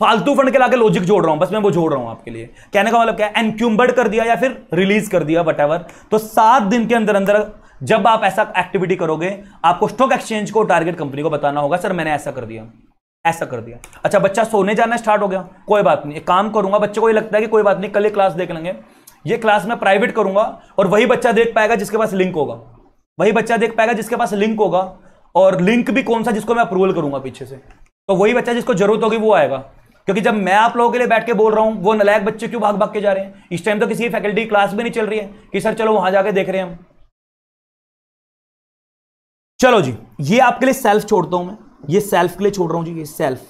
फालतू फंड के लाके लॉजिक जोड़ रहा हूं बस मैं वो जोड़ रहा हूं आपके लिए कहने का मतलब क्या है एनक्यूम्बर्ड कर दिया या फिर रिलीज कर दिया वट तो सात दिन के अंदर अंदर जब आप ऐसा एक्टिविटी करोगे आपको स्टॉक एक्सचेंज को टारगेट कंपनी को बताना होगा सर मैंने ऐसा कर दिया ऐसा कर दिया अच्छा बच्चा सोने जाना स्टार्ट हो गया कोई बात नहीं काम करूंगा बच्चे को ये लगता है कि कोई बात नहीं कल ये क्लास देख लेंगे ये क्लास मैं प्राइवेट करूंगा और वही बच्चा देख पाएगा जिसके पास लिंक होगा वही बच्चा देख पाएगा जिसके पास लिंक होगा और लिंक भी कौन सा जिसको मैं अप्रूवल करूंगा पीछे से तो वही बच्चा जिसको जरूरत होगी वो आएगा क्योंकि जब मैं आप लोगों के लिए बैठ के बोल रहा हूँ वो नलायक बच्चे क्यों भाग भाग के जा रहे हैं इस टाइम तो किसी फैकल्टी क्लास भी नहीं चल रही है कि सर चलो वहां जाके देख रहे हैं हम चलो जी ये आपके लिए सेल्फ छोड़ता हूं मैं ये सेल्फ के लिए छोड़ रहा हूँ जी ये सेल्फ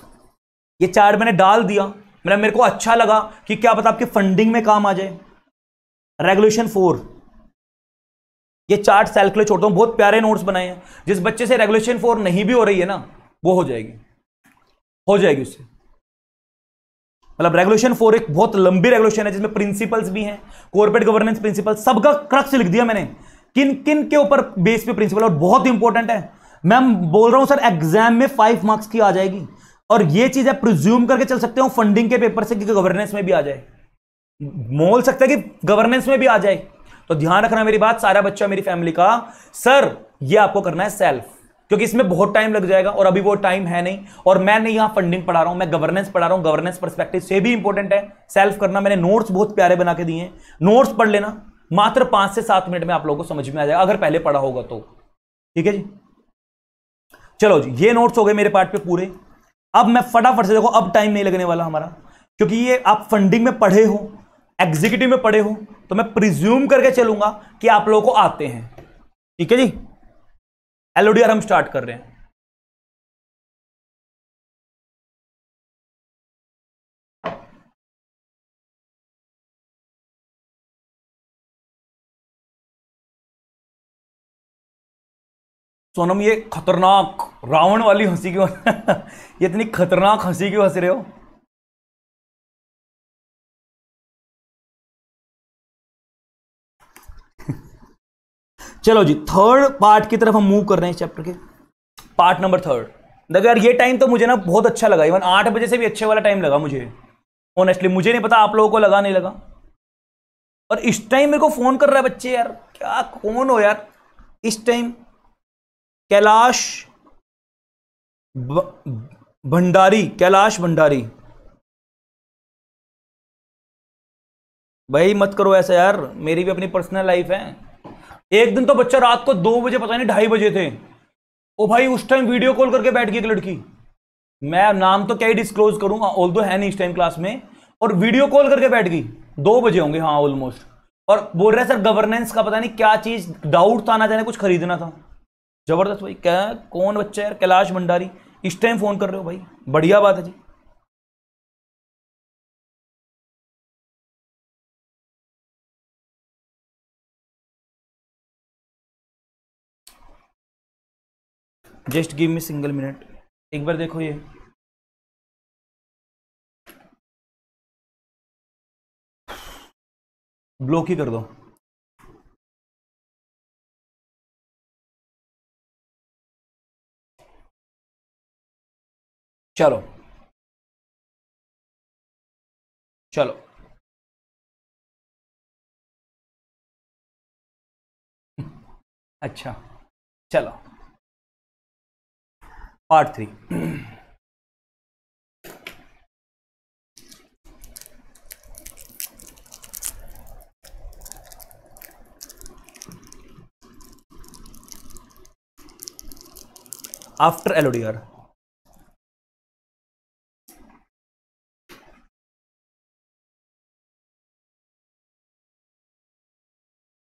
ये चार्ट मैंने डाल दिया मेरा मतलब मेरे को अच्छा लगा कि क्या पता आपके फंडिंग में काम आ जाए रेगुलेशन फोर ये चार्ट सेल्फ के लिए छोड़ता हूँ बहुत प्यारे नोट्स बनाए हैं जिस बच्चे से रेगुलेशन फोर नहीं भी हो रही है ना वो हो जाएगी हो जाएगी उससे मतलब रेगुलेशन फोर एक बहुत लंबी रेगुलेशन है जिसमें प्रिंसिपल्स भी हैं कॉर्पोरेट गवर्नेंस प्रिंसिपल सबका क्रक्स लिख दिया मैंने किन किन के ऊपर बेस पे प्रिंसिपल और बहुत इंपॉर्टेंट है मैं बोल रहा हूं सर एग्जाम में फाइव मार्क्स की आ जाएगी और ये चीज आप प्रिज्यूम करके चल सकते हो फंडिंग के पेपर से गवर्नेंस में भी आ जाए बोल सकते हैं कि गवर्नेंस में भी आ जाए तो ध्यान रखना मेरी बात सारा बच्चा मेरी फैमिली का सर ये आपको करना है सेल्फ क्योंकि इसमें बहुत टाइम लग जाएगा और अभी वो टाइम है नहीं और मैं नहीं यहां फंडिंग पढ़ा रहा हूं मैं गवर्नेंस पढ़ा रहा हूँ गवर्नेंस परस्पेक्टिव से भी इंपॉर्टेंट है सेल्फ करना मैंने नोट्स बहुत प्यारे बना के दिए नोट्स पढ़ लेना मात्र पांच से सात मिनट में आप लोगों को समझ में आ जाएगा अगर पहले पढ़ा होगा तो ठीक है जी चलो जी ये नोट्स हो गए मेरे पार्ट पे पूरे अब मैं फटाफट से देखो अब टाइम नहीं लगने वाला हमारा क्योंकि ये आप फंडिंग में पढ़े हो एग्जीक्यूटिव में पढ़े हो तो मैं प्रिज्यूम करके चलूंगा कि आप लोगों को आते हैं ठीक है जी एलओडीआर हम स्टार्ट कर रहे हैं सोनम ये खतरनाक रावण वाली हंसी क्यों ये इतनी खतरनाक हंसी क्यों हंस रहे हो चलो जी थर्ड पार्ट की तरफ हम मूव कर रहे हैं इस चैप्टर के पार्ट नंबर थर्ड देखो यार ये टाइम तो मुझे ना बहुत अच्छा लगा इवन आठ बजे से भी अच्छे वाला टाइम लगा मुझे ऑनेस्टली मुझे नहीं पता आप लोगों को लगा नहीं लगा और इस टाइम मेरे को फ़ोन कर रहा है बच्चे यार क्या कौन हो यार इस टाइम कैलाश भंडारी कैलाश भंडारी भाई मत करो ऐसा यार मेरी भी अपनी पर्सनल लाइफ है एक दिन तो बच्चा रात को दो बजे पता नहीं ढाई बजे थे ओ भाई उस टाइम वीडियो कॉल करके बैठ गई एक लड़की मैं नाम तो क्या ही डिस्क्लोज करूंगा ऑल दो है नहीं इस टाइम क्लास में और वीडियो कॉल करके बैठ गई दो बजे होंगे हाँ ऑलमोस्ट और बोल रहे सर गवर्नेंस का पता नहीं क्या चीज डाउट था ना जाने कुछ खरीदना था जबरदस्त भाई क्या कौन बच्चा यार कैलाश भंडारी इस टाइम फोन कर रहे हो भाई बढ़िया बात है जी just give me single minute एक बार देखो ये ब्लॉक ही कर दो चलो चलो अच्छा चलो पार्ट थ्री आफ्टर एलोडियर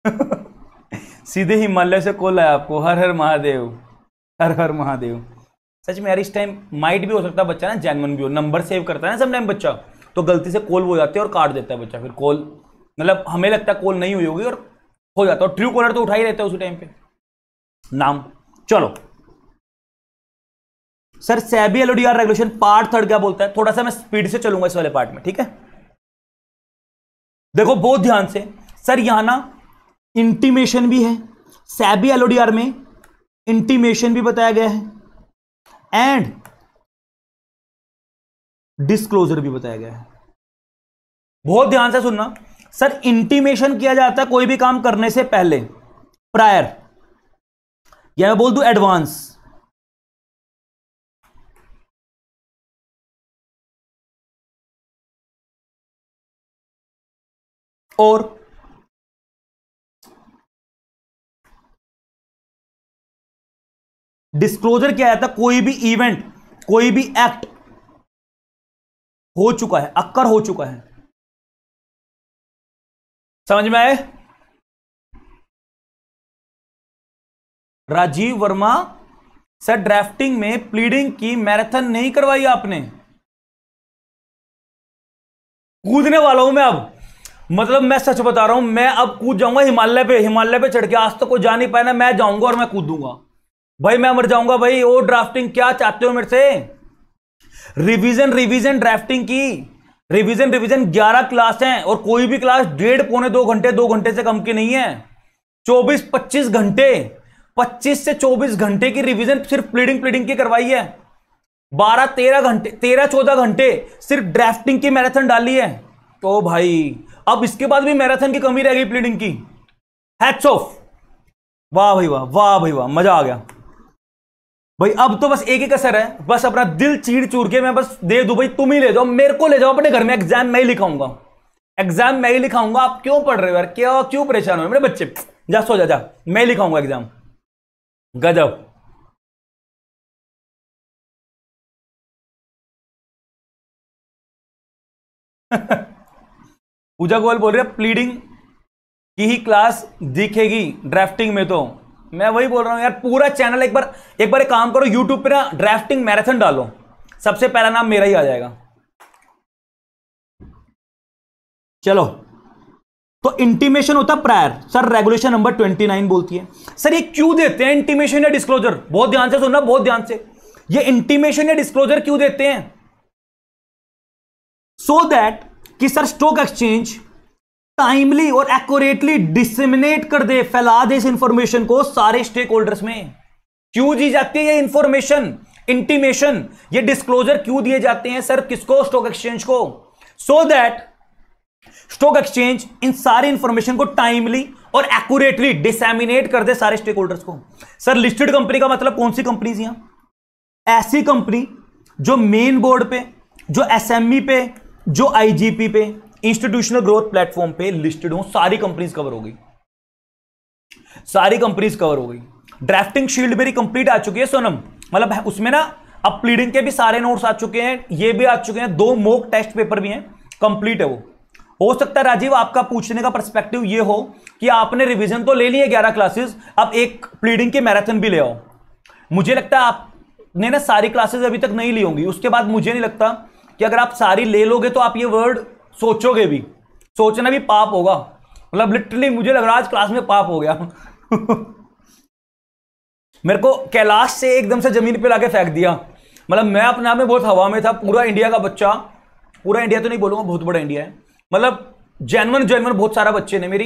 सीधे हिमालय से कॉल आया आपको हर हर महादेव हर हर महादेव सच में यार इस टाइम माइट भी हो सकता है बच्चा ना जैनवन भी हो नंबर सेव करता है ना टाइम बच्चा तो गलती से कॉल हो जाती है और काट देता है बच्चा फिर कॉल मतलब हमें लगता है कॉल नहीं हुई होगी और हो जाता है और ट्रू कॉलर तो उठा ही रहता है उसी टाइम पे नाम चलो sir SEBI LODR regulation part third क्या बोलता है थोड़ा सा मैं स्पीड से चलूंगा इस वाले पार्ट में ठीक है देखो बहुत ध्यान से सर यहां ना इंटीमेशन भी है सैबी एलओडीआर में इंटीमेशन भी बताया गया है एंड डिस्क्लोजर भी बताया गया है बहुत ध्यान से सुनना सर इंटीमेशन किया जाता है कोई भी काम करने से पहले प्रायर या मैं बोल दू एडवांस और डिस्क्लोजर क्या आया है तो कोई भी इवेंट कोई भी एक्ट हो चुका है अक्कर हो चुका है समझ में आए राजीव वर्मा सर ड्राफ्टिंग में प्लीडिंग की मैराथन नहीं करवाई आपने कूदने वाला हूं मैं अब मतलब मैं सच बता रहा हूं मैं अब कूद जाऊंगा हिमालय पे हिमालय पे चढ़ के आज तक तो कोई जा नहीं पाया ना मैं जाऊंगा और मैं कूदूंगा भाई मैं मर जाऊंगा भाई ओ ड्राफ्टिंग क्या चाहते हो मेरे से रिवीजन रिवीजन ड्राफ्टिंग की रिवीजन रिवीजन 11 क्लास हैं और कोई भी क्लास डेढ़ पौने दो घंटे दो घंटे से कम की नहीं है 24-25 घंटे 25 से 24 घंटे की रिवीजन सिर्फ प्लीडिंग प्लीडिंग की करवाई है 12-13 घंटे 13-14 घंटे सिर्फ ड्राफ्टिंग की मैराथन डाली है तो भाई अब इसके बाद भी मैराथन की कमी रह गई प्लीडिंग की हैट्स ऑफ वाह भाई वाह वाह भाई वाह मजा आ गया भाई अब तो बस एक ही कसर है बस अपना दिल चीर चूर के मैं बस दे दू भाई तुम ही ले जाओ मेरे को ले जाओ अपने घर में एग्जाम मैं ही लिखाऊंगा एग्जाम मैं ही लिखाऊंगा आप क्यों पढ़ रहे हो यार क्या क्यों परेशान हो मेरे बच्चे जा सो जा जा मैं लिखाऊंगा एग्जाम गजब पूजा गोयल बोल रहे प्लीडिंग की ही क्लास दिखेगी ड्राफ्टिंग में तो मैं वही बोल रहा हूँ यार पूरा चैनल एक बार एक बार एक काम करो यूट्यूब पे ना ड्राफ्टिंग मैराथन डालो सबसे पहला नाम मेरा ही आ जाएगा चलो तो इंटीमेशन होता prior sir regulation number twenty nine बोलती है सर ये क्यों देते हैं इंटीमेशन या डिस्क्लोजर बहुत ध्यान से सुनना बहुत ध्यान से ये इंटीमेशन या डिस्क्लोजर क्यों देते हैं सो so दैट कि सर स्टॉक एक्सचेंज टाइमली और एक्यूरेटली डिसमिनेट कर दे फैला दे इस इंफॉर्मेशन को सारे स्टेक होल्डर्स में क्यों दी जाती है ये इंफॉर्मेशन इंटीमेशन ये डिस्क्लोजर क्यों दिए जाते हैं सर किसको स्टॉक एक्सचेंज को सो दैट स्टॉक एक्सचेंज इन सारी इंफॉर्मेशन को टाइमली और एक्यूरेटली डिसमिनेट कर दे सारे स्टेक होल्डर्स को सर लिस्टेड कंपनी का मतलब कौन सी कंपनीज यहां ऐसी कंपनी जो मेन बोर्ड पे जो एसएमई e पे जो आईजीपी पे इंस्टीट्यूशनल ग्रोथ प्लेटफॉर्म पे लिस्टेड हो सारी कंपनीज कवर हो गई सारी कंपनीज कवर हो गई ड्राफ्टिंग शील्ड मेरी कंप्लीट आ चुकी है सोनम मतलब उसमें ना अब प्लीडिंग के भी सारे नोट्स आ चुके हैं ये भी आ चुके हैं दो मोक टेस्ट पेपर भी हैं कंप्लीट है वो हो सकता है राजीव आपका पूछने का परस्पेक्टिव ये हो कि आपने रिवीजन तो ले लिया ग्यारह क्लासेस अब एक प्लीडिंग के मैराथन भी ले आओ मुझे लगता है आपने ना सारी क्लासेस अभी तक नहीं ली होंगी उसके बाद मुझे नहीं लगता कि अगर आप सारी ले लोगे तो आप ये वर्ड सोचोगे भी सोचना भी पाप होगा मतलब लिटरली मुझे लग रहा आज क्लास में पाप हो गया मेरे को कैलाश से एकदम से जमीन पे लाके फेंक दिया मतलब मैं अपने आप में बहुत हवा में था पूरा इंडिया का बच्चा पूरा इंडिया तो नहीं बोलूंगा बहुत बड़ा इंडिया है मतलब जैनवन जैनवन बहुत सारा बच्चे ने मेरी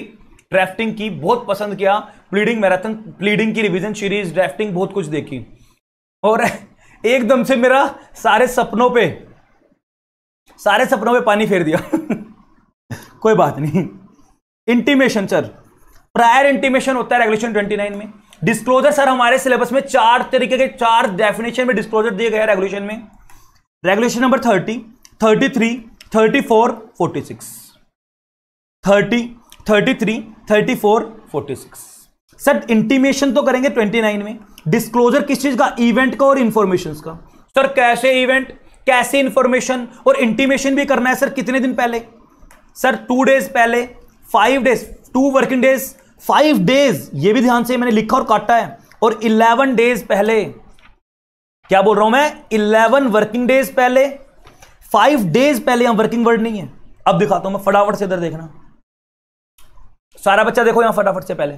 ड्राफ्टिंग की बहुत पसंद किया प्लीडिंग मैराथन प्लीडिंग की रिविजन सीरीज ड्राफ्टिंग बहुत कुछ देखी और एकदम से मेरा सारे सपनों पर सारे सपनों में पानी फेर दिया कोई बात नहीं इंटीमेशन सर प्रायर इंटीमेशन होता है रेगुलेशन 29 में डिस्क्लोजर सर हमारे सिलेबस में चार तरीके के चार डेफिनेशन में डिस्क्लोजर दिए गए रेगुलेशन में रेगुलेशन नंबर 30, 33, 34, 46, 30, 33, 34, 46. सर इंटीमेशन तो करेंगे 29 में डिस्क्लोजर किस चीज का इवेंट का और इंफॉर्मेशन का सर कैसे इवेंट कैसे इंफॉर्मेशन और इंटीमेशन भी करना है सर कितने दिन पहले सर टू डेज पहले five days two working days five days ये भी ध्यान से मैंने लिखा और काटा है और इलेवन डेज पहले क्या बोल रहा हूं मैं इलेवन वर्किंग डेज पहले फाइव डेज पहले यहां वर्किंग वर्ड नहीं है अब दिखाता हूं मैं फटाफट से इधर देखना सारा बच्चा देखो यहां फटाफट से पहले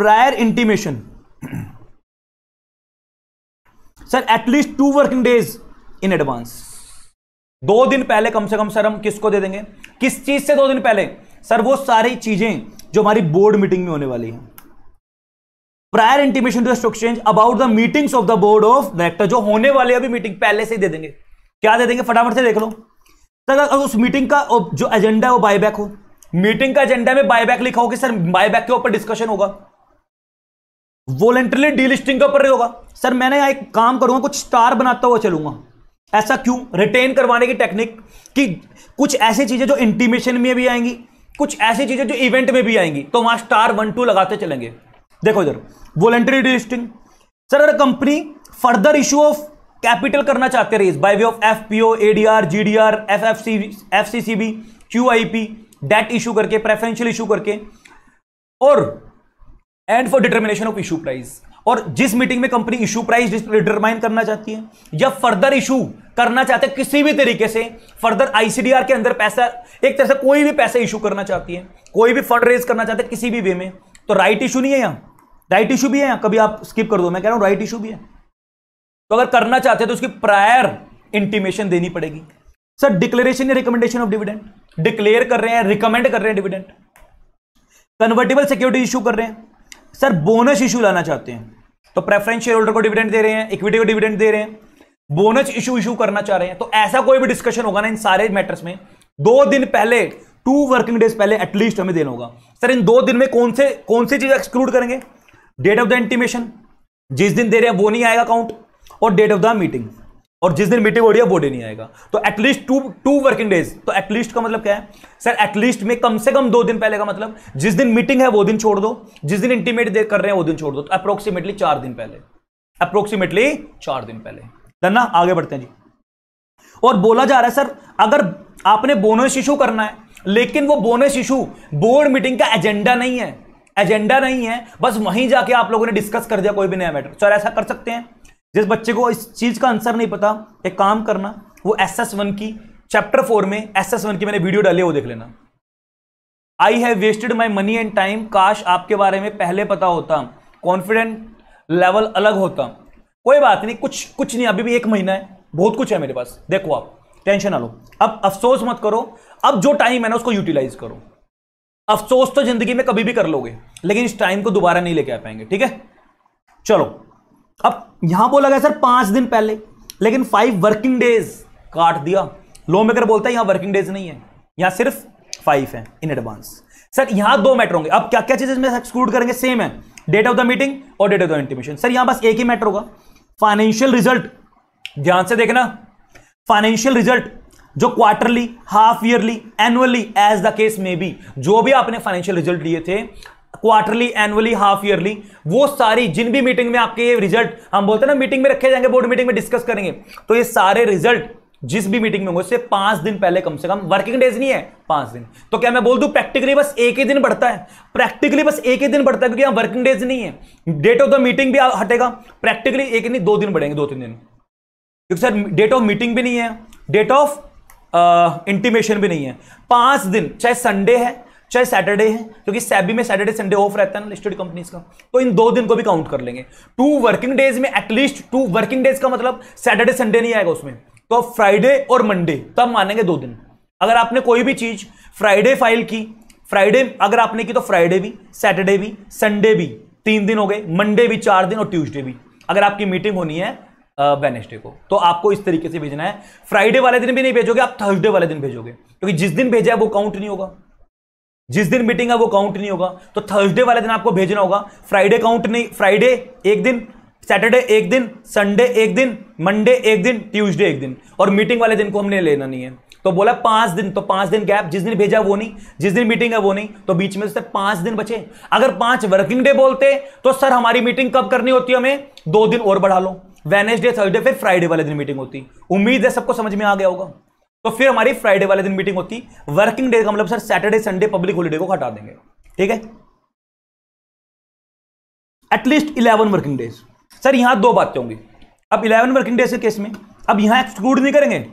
prior intimation sir at least two working days in advance दो दिन पहले कम से कम सर हम किसको दे देंगे किस चीज से दो दिन पहले सर वो सारी चीजें जो हमारी बोर्ड मीटिंग में होने वाली है prior intimation to stock exchange about the meetings of the board of director जो होने वाले अभी मीटिंग पहले से ही दे देंगे क्या दे देंगे फटाफट से देख लो सर अगर उस मीटिंग का जो एजेंडा है वो बायबैक हो मीटिंग का एजेंडा में बायबैक लिखा हो कि सर बायबैक के ऊपर डिस्कशन होगा वॉलेंटरली डीलिस्टिंग का प्रयोग होगा सर मैंने यहाँ एक काम करूंगा कुछ स्टार बनाता हुआ चलूंगा ऐसा क्यों रिटेन करवाने की टेक्निक कि कुछ ऐसी चीज़ें जो इंटीमेशन में भी आएंगी कुछ ऐसी चीज़ें जो इवेंट में भी आएंगी तो वहाँ स्टार वन टू लगाते चलेंगे देखो इधर वॉलेंटरी डीलिस्टिंग सर अगर company further issue of capital करना चाहते रही by way of F P O A D R G D R F F C F C C B Q I P debt issue करके preferential issue करके और and for determination of issue price और जिस meeting में company issue price determine करना चाहती है या फर्दर इशू करना चाहते हैं किसी भी तरीके से फर्दर आईसीडीआर के अंदर पैसा एक तरह से कोई भी पैसा इशू करना चाहती है कोई भी फंड रेज करना चाहते हैं किसी भी वे में तो राइट इशू नहीं है यहां राइट इशू भी है यहां कभी आप स्किप कर दो मैं कह रहा हूं राइट इशू भी है तो अगर करना चाहते हैं तो उसकी प्रायर इंटीमेशन देनी पड़ेगी सर डिक्लेरेशन या रिकमेंडेशन ऑफ डिविडेंड डिक्लेयर कर रहे हैं रिकमेंड कर रहे हैं डिविडेंड कन्वर्टेबल सिक्योरिटी इशू कर रहे हैं सर बोनस इशू लाना चाहते हैं तो प्रेफरेंस शेयर होल्डर को डिविडेंड दे रहे हैं इक्विटी को डिविडेंड दे रहे हैं बोनस इशू इशू करना चाह रहे हैं तो ऐसा कोई भी डिस्कशन होगा ना इन सारे मैटर्स में दो दिन पहले टू वर्किंग डेज पहले एटलीस्ट हमें देना होगा सर इन दो दिन में कौन से कौन सी चीज एक्सक्लूड करेंगे डेट ऑफ द इंटीमेशन जिस दिन दे रहे हैं वो नहीं आएगा अकाउंट और डेट ऑफ द मीटिंग और जिस दिन मीटिंग हो रही है वो डे नहीं आएगा तो at least two two working days तो एटलीस्ट का मतलब क्या है सर एटलीस्ट में कम से कम दो दिन पहले का मतलब जिस दिन मीटिंग है वो दिन छोड़ दो जिस दिन इंटीमेट देख कर रहे हैं वो दिन छोड़ दो तो अप्रोक्सीमेटली चार दिन पहले अप्रोक्सीमेटली चार दिन पहले धन्ना आगे बढ़ते हैं जी और बोला जा रहा है सर अगर आपने बोनस इशू करना है लेकिन वो बोनस इशू बोर्ड मीटिंग का एजेंडा नहीं है एजेंडा नहीं है बस वहीं जाके आप लोगों ने डिस्कस कर दिया कोई भी नया मैटर सर ऐसा कर सकते हैं जिस बच्चे को इस चीज़ का आंसर नहीं पता एक काम करना वो एस एस वन की चैप्टर फोर में एस एस वन की मैंने वीडियो डाली वो देख लेना I have wasted my money and time काश आपके बारे में पहले पता होता कॉन्फिडेंट लेवल अलग होता कोई बात नहीं कुछ कुछ नहीं अभी भी एक महीना है बहुत कुछ है मेरे पास देखो आप टेंशन ना लो अब अफसोस मत करो अब जो टाइम है ना उसको यूटिलाइज करो अफसोस तो जिंदगी में कभी भी कर लोगे लेकिन इस टाइम को दोबारा नहीं लेके आ पाएंगे ठीक है चलो अब यहां बोला गया सर पांच दिन पहले लेकिन फाइव वर्किंग डेज काट दिया लॉ मेकर बोलता है यहां वर्किंग डेज नहीं है यहां सिर्फ फाइव है इन एडवांस सर यहां दो मैटर होंगे अब क्या क्या चीजें इसमें एक्सक्लूड करेंगे सेम है डेट ऑफ द मीटिंग और date of the intimation sir यहां बस एक ही मैटर होगा फाइनेंशियल रिजल्ट ध्यान से देखना फाइनेंशियल रिजल्ट जो quarterly half yearly annually as the case may भी जो भी आपने फाइनेंशियल रिजल्ट लिए थे क्वार्टरली एनुअली हाफ ईयरली वो सारी जिन भी मीटिंग में आपके ये रिजल्ट हम बोलते हैं ना मीटिंग में रखे जाएंगे बोर्ड मीटिंग में डिस्कस करेंगे तो ये सारे रिजल्ट जिस भी मीटिंग में होंगे उससे पांच दिन पहले कम से कम वर्किंग डेज नहीं है पांच दिन तो क्या मैं बोल दूं प्रैक्टिकली बस एक ही दिन बढ़ता है प्रैक्टिकली बस एक ही दिन बढ़ता है क्योंकि यहां वर्किंग डेज नहीं है डेट ऑफ द मीटिंग भी हटेगा प्रैक्टिकली एक नहीं दो दिन बढ़ेंगे दो तीन दिन क्योंकि सर डेट ऑफ मीटिंग भी नहीं है डेट ऑफ इंटीमेशन भी नहीं है पांच दिन चाहे संडे है चाहे सैटरडे है क्योंकि सैबी में सैटरडे संडे ऑफ रहता है ना लिस्टेड कंपनीज का तो इन दो दिन को भी काउंट कर लेंगे टू वर्किंग डेज में एटलीस्ट टू वर्किंग डेज का मतलब सैटरडे संडे नहीं आएगा उसमें तो आप फ्राइडे और मंडे तब मानेंगे दो दिन अगर आपने कोई भी चीज फ्राइडे फाइल की फ्राइडे अगर आपने की तो फ्राइडे भी सैटरडे भी संडे भी तीन दिन हो गए मंडे भी चार दिन और ट्यूजडे भी अगर आपकी मीटिंग होनी है वेनेसडे को तो आपको इस तरीके से भेजना है फ्राइडे वाले दिन भी नहीं भेजोगे आप थर्सडे वाले दिन भेजोगे क्योंकि जिस दिन भेजा है वो काउंट नहीं होगा जिस दिन मीटिंग है वो काउंट नहीं होगा तो थर्सडे वाले दिन आपको भेजना होगा फ्राइडे काउंट नहीं फ्राइडे एक दिन सैटरडे एक दिन संडे एक दिन मंडे एक दिन ट्यूसडे एक दिन और मीटिंग वाले दिन को हमने लेना नहीं है तो बोला पांच दिन तो पांच दिन गैप जिस दिन भेजा वो नहीं जिस दिन मीटिंग है वो नहीं तो बीच में से पांच दिन बचे अगर पांच वर्किंग डे बोलते तो सर हमारी मीटिंग कब करनी होती है हमें दो दिन और बढ़ा लो वेनेसडे थर्सडे फिर फ्राइडे वाले दिन मीटिंग होती उम्मीद है सबको समझ में आ गया होगा तो फिर हमारी फ्राइडे वाले दिन मीटिंग होती वर्किंग डे का मतलब sir Saturday Sunday public holiday को हटा देंगे ठीक है at least eleven working days sir यहां दो बातें होंगी अब इलेवन वर्किंग डेज केस में अब यहां एक्सक्लूड नहीं करेंगे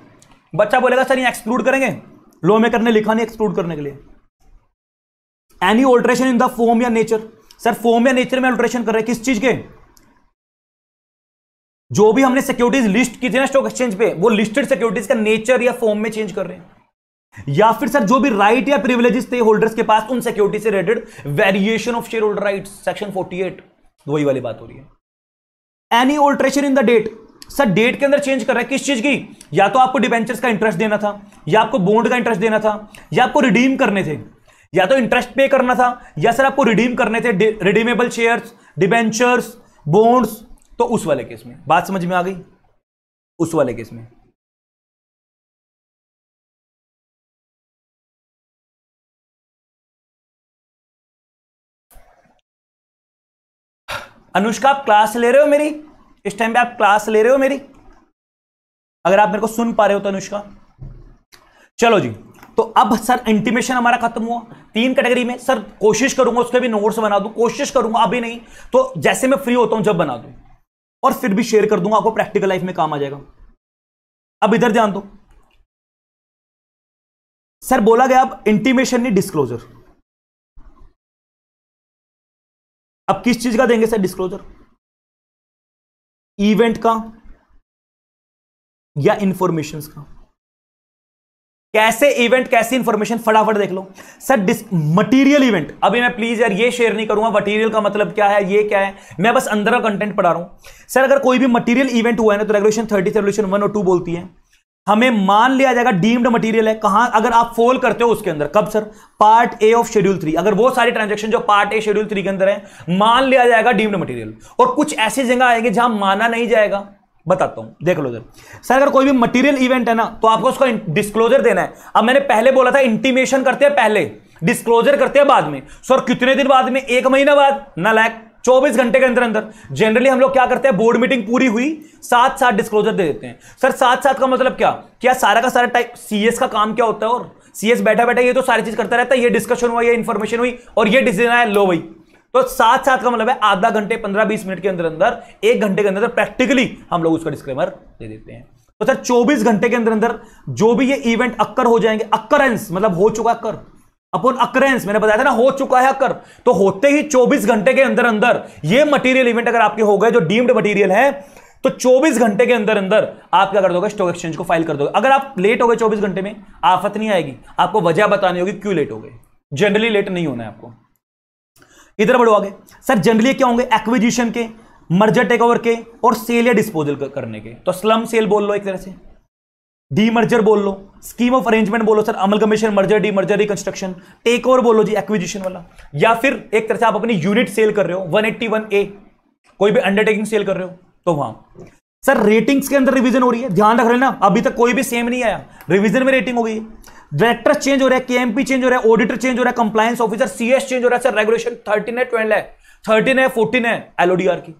बच्चा बोलेगा सर यहां एक्सक्लूड करेंगे लॉ मेकर ने लिखा नहीं एक्सक्लूड करने के लिए any alteration in the form या नेचर सर फॉर्म या नेचर में ऑल्ट्रेशन कर रहे हैं किस चीज के जो भी हमने सिक्योरिटीज लिस्ट की थी ना स्टॉक एक्सचेंज पे वो लिस्टेड सिक्योरिटीज का नेचर या फॉर्म में चेंज कर रहे हैं या फिर सर जो भी राइट या प्रिविलेजेस थे होल्डर्स के पास उन सिक्योरिटी से related variation of shareholder right section eight वही वाली बात हो रही है any alteration in the date sir date के अंदर चेंज कर रहा है किस चीज की या तो आपको डिबेंचर्स का इंटरेस्ट देना था या आपको बोन्ड का इंटरेस्ट देना था या आपको रिडीम करने थे या तो इंटरेस्ट पे करना था या सर आपको रिडीम करने थे रिडीमेबल शेयर्स डिबेंचर्स बोन्ड्स तो उस वाले केस में बात समझ में आ गई उस वाले केस में अनुष्का आप क्लास ले रहे हो मेरी इस टाइम पे आप क्लास ले रहे हो मेरी अगर आप मेरे को सुन पा रहे हो तो अनुष्का चलो जी तो अब सर इंटीमेशन हमारा खत्म हुआ तीन कैटेगरी में सर कोशिश करूंगा उसके भी नोट्स बना दूं कोशिश करूंगा अभी नहीं तो जैसे मैं फ्री होता हूं जब बना दूं और फिर भी शेयर कर दूंगा आपको प्रैक्टिकल लाइफ में काम आ जाएगा अब इधर ध्यान दो सर बोला गया अब इंटीमेशन नहीं डिस्क्लोजर अब किस चीज का देंगे सर डिस्क्लोजर इवेंट का या इंफॉर्मेशन का कैसे इवेंट कैसी इंफॉर्मेशन फटाफट देख लो सर मटेरियल इवेंट अभी मैं प्लीज यार ये शेयर नहीं करूंगा मटेरियल का मतलब क्या है ये क्या है मैं बस अंदर का कंटेंट पढ़ा रहा हूं सर अगर कोई भी मटेरियल इवेंट हुआ है ना तो रेगुलेशन थर्टी रेगुलेशन वन और टू बोलती है हमें मान लिया जाएगा डीम्ड मटेरियल है कहां अगर आप फोल करते हो उसके अंदर कब sir part A of schedule three अगर वो सारे ट्रांजेक्शन जो पार्ट ए शेड्यूल थ्री के अंदर है मान लिया जाएगा डीम्ड मटेरियल और कुछ ऐसी जगह आएंगे जहां माना नहीं जाएगा बताता हूं देख लो सर अगर कोई भी मटेरियल इवेंट है ना तो आपको उसका डिस्क्लोजर देना है अब मैंने पहले बोला था इंटीमेशन करते हैं पहले डिस्क्लोजर करते हैं बाद में सर कितने दिन बाद में एक महीना बाद ना लैक चौबीस घंटे के अंदर अंदर जनरली हम लोग क्या करते हैं बोर्ड मीटिंग पूरी हुई साथ साथ डिस्क्लोजर दे देते हैं सर साथ साथ का मतलब क्या क्या सारा का सारा टाइप सीएस का काम क्या होता है और सीएस बैठा बैठा ये तो सारी चीज करता रहता है ये डिस्कशन हुआ ये इन्फॉर्मेशन हुई और ये डिसीजन आया लो भाई तो सात सात का मतलब है आधा घंटे पंद्रह बीस मिनट के अंदर अंदर एक घंटे के अंदर प्रैक्टिकली हम लोग उसका डिस्क्लेमर दे देते हैं तो सर चौबीस घंटे के अंदर अंदर जो भी ये इवेंट अक्कर हो जाएंगे अक्करेंस मतलब हो चुका अक्कर अपन अक्रेंस मैंने बताया था ना हो चुका है अक्कर तो होते ही 24 घंटे के अंदर अंदर ये मटेरियल इवेंट अगर आपके हो गए जो डीम्ड मटेरियल है तो 24 घंटे के अंदर अंदर आप क्या कर दोगे स्टॉक एक्सचेंज को फाइल कर दोगे अगर आप लेट हो गए 24 घंटे में आफत नहीं आएगी आपको वजह बतानी होगी क्यों लेट हो गए जनरली लेट नहीं होना है आपको इधर बढ़ो आगे सर जनरली क्या होंगे एक्विजिशन के मर्जर टेक ओवर के और सेल या डिस्पोजल करने के तो स्लम सेल बोल लो एक तरह से डी मर्जर बोल लो स्कीम ऑफ अरेंजमेंट बोलो sir amalgamation merger demerger reconstruction take over बोलो जी एक्विजिशन वाला या फिर एक तरह से आप अपनी यूनिट सेल कर रहे हो वन एट्टी वन ए कोई भी अंडरटेकिंग सेल कर रहे हो तो वहां सर रेटिंग्स के अंदर रिवीजन हो रही है ध्यान रख रहे ना अभी तक कोई भी सेम नहीं आया रिविजन में रेटिंग हो गई डायरेक्टर चेंज हो रहा है केएमपी चेंज हो रहा है ऑडिटर चेंज हो रहा है कंप्लायंस ऑफिसर सीएस चेंज हो रहा है सर रेगुलेशन थर्टीन है ट्वेल्व है थर्टीन है फोर्टीन है एलओडीआर की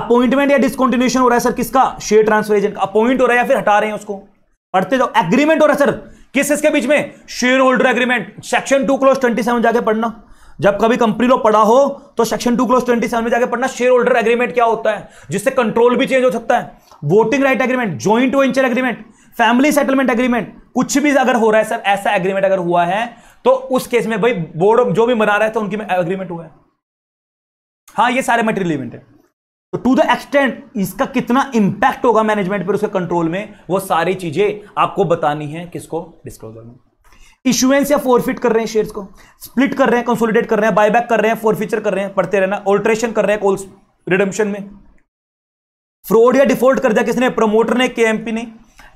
अपॉइंटमेंट या डिस्कंटिन्यूशन हो रहा है सर किसका शेयर ट्रांसफर एजेंट अपॉइंट हो रहा है या फिर हटा रहे हैं उसको पढ़ते जाओ एग्रीमेंट हो रहा है सर किस इसके बीच में shareholder agreement section two clause twenty seven जाके पढ़ना जब कभी कंपनी लो पढ़ा हो तो section two clause twenty seven में जाके पढ़ना शेयर होल्डर एग्रीमेंट क्या होता है जिससे कंट्रोल भी चेंज हो सकता है voting right agreement joint venture agreement family settlement agreement कुछ भी अगर हो रहा है सर ऐसा एग्रीमेंट अगर हुआ है तो उस केस में भाई बोर्ड जो भी मना रहे थे तो उनकी एग्रीमेंट हुआ है हाँ ये सारे मटेरियल इवेंट है तो टू द एक्सटेंट इसका कितना इंपैक्ट होगा मैनेजमेंट पर उसके कंट्रोल में वो सारी चीजें आपको बतानी है किसको डिस्क्लोजर में इशुएंस या फोरफिट कर रहे हैं शेयर्स को स्प्लिट कर रहे हैं कंसोलिडेट कर रहे हैं बायबैक कर रहे हैं फोरफीचर कर रहे हैं पढ़ते रहना ऑल्ट्रेशन कर रहे हैं कॉल्स रिडम्पशन में फ्रॉड या डिफॉल्ट कर दिया किसने प्रमोटर ने के ने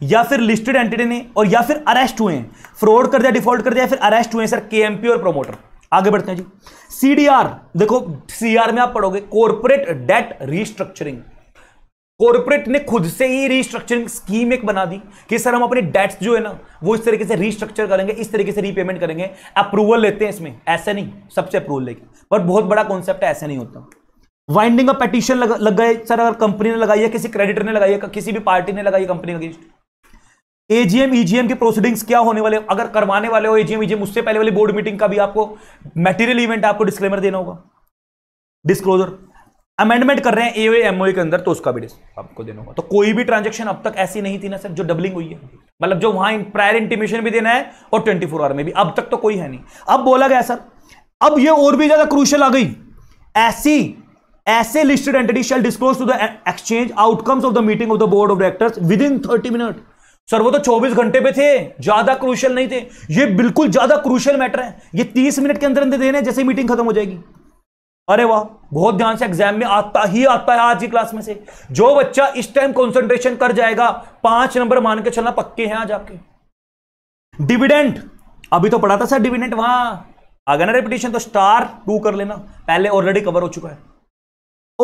या फिर लिस्टेड एंटिटी ने और या फिर अरेस्ट हुए हैं फ्रॉड कर दिया डिफॉल्ट कर दिया फिर अरेस्ट हुए हैं सर के और प्रोमोटर आगे बढ़ते हैं जी सीडीआर देखो सीआर में आप पढ़ोगे कॉर्पोरेट डेट रिस्ट्रक्चरिंग कॉर्पोरेट ने खुद से ही रिस्ट्रक्चरिंग स्कीम एक बना दी कि सर हम अपने डेट्स जो है ना वो इस तरीके से रिस्ट्रक्चर करेंगे इस तरीके से रीपेमेंट करेंगे अप्रूवल लेते हैं इसमें ऐसे नहीं सबसे अप्रूवल लेके पर बहुत बड़ा कॉन्सेप्ट है ऐसे नहीं होता वाइंडिंग ऑफ पटिशन लग, गए सर अगर कंपनी ने लगाई है किसी क्रेडिटर ने लगाई है किसी भी पार्टी ने लगाई है company against AGM EGM e के प्रोसीडिंग्स क्या होने वाले अगर करवाने वाले हो एजीएम ईजीएम e उससे पहले वाली बोर्ड मीटिंग का भी आपको मेटीरियल इवेंट आपको डिस्क्लेमर देना होगा डिस्क्लोजर अमेंडमेंट कर रहे हैं एओए एमओए के अंदर तो उसका भी आपको देना होगा तो कोई भी ट्रांजेक्शन अब तक ऐसी नहीं थी ना सर जो डबलिंग हुई है मतलब जो वहां प्रायर इंटीमेशन भी देना है और ट्वेंटी फोर आवर में भी अब तक तो कोई है नहीं अब बोला गया सर अब ये और भी ज्यादा क्रूशल आ गई ऐसी ऐसे listed entity shall disclose to the exchange outcomes of the meeting of the board of directors within thirty minute sir वो तो 24 घंटे पे थे ज्यादा क्रूशल नहीं थे ये बिल्कुल ज्यादा क्रूशल मैटर है ये 30 मिनट के अंदर अंदर देने जैसे मीटिंग खत्म हो जाएगी अरे वाह बहुत ध्यान से एग्जाम में आता ही आता है आज की क्लास में से जो बच्चा इस टाइम कॉन्सेंट्रेशन कर जाएगा पांच नंबर मान के चलना पक्के हैं आज आपके डिविडेंट अभी तो पढ़ा था सर डिविडेंट वहां आ गया ना रेपिटेशन तो स्टार टू कर लेना पहले ऑलरेडी कवर हो चुका है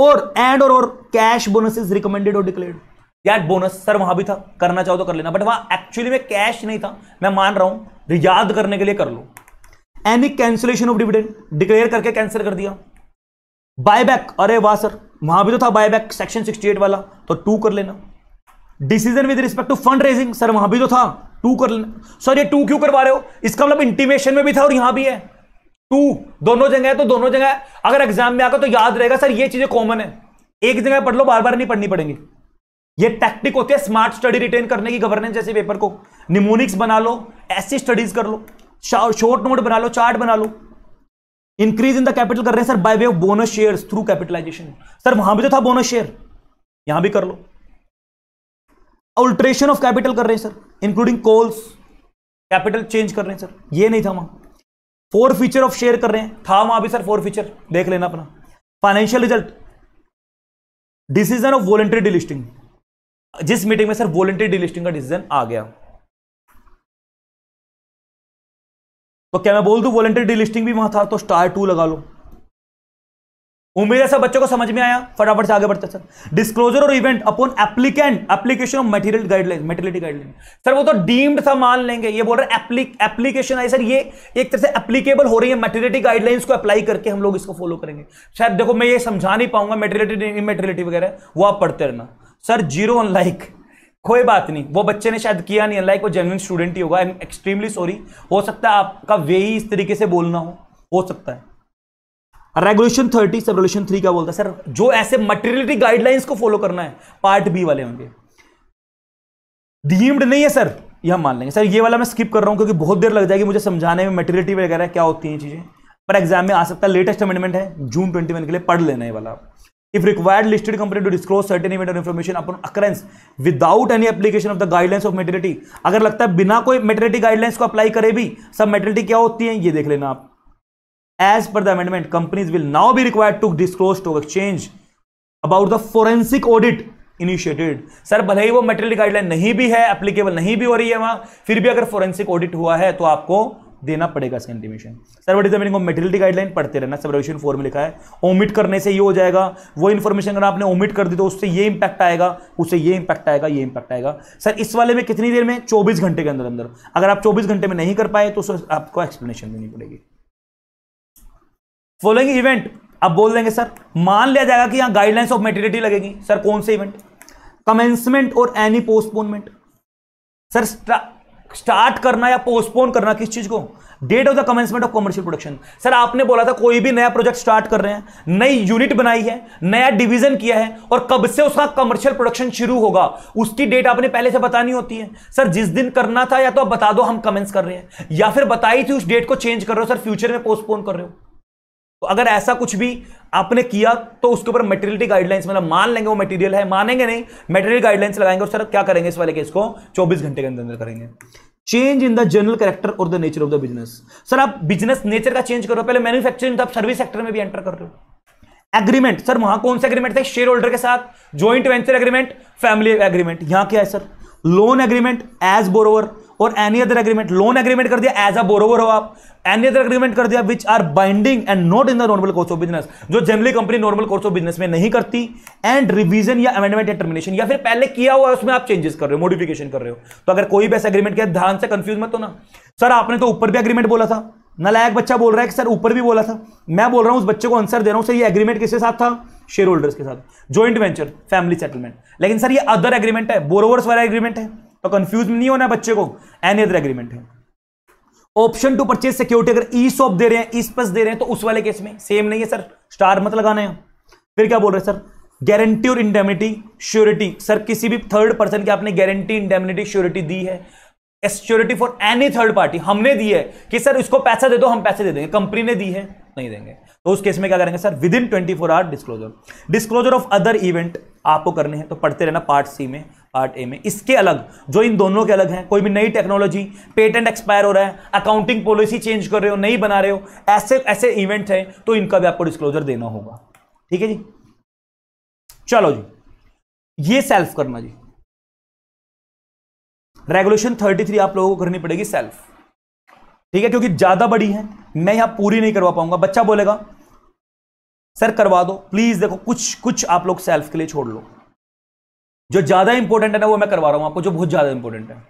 और एंड और, और कैश बोनसेस रिकमेंडेड और डिक्लेयर्ड यार बोनस सर वहां भी था करना चाहो तो कर लेना बट वहां एक्चुअली में कैश नहीं था मैं मान रहा हूं रियाद तो करने के लिए कर लो any cancellation of dividend declare करके कैंसिल कर दिया बायबैक अरे वाह सर वहां भी तो था बायबैक सेक्शन 68 वाला तो टू कर लेना decision with respect to fund raising sir वहां भी तो था टू कर लेना सर ये टू क्यों करवा रहे हो इसका मतलब इंटीमेशन में भी था और यहां भी है टू दोनों जगह है तो दोनों जगह अगर एग्जाम में आकर तो याद रहेगा सर ये चीजें कॉमन है एक जगह पढ़ लो बार बार नहीं पढ़नी पड़ेंगी ये टेक्निक होती है स्मार्ट स्टडी रिटेन करने की गवर्नेंस जैसे पेपर को निमोनिक्स बना लो ऐसी स्टडीज कर लो शॉर्ट नोट बना लो चार्ट बना लो इंक्रीज इन द कैपिटल कर रहे हैं sir by way of bonus share through capitalisation sir वहां भी तो था बोनस शेयर यहां भी कर लो अल्ट्रेशन ऑफ कैपिटल कर रहे हैं sir including calls capital change कर रहे हैं सर ये नहीं था वहां फोर फीचर ऑफ शेयर कर रहे हैं था वहां भी सर फोर फीचर देख लेना अपना financial result decision of voluntary delisting जिस मीटिंग में सर वॉलेंट्री डिलिस्टिंग का डिसीजन आ गया तो क्या मैं बोल दू वॉलेंट्री डिलिस्टिंग भी वहां था तो स्टार टू लगा लो उम्मीद है सर बच्चों को समझ में आया फटाफट से आगे बढ़ते सर डिस्क्लोजर और event upon applicant application of material guideline materiality guideline sir वो तो डीम्ड था मान लेंगे ये बोल रहे एप्लीकेशन आई सर ये एक तरह से एप्लीकेबल हो रही है मेटेलिटी गाइडलाइंस को अप्लाई करके हम लोग इसको फॉलो करेंगे शायद देखो मैं ये समझा नहीं पाऊंगा मेटेलिटी मेटेलिटी वगैरह वो आप पढ़ते रहना सर जीरो अनलाइक कोई बात नहीं वो बच्चे ने शायद किया नहीं अनलाइक वो जेन्यून स्टूडेंट ही होगा आई एम एक्सट्रीमली सॉरी हो सकता है आपका वे ही इस तरीके से बोलना हो हो सकता है regulation thirty sub regulation three क्या बोलता है सर जो ऐसे मटेरियलिटी गाइडलाइंस को फॉलो करना है पार्ट बी वाले होंगे डीम्ड नहीं है सर यह मान लेंगे सर ये वाला मैं स्किप कर रहा हूँ क्योंकि बहुत देर लग जाएगी मुझे समझाने में मटेरियलिटी वगैरह क्या होती है चीज़ें पर एग्जाम में आ सकता है लेटेस्ट अमेंडमेंट है जून ट्वेंटी के लिए पढ़ लेना ये वाला आप if required listed company to disclose certain event or information upon occurrence without any application of the guidelines of materiality अगर लगता है बिना कोई मेटर्निटी गाइडलाइंस को अप्लाई करे भी सब मेटर्निटी क्या होती है ये देख लेना आप as per the amendment companies will now be required to disclose to exchange about the forensic audit initiated sir भले ही वो मेटेरियल गाइडलाइन नहीं भी है एप्लीकेबल नहीं भी हो रही है वहां फिर भी अगर फोरेंसिक ऑडिट हुआ है तो आपको देना पड़ेगा इसका intimation sir what is the meaning of materiality guideline पढ़ते रहना सब रेवेशन फोर में लिखा है ओमिट करने से ये हो जाएगा वो इन्फॉर्मेशन अगर आपने ओमिट कर दी तो उससे ये इंपैक्ट आएगा उससे ये इंपैक्ट आएगा ये इंपैक्ट आएगा सर इस वाले में कितनी देर में चौबीस घंटे के अंदर अंदर अगर आप चौबीस घंटे में नहीं कर पाए तो आपको एक्सप्लेनेशन देनी पड़ेगी फॉलोइंग इवेंट अब बोल देंगे सर मान लिया जाएगा कि यहाँ गाइडलाइंस ऑफ मेटेरियलिटी लगेगी सर कौन से इवेंट कमेंसमेंट और एनी पोस्टपोनमेंट सर स्टार्ट करना या पोस्टपोन करना किस चीज को date of the commencement of commercial production sir आपने बोला था कोई भी नया प्रोजेक्ट स्टार्ट कर रहे हैं नई यूनिट बनाई है नया डिवीजन किया है और कब से उसका कमर्शियल प्रोडक्शन शुरू होगा उसकी डेट आपने पहले से बतानी होती है सर जिस दिन करना था या तो आप बता दो हम कमेंस कर रहे हैं या फिर बताई थी उस डेट को चेंज कर रहे हो सर फ्यूचर में पोस्टपोन कर रहे हो तो अगर ऐसा कुछ भी आपने किया तो उसके ऊपर मेटेरियलिटी गाइडलाइंस मतलब मान लेंगे वो मटेरियल है मानेंगे नहीं मेटेरियल गाइडलाइंस लगाएंगे और सर क्या करेंगे इस वाले केस को 24 घंटे के अंदर अंदर करेंगे change in the general character और the nature of the business sir आप बिजनेस नेचर का चेंज करो पहले मैन्युफैक्चरिंग था सर्विस सेक्टर में भी एंटर कर रहे हो एग्रीमेंट सर वहां कौन सा एग्रीमेंट था शेयर होल्डर के साथ joint venture agreement family agreement यहां क्या है sir loan agreement as borrower और any other agreement loan agreement कर दिया एज अ बोरोवर हो आप एनी अदर एग्रीमेंट कर दिया which are binding and not in the normal course of business जो generally company normal course of business में नहीं करती एंड रिवीजन या अमेंडमेंट या टर्मिनेशन या फिर पहले किया हुआ है उसमें आप चेंजेस कर रहे हो मॉडिफिकेशन कर रहे हो तो अगर कोई भी ऐसा एग्रीमेंट किया ध्यान से कंफ्यूज मत हो ना सर आपने तो ऊपर भी एग्रीमेंट बोला था नलायक बच्चा बोल रहा है कि सर ऊपर भी बोला था मैं बोल रहा हूं उस बच्चे को आंसर दे रहा हूं सर ये एग्रीमेंट किसके साथ था शेयर होल्डर्स के साथ ज्वाइंट वेंचर फैमिली सेटलमेंट लेकिन सर ये अदर एग्रीमेंट है बोरोवर्स वाला एग्रीमेंट है तो कंफ्यूज नहीं होना बच्चे को एनी अदर एग्रीमेंट है ऑप्शन टू परचेज सिक्योरिटी अगर ई सॉप दे रहे हैं ई स्पेस दे रहे हैं तो उस वाले केस में सेम नहीं है सर स्टार मत लगाना है फिर क्या बोल रहे सर गारंटी और इंडेमिटी श्योरिटी सर किसी भी थर्ड पर्सन की आपने गारंटी इंडेमिटी श्योरिटी दी है surety for any third party हमने दी है कि सर इसको पैसा दे दो हम पैसे दे देंगे कंपनी ने दी है नहीं देंगे तो उस केस में क्या करेंगे sir within twenty four hour disclosure disclosure of other event आपको करने हैं तो पढ़ते रहना पार्ट सी में पार्ट ए में इसके अलग जो इन दोनों के अलग हैं कोई भी नई टेक्नोलॉजी पेटेंट एक्सपायर हो रहा है अकाउंटिंग पॉलिसी चेंज कर रहे हो नहीं बना रहे हो ऐसे ऐसे इवेंट हैं तो इनका भी आपको डिस्क्लोजर देना होगा ठीक है जी चलो जी ये सेल्फ करना जी रेगुलेशन 33 आप लोगों को करनी पड़ेगी सेल्फ ठीक है क्योंकि ज्यादा बड़ी है मैं यहां पूरी नहीं करवा पाऊंगा बच्चा बोलेगा सर करवा दो प्लीज देखो कुछ कुछ आप लोग सेल्फ के लिए छोड़ लो जो ज्यादा इंपॉर्टेंट है ना वो मैं करवा रहा हूं आपको जो बहुत ज्यादा इंपॉर्टेंट है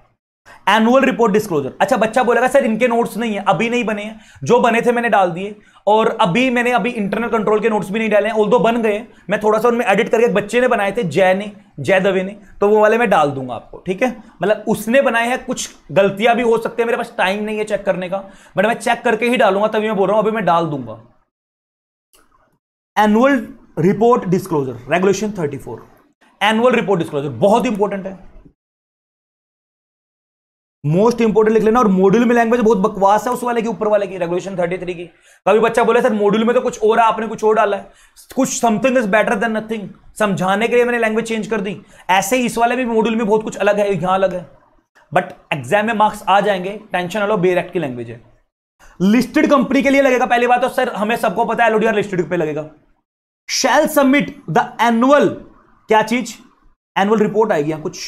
एनुअल रिपोर्ट डिस्क्लोजर अच्छा बच्चा बोलेगा सर इनके नोट्स नहीं है अभी नहीं बने हैं जो बने थे मैंने डाल दिए और अभी मैंने अभी इंटरनल कंट्रोल के नोट्स भी नहीं डाले ओल दो बन गए मैं थोड़ा सा उनमें एडिट करके बच्चे ने बनाए थे जय ने जय दवे ने तो वो वाले मैं डाल दूंगा आपको ठीक है मतलब उसने बनाए हैं कुछ गलतियां भी हो सकती है मेरे पास टाइम नहीं है चेक करने का बट मैं चेक करके ही डालूंगा तभी मैं बोल रहा हूं अभी मैं डाल दूंगा annual report disclosure regulation thirty four annual report disclosure बहुत इंपॉर्टेंट है मोस्ट इंपोर्टेंट लिख लेना और मॉड्यूल में लैंग्वेज बहुत बकवास है उस वाले की ऊपर वाले की रेगुलेशन थर्टी थ्री की कभी बच्चा बोले सर मॉड्यूल में तो कुछ और आपने कुछ और डाला है कुछ something is better than nothing समझाने के लिए मैंने लैंग्वेज चेंज कर दी ऐसे ही इस वाले भी मॉड्यूल में बहुत कुछ अलग है यहां अलग है बट एग्जाम में मार्क्स आ जाएंगे टेंशन अलो बेरेक्ट की लैंग्वेज है लिस्टेड कंपनी के लिए लगेगा पहली बात तो सर हमें सबको पता है एलोडीआर लिस्टेड पे लगेगा शैल सबमिट द एनुअल क्या चीज एनुअल रिपोर्ट आएगी यहां कुछ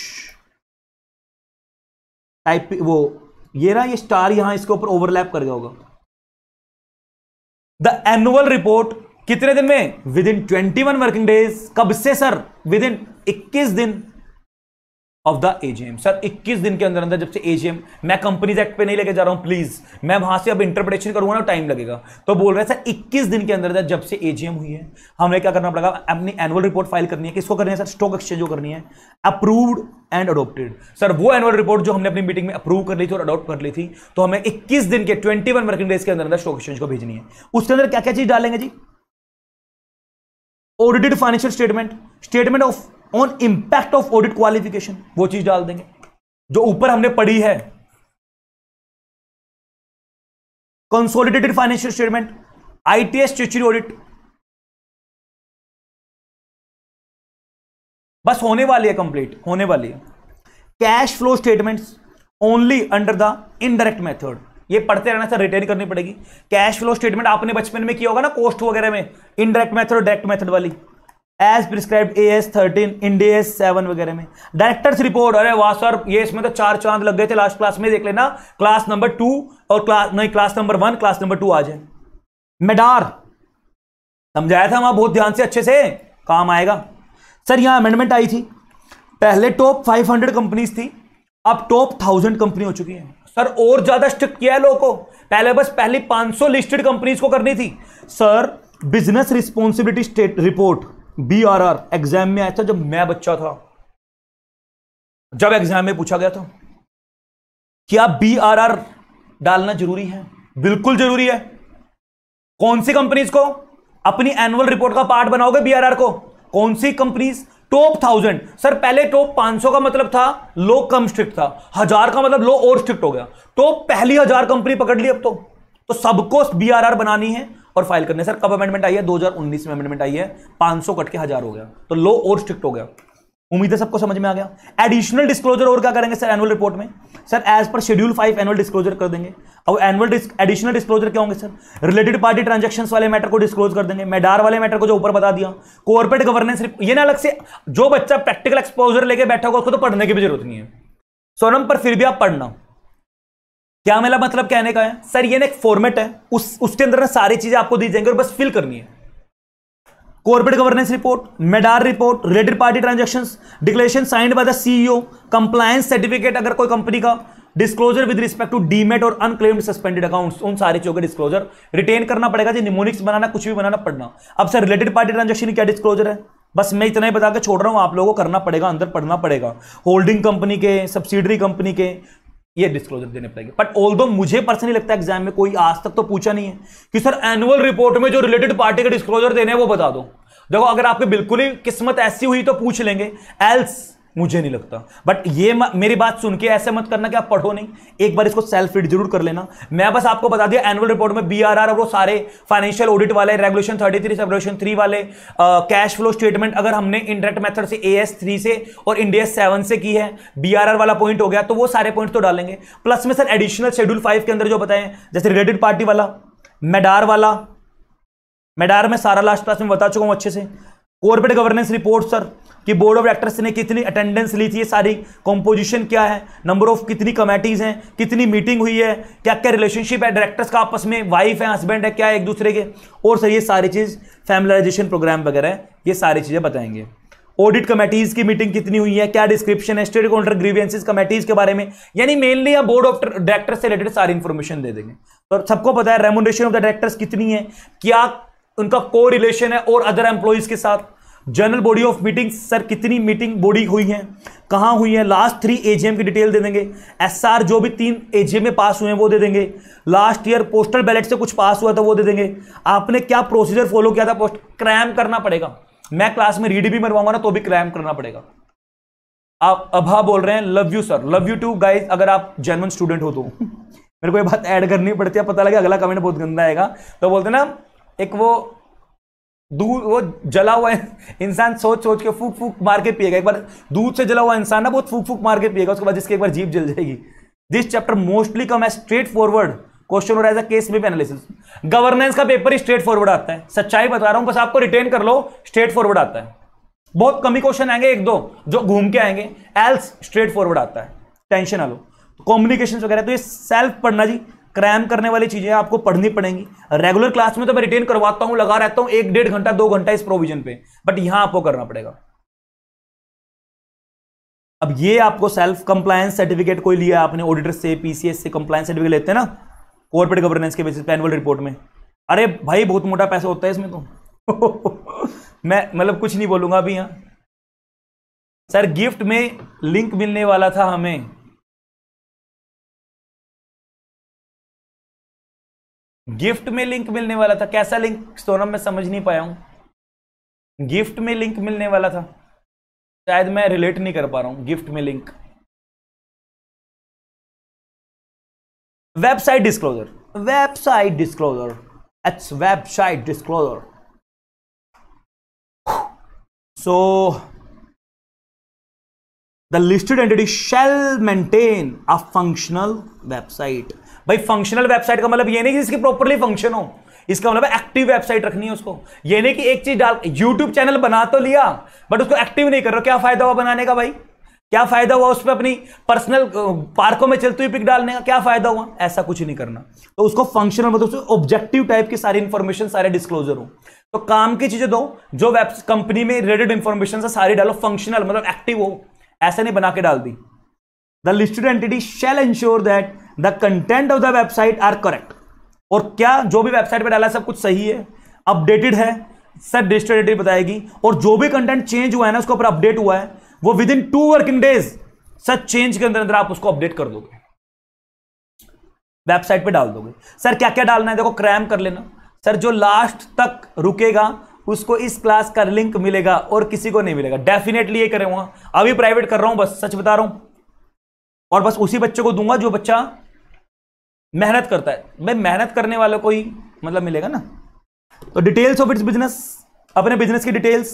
टाइप वो ये ना ये स्टार यहां इसके ऊपर ओवरलैप कर गया होगा द एनुअल रिपोर्ट कितने दिन में within twenty one working days कब से सर विद इन इक्कीस दिन ऑफ द एजीएम सर 21 दिन के अंदर अंदर जब से एजीएम मैं कंपनीज एक्ट पे नहीं लेके जा रहा हूं प्लीज मैं वहां से अब इंटरप्रिटेशन करूंगा ना टाइम लगेगा तो बोल रहे सर 21 दिन के अंदर अंदर जब से एजीएम हुई है हमें क्या करना पड़ेगा अपनी एनुअल रिपोर्ट फाइल करनी है किसको करनी है सर स्टॉक एक्सचेंज को करनी है अप्रूव्ड एंड अडोप्टेड सर वो एनुअल रिपोर्ट जो हमने अपनी मीटिंग में अप्रूव कर ली थी और अडोप्ट कर ली थी तो हमें इक्कीस दिन के ट्वेंटी वर्किंग डेज के अंदर अंदर स्टॉक एक्सचेंज को भेजनी है उसके अंदर क्या क्या चीज डालेंगे जी audited financial statement statement of on impact of audit qualification वो चीज डाल देंगे जो ऊपर हमने पढ़ी है consolidated financial statement its statutory audit बस होने वाली है कंप्लीट होने वाली है cash flow statements only under the indirect method ये पढ़ते रहना सर रिटेन करनी पड़ेगी कैश फ्लो स्टेटमेंट आपने बचपन में किया होगा ना कोस्ट वगैरह में इनडायरेक्ट मेथड डायरेक्ट मेथड वाली as prescribe A S thirteen Ind AS seven वगैरह में डायरेक्टर्स रिपोर्ट अरे वहां सर ये इसमें तो चार चांद लग गए थे लास्ट क्लास में देख लेना क्लास नंबर टू और क्लास नहीं class number one class number two आ जाए मेडार समझाया था वहां बहुत ध्यान से अच्छे से काम आएगा सर यहां अमेंडमेंट आई थी पहले टॉप फाइव हंड्रेड कंपनीज थी अब टॉप थाउजेंड कंपनी हो चुकी है सर और ज्यादा स्ट्रिक्ट किया है लोगों को पहले बस पहली 500 लिस्टेड कंपनीज को करनी थी sir business responsibility state report B R R exam में आया था जब मैं बच्चा था जब एग्जाम में पूछा गया था क्या बी आर आर डालना जरूरी है बिल्कुल जरूरी है कौन सी कंपनीज को अपनी एनुअल रिपोर्ट का पार्ट बनाओगे बी आर आर को कौन सी कंपनीज टॉप थाउजेंड सर पहले टॉप पांच सौ का मतलब था लो कम स्ट्रिक्ट था हजार का मतलब लो और स्ट्रिक्ट हो गया टॉप तो पहली हजार कंपनी पकड़ ली अब तो तो सबको आर बनानी है और फाइल करने सर कब अमेंडमेंट आई है 2019 में अमेंडमेंट आई है 500 कट के हजार हो गया तो लो और स्ट्रिक्ट हो गया उम्मीद है सबको समझ में आ गया एडिशनल डिस्क्लोजर और क्या करेंगे सर एनुअल रिपोर्ट में सर एज पर शेड्यूल फाइव एनुअल डिस्क्लोजर कर देंगे और एनुअल एडिशनल डिस्क्लोजर क्या होंगे सर रिलेटेड पार्टी ट्रांजेक्शन वाले मैटर को डिस्क्लोज कर देंगे मेडार वाले मैटर को जो ऊपर बता दिया कॉर्पोरेट गवर्नेंस ये ना अलग से जो बच्चा प्रैक्टिकल एक्सपोजर लेके बैठा होगा उसको तो पढ़ने की भी जरूरत नहीं है सोनम पर फिर भी आप पढ़ना क्या मेरा मतलब कहने का है सर ये ना एक फॉर्मेट है उस उसके अंदर ना सारी चीजें आपको दी जाएंगी और बस फिल करनी है कॉर्पोरेट गवर्नेंस रिपोर्ट मेडार report related party transaction declaration signed by the CEO compliance certificate अगर कोई कंपनी का disclosure with respect to demat और अनक्लेम्ड सस्पेंडेड अकाउंट्स उन सारी चीजों का डिस्क्लोजर रिटेन करना पड़ेगा जी निमोनिक्स बनाना कुछ भी बनाना पड़ना अब सर रिलेटेड पार्टी ट्रांजेक्शन क्या डिस्क्लोजर है बस मैं इतना ही बता के छोड़ रहा हूँ आप लोगों को करना पड़ेगा अंदर पढ़ना पड़ेगा होल्डिंग कंपनी के सब्सिडरी कंपनी के ये डिस्क्लोजर देने पड़ेंगे बट ऑल मुझे पर्सनली लगता है एग्जाम में कोई आज तक तो पूछा नहीं है कि सर एनुअल रिपोर्ट में जो रिलेटेड पार्टी का डिस्क्लोजर देने हैं वो बता दो देखो अगर आपकी बिल्कुल ही किस्मत ऐसी हुई तो पूछ लेंगे एल्स मुझे नहीं लगता बट ये मेरी बात सुन के ऐसे मत करना कि आप पढ़ो नहीं एक बार इसको सेल्फ रीड जरूर कर लेना मैं बस आपको बता दिया एनुअल रिपोर्ट में बी आर आर वो सारे फाइनेंशियल ऑडिट वाले regulation thirty three regulation three वाले कैश फ्लो स्टेटमेंट अगर हमने इंडरेक्ट मेथड से ए एस थ्री से और इंडिया सेवन से की है बी आर आर वाला पॉइंट हो गया तो वो सारे पॉइंट तो डालेंगे प्लस में सर एडिशनल शेड्यूल फाइव के अंदर जो बताएं जैसे रिलेटेड पार्टी वाला मेडार वाला मेडार में सारा लास्ट क्लास में बता चुका हूँ अच्छे से कॉर्पोरेट गवर्नेंस रिपोर्ट सर कि बोर्ड ऑफ डायरेक्टर्स ने कितनी अटेंडेंस ली थी ये सारी कंपोजिशन क्या है नंबर ऑफ कितनी कमेटीज हैं कितनी मीटिंग हुई है क्या क्या रिलेशनशिप है डायरेक्टर्स का आपस में वाइफ है हस्बैंड है क्या है एक दूसरे के और सर ये सारी चीज़ फैमिलाइजेशन प्रोग्राम वगैरह ये सारी चीज़ें बताएंगे ऑडिट कमेटीज की मीटिंग कितनी हुई है क्या डिस्क्रिप्शन है स्टेट काउंटर ग्रीवियंसिस कमेटीज के बारे में यानी मेनली या बोर्ड ऑफ डायरेक्टर्स से रिलेटेड सारी इन्फॉर्मेशन दे देंगे और सबको पता है रेमोनेशन ऑफ द डायरेक्टर्स कितनी है क्या उनका को रिलेशन है और अदर एम्प्लॉयज के साथ general body of meeting sir कितनी मीटिंग बॉडी हुई है कहाँ हुई है लास्ट थ्री एजीएम की डिटेल दे देंगे एसआर जो भी तीन एजीएम में पास हुए हैं वो दे देंगे लास्ट ईयर पोस्टल बैलेट से कुछ पास हुआ था वो दे देंगे आपने क्या प्रोसीजर फॉलो किया था पोस्ट क्रैम करना पड़ेगा मैं क्लास में रीड भी मरवाऊंगा ना तो भी क्रैम करना पड़ेगा आप अभा बोल रहे हैं love you sir love you too guys अगर आप जेनवन स्टूडेंट हो तो मेरे को ये बात ऐड करनी पड़ती है पता लगे अगला कमेंट बहुत गंदा आएगा तो बोलते ना एक वो दूध वो जला हुआ इंसान सोच सोच के फूक फूक मार के पिएगा एक बार दूध से जला हुआ इंसान ना बहुत फूक फूक मार के पिएगा उसके बाद जिसके एक बार जीप जल जाएगी दिस चैप्टर मोस्टली कम है स्ट्रेट फॉरवर्ड क्वेश्चन और एज अ केस में एनालिसिस गवर्नेंस का पेपर ही स्ट्रेट फॉरवर्ड आता है सच्चाई बता रहा हूं बस आपको रिटेन कर लो स्ट्रेट फॉरवर्ड आता है बहुत कमी क्वेश्चन आएंगे एक दो जो घूम के आएंगे एल्स स्ट्रेट फॉरवर्ड आता है टेंशन आ लो कॉम्युनिकेशन वगैरह तो ये सेल्फ पढ़ना जी क्रैम करने वाली चीजें आपको पढ़नी पड़ेंगी रेगुलर क्लास में तो मैं रिटेन करवाता हूं लगा रहता हूं एक डेढ़ घंटा दो घंटा इस प्रोविजन पे बट यहां आपको करना पड़ेगा अब ये आपको सेल्फ कंप्लायंस सर्टिफिकेट कोई लिया आपने ऑडिटर से पीसीएस से कंप्लायंस सर्टिफिकेट लेते हैं ना कॉर्पोरेट गवर्नेंस के बेसिस पे एनुअल रिपोर्ट में अरे भाई बहुत मोटा पैसा होता है इसमें तो मैं मतलब कुछ नहीं बोलूंगा अभी यहां सर गिफ्ट में लिंक मिलने वाला था हमें गिफ्ट में लिंक मिलने वाला था कैसा लिंक सोनम मैं समझ नहीं पाया हूं गिफ्ट में लिंक मिलने वाला था शायद मैं रिलेट नहीं कर पा रहा हूं गिफ्ट में link website disclosure website disclosure its website disclosure so the listed entity shall maintain a functional website भाई फंक्शनल वेबसाइट का मतलब ये नहीं कि इसकी प्रॉपरली फंक्शन हो इसका मतलब एक्टिव वेबसाइट रखनी है उसको ये नहीं कि एक चीज डाल यूट्यूब चैनल बना तो लिया बट उसको एक्टिव नहीं कर रहा क्या फायदा हुआ बनाने का भाई क्या फायदा हुआ उसमें अपनी पर्सनल पार्कों में चलती हुई पिक डालने का क्या फायदा हुआ ऐसा कुछ नहीं करना तो उसको फंक्शनल मतलब ऑब्जेक्टिव टाइप की सारी इंफॉर्मेशन सारे डिस्क्लोजर हो तो काम की चीजें दो जो वेब कंपनी में रिलेटेड इंफॉर्मेशन है सारी डालो फंक्शनल मतलब एक्टिव हो ऐसा नहीं बना के डाल दी the listed entity shall ensure that the content of the website are correct और क्या जो भी वेबसाइट पर डाला सब कुछ सही है अपडेटेड है सर डिस्ट्रेटेटिव बताएगी और जो भी कंटेंट चेंज हुआ है ना उसके ऊपर अपडेट हुआ है वो within two working days sir change के अंदर अंदर आप उसको अपडेट कर दोगे वेबसाइट पे डाल दोगे सर क्या क्या डालना है देखो क्रैम कर लेना सर जो लास्ट तक रुकेगा उसको इस क्लास का लिंक मिलेगा और किसी को नहीं मिलेगा डेफिनेटली ये करूंगा अभी प्राइवेट कर रहा हूं बस सच बता रहा हूं और बस उसी बच्चे को दूंगा जो बच्चा मेहनत करता है भाई मेहनत करने वालों को ही मतलब मिलेगा ना तो डिटेल्स ऑफ इट्स बिजनेस अपने बिजनेस की डिटेल्स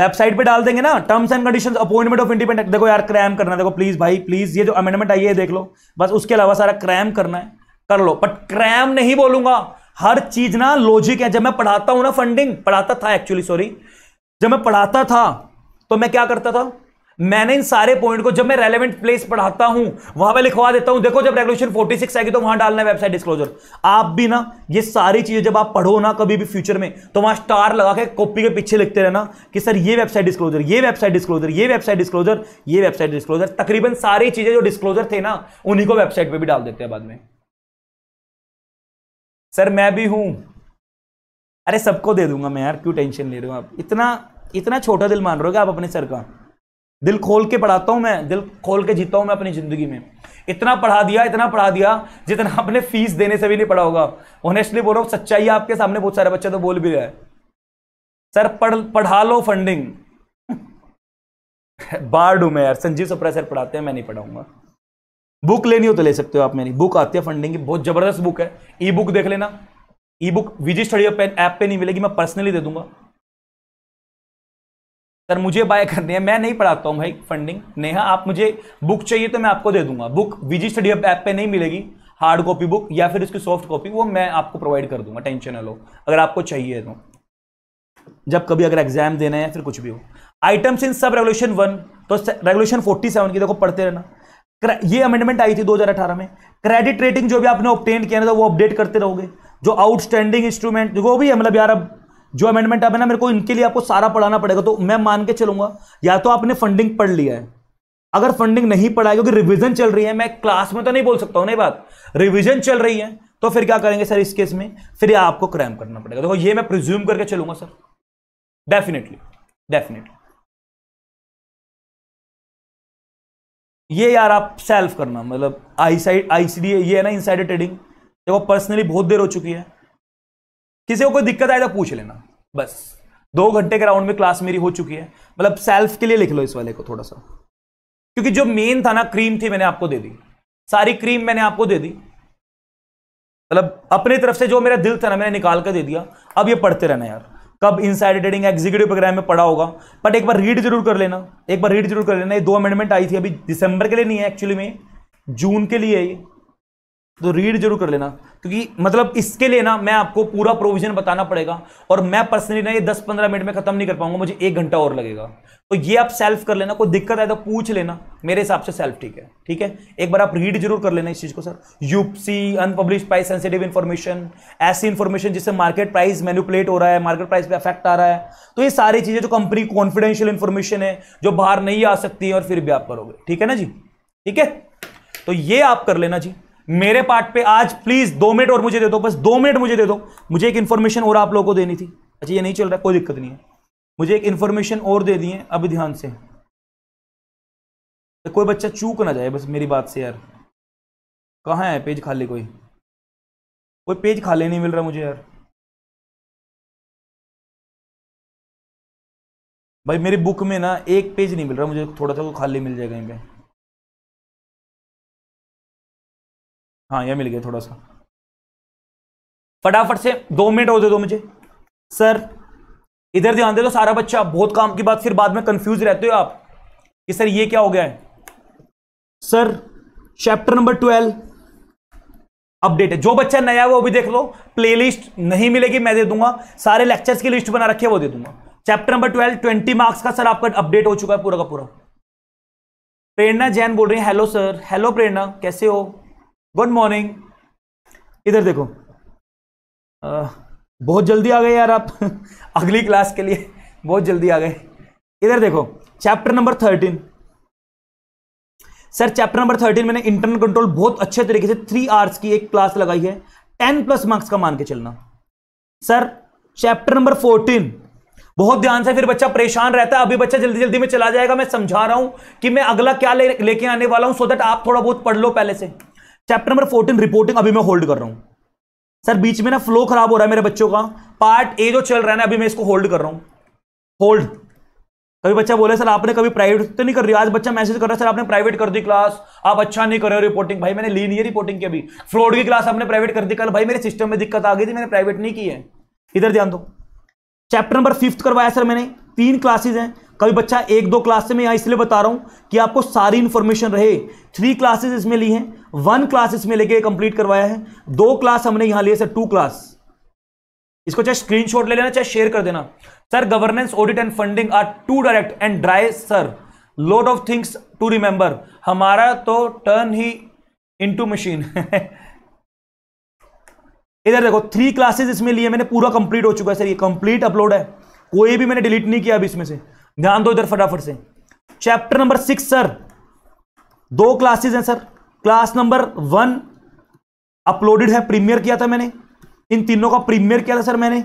वेबसाइट पे डाल देंगे ना terms and conditions appointment of independent देखो यार क्रैम करना है देखो प्लीज भाई प्लीज ये जो अमेंडमेंट आई है देख लो बस उसके अलावा सारा क्रैम करना है कर लो बट क्रैम नहीं बोलूंगा हर चीज ना लॉजिक है जब मैं पढ़ाता हूं ना फंडिंग पढ़ाता था एक्चुअली सॉरी जब मैं पढ़ाता था तो मैं क्या करता था मैंने इन सारे पॉइंट को जब मैं रेलेवेंट प्लेस पढ़ाता हूं वहां पर लिखवा देता हूं देखो जब रेगुलेशन 46 आएगी तो वहां डालना है वेबसाइट डिस्क्लोजर आप भी ना ये सारी चीजें जब आप पढ़ो ना कभी भी फ्यूचर में तो वहां स्टार लगा के कॉपी के पीछे लिखते रहना कि सर ये वेबसाइट डिस्क्लोजर ये वेबसाइट डिस्क्लोजर ये वेबसाइट डिस्क्लोजर ये वेबसाइट डिस्क्लोजर तकरीबन सारी चीजें जो डिस्क्लोजर थे ना उन्हीं को वेबसाइट पर भी डाल देते हैं बाद में सर मैं भी हूं अरे सबको दे दूंगा मैं यार क्यों टेंशन ले रहे हो आप इतना इतना छोटा दिल मान रहे हो क्या आप अपने सर का दिल खोल के पढ़ाता हूँ मैं दिल खोल के जीता हूँ मैं अपनी ज़िंदगी में इतना पढ़ा दिया इतना पढ़ा दिया जितना आपने फीस देने से भी नहीं पढ़ा होगा ऑनेस्टली बोल रहा हूँ सच्चाई है आपके सामने बहुत सारे बच्चे तो बोल भी रहे हैं सर पढ़ पढ़ा लो फंडिंग बार्ड हूँ मैं यार संजीव सप्रा सर पढ़ाते हैं मैं नहीं पढ़ाऊंगा बुक लेनी हो तो ले सकते हो आप मेरी बुक आती है फंडिंग की बहुत ज़बरदस्त बुक है ई बुक देख लेना ई बुक विजी स्टडी ऐप पे नहीं मिलेगी मैं पर्सनली दे दूंगा सर मुझे बाय करनी है मैं नहीं पढ़ाता हूँ भाई फंडिंग नेहा आप मुझे बुक चाहिए तो मैं आपको दे दूंगा बुक विजी स्टडी ऐप पे नहीं मिलेगी हार्ड कॉपी बुक या फिर उसकी सॉफ्ट कॉपी वो मैं आपको प्रोवाइड कर दूंगा टेंशन ना लो अगर आपको चाहिए तो जब कभी अगर एग्जाम देना है फिर कुछ भी हो आइटम्स इन सब रेगुलेशन वन तो रेगुलेशन फोर्टी सेवन की देखो पढ़ते रहना ये अमेंडमेंट आई थी अठारह में क्रेडिट रेटिंग जो भी आपने ऑप्टेन किया ना तो वो अपडेट करते रहोगे जो आउटस्टैंडिंग इंस्ट्रूमेंट जो भी है मतलब यार अब जो अमेंडमेंट अब है ना मेरे को इनके लिए आपको सारा पढ़ाना पड़ेगा तो मैं मान के चलूंगा या तो आपने फंडिंग पढ़ लिया है अगर फंडिंग नहीं पढ़ा है क्योंकि रिविजन चल रही है मैं क्लास में तो नहीं बोल सकता हूं नहीं बात रिविजन चल रही है तो फिर क्या करेंगे सर इस केस में फिर आपको क्रैम करना पड़ेगा देखो तो ये मैं प्रिज्यूम करके चलूंगा सर डेफिनेटली डेफिनेटली ये यार आप सेल्फ करना मतलब आई साइड आईसीडी ये है ना इनसाइड ट्रेडिंग देखो पर्सनली बहुत देर हो चुकी है किसी को कोई दिक्कत आए तो पूछ लेना बस दो घंटे के राउंड में क्लास मेरी हो चुकी है मतलब सेल्फ के लिए लिख लो इस वाले को थोड़ा सा क्योंकि जो मेन था ना क्रीम थी मैंने आपको दे दी सारी क्रीम मैंने आपको दे दी मतलब अपनी तरफ से जो मेरा दिल था ना मैंने निकाल कर दे दिया अब ये पढ़ते रहना यार कब इनसाइड ट्रेडिंग एग्जीक्यूटिव प्रोग्राम में पढ़ा होगा बट एक बार रीड जरूर कर लेना एक बार रीड जरूर कर लेना ये दो अमेंडमेंट आई थी अभी दिसंबर के लिए नहीं है एक्चुअली में जून के लिए ये तो रीड जरूर कर लेना क्योंकि मतलब इसके लिए ना मैं आपको पूरा प्रोविजन बताना पड़ेगा और मैं पर्सनली ना ये दस पंद्रह मिनट में खत्म नहीं कर पाऊंगा मुझे एक घंटा और लगेगा तो ये आप सेल्फ कर लेना कोई दिक्कत आए तो पूछ लेना मेरे हिसाब से सेल्फ ठीक है ठीक है एक बार आप रीड जरूर कर लेना इस चीज को sir UPSI unpublish price sensitive information ऐसी इन्फॉर्मेशन जिससे मार्केट प्राइस मैनुपलेट हो रहा है मार्केट प्राइस पे अफेक्ट आ रहा है तो ये सारी चीजें जो कंपनी कॉन्फिडेंशियल इन्फॉर्मेशन है जो बाहर नहीं आ सकती और फिर भी आप करोगे ठीक है ना जी ठीक है तो ये आप कर लेना जी मेरे पार्ट पे आज प्लीज दो मिनट और मुझे दे दो बस दो मिनट मुझे दे दो मुझे एक इन्फॉर्मेशन और आप लोगों को देनी थी अच्छा ये नहीं चल रहा कोई दिक्कत नहीं है मुझे एक इन्फॉर्मेशन और दे दी है अभी ध्यान से तो कोई बच्चा चूक ना जाए बस मेरी बात से यार कहाँ है पेज खाली कोई कोई पेज खाली नहीं मिल रहा मुझे यार भाई मेरी बुक में ना एक पेज नहीं मिल रहा मुझे थोड़ा सा खाली मिल जाएगा कहीं हाँ यह मिल गया थोड़ा सा फटाफट से दो मिनट और दे दो मुझे सर इधर ध्यान दे दो सारा बच्चा बहुत काम की बात फिर बाद में कंफ्यूज रहते हो आप कि सर ये क्या हो गया है sir chapter number twelve update है जो बच्चा नया है वो भी देख लो प्लेलिस्ट नहीं मिलेगी मैं दे दूंगा सारे लेक्चर्स की लिस्ट बना रखी है वो दे दूंगा chapter number twelve twenty marks का सर आपका अपडेट हो चुका है पूरा का पूरा प्रेरणा जैन बोल रही है हेलो सर हेलो प्रेरणा कैसे हो गुड मॉर्निंग इधर देखो आ, बहुत जल्दी आ गए यार आप अगली क्लास के लिए बहुत जल्दी आ गए इधर देखो chapter number thirteen sir chapter number thirteen मैंने इंटरनल कंट्रोल बहुत अच्छे तरीके से थ्री आर्स की एक क्लास लगाई है टेन प्लस मार्क्स का मान के चलना सर चैप्टर नंबर फोर्टीन बहुत ध्यान से फिर बच्चा परेशान रहता है अभी बच्चा जल्दी जल्दी में चला जाएगा मैं समझा रहा हूं कि मैं अगला क्या ले, लेके आने वाला हूं सो देट दैट आप थोड़ा बहुत पढ़ लो पहले से चैप्टर नंबर फोर्टीन रिपोर्टिंग अभी मैं होल्ड कर रहा हूं सर बीच में ना फ्लो खराब हो रहा है मेरे बच्चों का पार्ट ए जो चल रहा है ना अभी मैं इसको होल्ड कर रहा हूं होल्ड कभी बच्चा बोले सर आपने कभी प्राइवेट तो नहीं कर रही आज बच्चा मैसेज कर रहा है सर आपने प्राइवेट कर दी क्लास आप अच्छा नहीं कर रहे हो रिपोर्टिंग भाई मैंने ली नहीं है रिपोर्टिंग की अभी फ्रॉड की क्लास आपने प्राइवेट कर दी कल भाई मेरे सिस्टम में दिक्कत आ गई थी मैंने प्राइवेट नहीं की है इधर ध्यान दो चैप्टर नंबर फिफ्थ करवाया सर मैंने तीन क्लासेज हैं कभी बच्चा एक दो क्लास से मैं यहाँ इसलिए बता रहा हूँ कि आपको सारी इन्फॉर्मेशन रहे थ्री क्लासेस इसमें ली हैं वन क्लास इसमें लेके कंप्लीट करवाया है दो क्लास हमने यहाँ लिए सर टू क्लास इसको चाहे स्क्रीनशॉट ले लेना चाहे शेयर कर देना sir governance audit and funding are too direct and dry sir load of things to remember हमारा तो टर्न ही इन मशीन इधर देखो थ्री क्लासेस इसमें लिए मैंने पूरा कंप्लीट हो चुका है सर ये कंप्लीट अपलोड है कोई भी मैंने डिलीट नहीं किया अब इसमें से ध्यान दो इधर फटाफट से चैप्टर नंबर सिक्स सर दो क्लासेस हैं sir class number one uploaded है प्रीमियर किया था मैंने इन तीनों का प्रीमियर किया था सर मैंने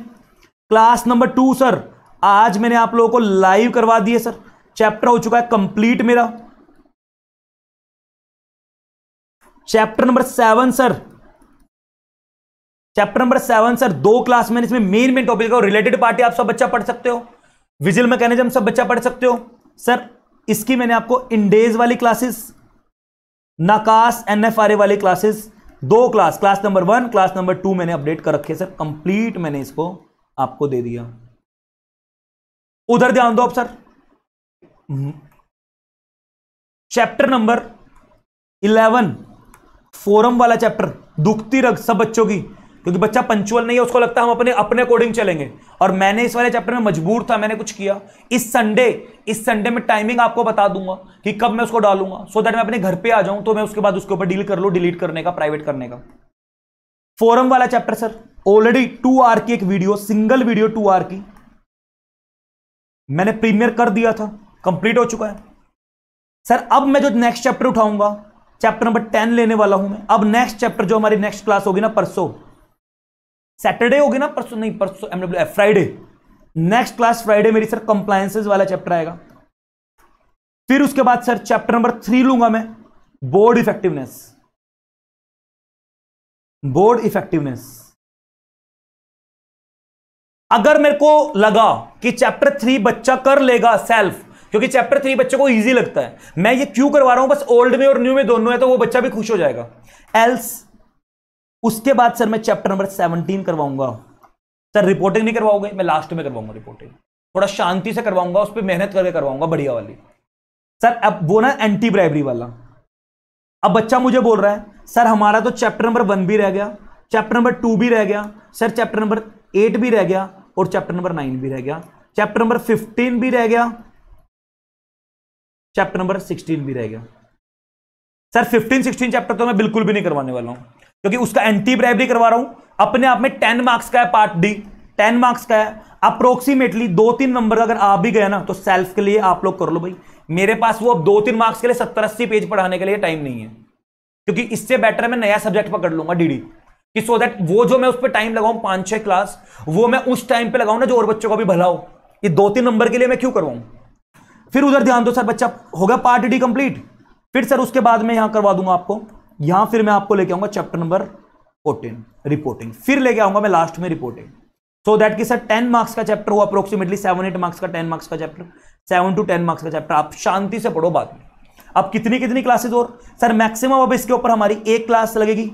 क्लास नंबर टू सर आज मैंने आप लोगों को लाइव करवा दिए सर चैप्टर हो चुका है कंप्लीट मेरा chapter number seven sir chapter number seven sir दो क्लास मैंने इसमें मेन मेन टॉपिक का रिलेटेड पार्टी आप सब बच्चा पढ़ सकते हो विजिल मैकेनिज्म सब बच्चा पढ़ सकते हो सर इसकी मैंने आपको इंडेज वाली क्लासेस नाकास एनएफआरए वाली क्लासेस दो class class number one class number two मैंने अपडेट कर रखे सर कंप्लीट मैंने इसको आपको दे दिया उधर ध्यान दो आप sir chapter number eleven forum वाला चैप्टर दुखती रग सब बच्चों की क्योंकि बच्चा पंचुअल नहीं है उसको लगता हम अपने अपने अकॉर्डिंग चलेंगे और मैंने इस वाले चैप्टर में मजबूर था मैंने कुछ किया इस संडे इस संडे में टाइमिंग आपको बता दूंगा कि कब मैं उसको डालूंगा सो so दैट मैं अपने घर पे आ जाऊं तो मैं उसके बाद उसके ऊपर डील कर लू डिलीट करने का प्राइवेट करने का फोरम वाला chapter sir already two hour की एक video single video two hour की मैंने प्रीमियर कर दिया था कंप्लीट हो चुका है सर अब मैं जो नेक्स्ट चैप्टर उठाऊंगा चैप्टर नंबर टेन लेने वाला हूं मैं अब नेक्स्ट चैप्टर जो हमारी नेक्स्ट क्लास होगी ना परसों सैटरडे होगी ना परसों नहीं परसों एमडब्ल्यू फ्राइडे नेक्स्ट क्लास फ्राइडे मेरी सर कंप्लायसेज वाला चैप्टर आएगा फिर उसके बाद सर चैप्टर नंबर थ्री लूंगा मैं बोर्ड इफेक्टिवनेस बोर्ड इफेक्टिवनेस अगर मेरे को लगा कि चैप्टर थ्री बच्चा कर लेगा सेल्फ क्योंकि चैप्टर थ्री बच्चों को इजी लगता है मैं ये क्यों करवा रहा हूं बस ओल्ड में और न्यू में दोनों है तो वो बच्चा भी खुश हो जाएगा एल्स उसके बाद सर मैं चैप्टर नंबर सेवनटीन करवाऊंगा सर रिपोर्टिंग नहीं करवाओगे मैं लास्ट में करवाऊंगा रिपोर्टिंग थोड़ा शांति से करवाऊंगा उस पर मेहनत करके करवाऊंगा बढ़िया वाली सर अब वो ना एंटी ब्राइबरी वाला अब बच्चा मुझे बोल रहा है सर हमारा तो चैप्टर नंबर वन भी रह गया चैप्टर नंबर टू भी रह गया सर चैप्टर नंबर एट भी रह गया और चैप्टर नंबर नाइन भी रह गया चैप्टर नंबर फिफ्टीन भी रह गया चैप्टर नंबर सिक्सटीन भी रह गया सर फिफ्टीन सिक्सटीन चैप्टर तो मैं बिल्कुल भी नहीं करवाने वाला हूँ क्योंकि उसका एंटी ब्राइबरी करवा रहा हूं अपने आप में टेन मार्क्स का है पार्ट डी टेन मार्क्स का है अप्रोक्सीमेटली दो तीन नंबर अगर आप भी गए ना तो सेल्फ के लिए आप लोग कर लो भाई मेरे पास वो अब दो तीन मार्क्स के लिए सत्तर अस्सी पेज पढ़ाने के लिए टाइम नहीं है क्योंकि इससे बेटर मैं नया सब्जेक्ट पकड़ लूंगा डीडी कि सो दैट वो जो मैं उस पर टाइम लगाऊं पांच छह क्लास वो मैं उस टाइम पे लगाऊं ना जो और बच्चों को भी भला हो ये दो तीन नंबर के लिए मैं क्यों करवाऊं फिर उधर ध्यान दो सर बच्चा होगा पार्ट डी कंप्लीट फिर सर उसके बाद में यहां करवा दूंगा आपको यहां फिर मैं आपको लेके आऊंगा चैप्टर नंबर फोर्टीन रिपोर्टिंग फिर लेके आऊंगा मैं लास्ट में रिपोर्टिंग सो दैट की सर टेन मार्क्स का चैप्टर हुआ अप्रोक्सीमेटली सेवन एट मार्क्स का टेन मार्क्स का chapter seven to ten marks का चैप्टर आप शांति से पढ़ो बाद में अब कितनी कितनी क्लासेज और सर मैक्सिमम अब इसके ऊपर हमारी एक क्लास लगेगी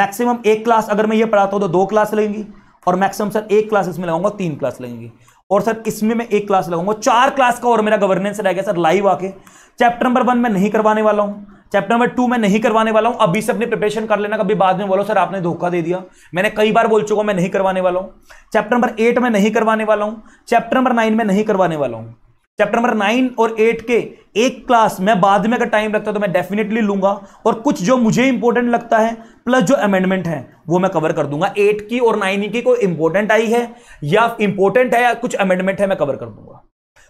मैक्सिमम एक क्लास अगर मैं ये पढ़ाता हूँ तो दो क्लास लगेंगी और मैक्सिमम सर एक क्लास इसमें लगाऊंगा तीन क्लास लगेंगी और सर इसमें मैं एक क्लास लगाऊंगा चार क्लास का और मेरा गवर्नेंस रहेगा सर लाइव आके चैप्टर नंबर वन मैं नहीं करवाने वाला हूँ चैप्टर नंबर टू मैं नहीं करवाने वाला हूं अभी से अपनी प्रिपरेशन कर लेना कभी बाद में बोलो सर आपने धोखा दे दिया मैंने कई बार बोल चुका मैं नहीं करवाने वाला हूं चैप्टर नंबर एट में नहीं करवाने वाला हूं चैप्टर नंबर नाइन में नहीं करवाने वाला हूं चैप्टर नंबर नाइन और एट के एक क्लास मैं बाद में अगर टाइम लगता है तो मैं डेफिनेटली लूंगा और कुछ जो मुझे इंपॉर्टेंट लगता है प्लस जो अमेंडमेंट है वो मैं कवर कर दूंगा एट की और नाइन की कोई इंपॉर्टेंट आई है या इंपॉर्टेंट है या कुछ अमेंडमेंट है मैं कवर कर दूंगा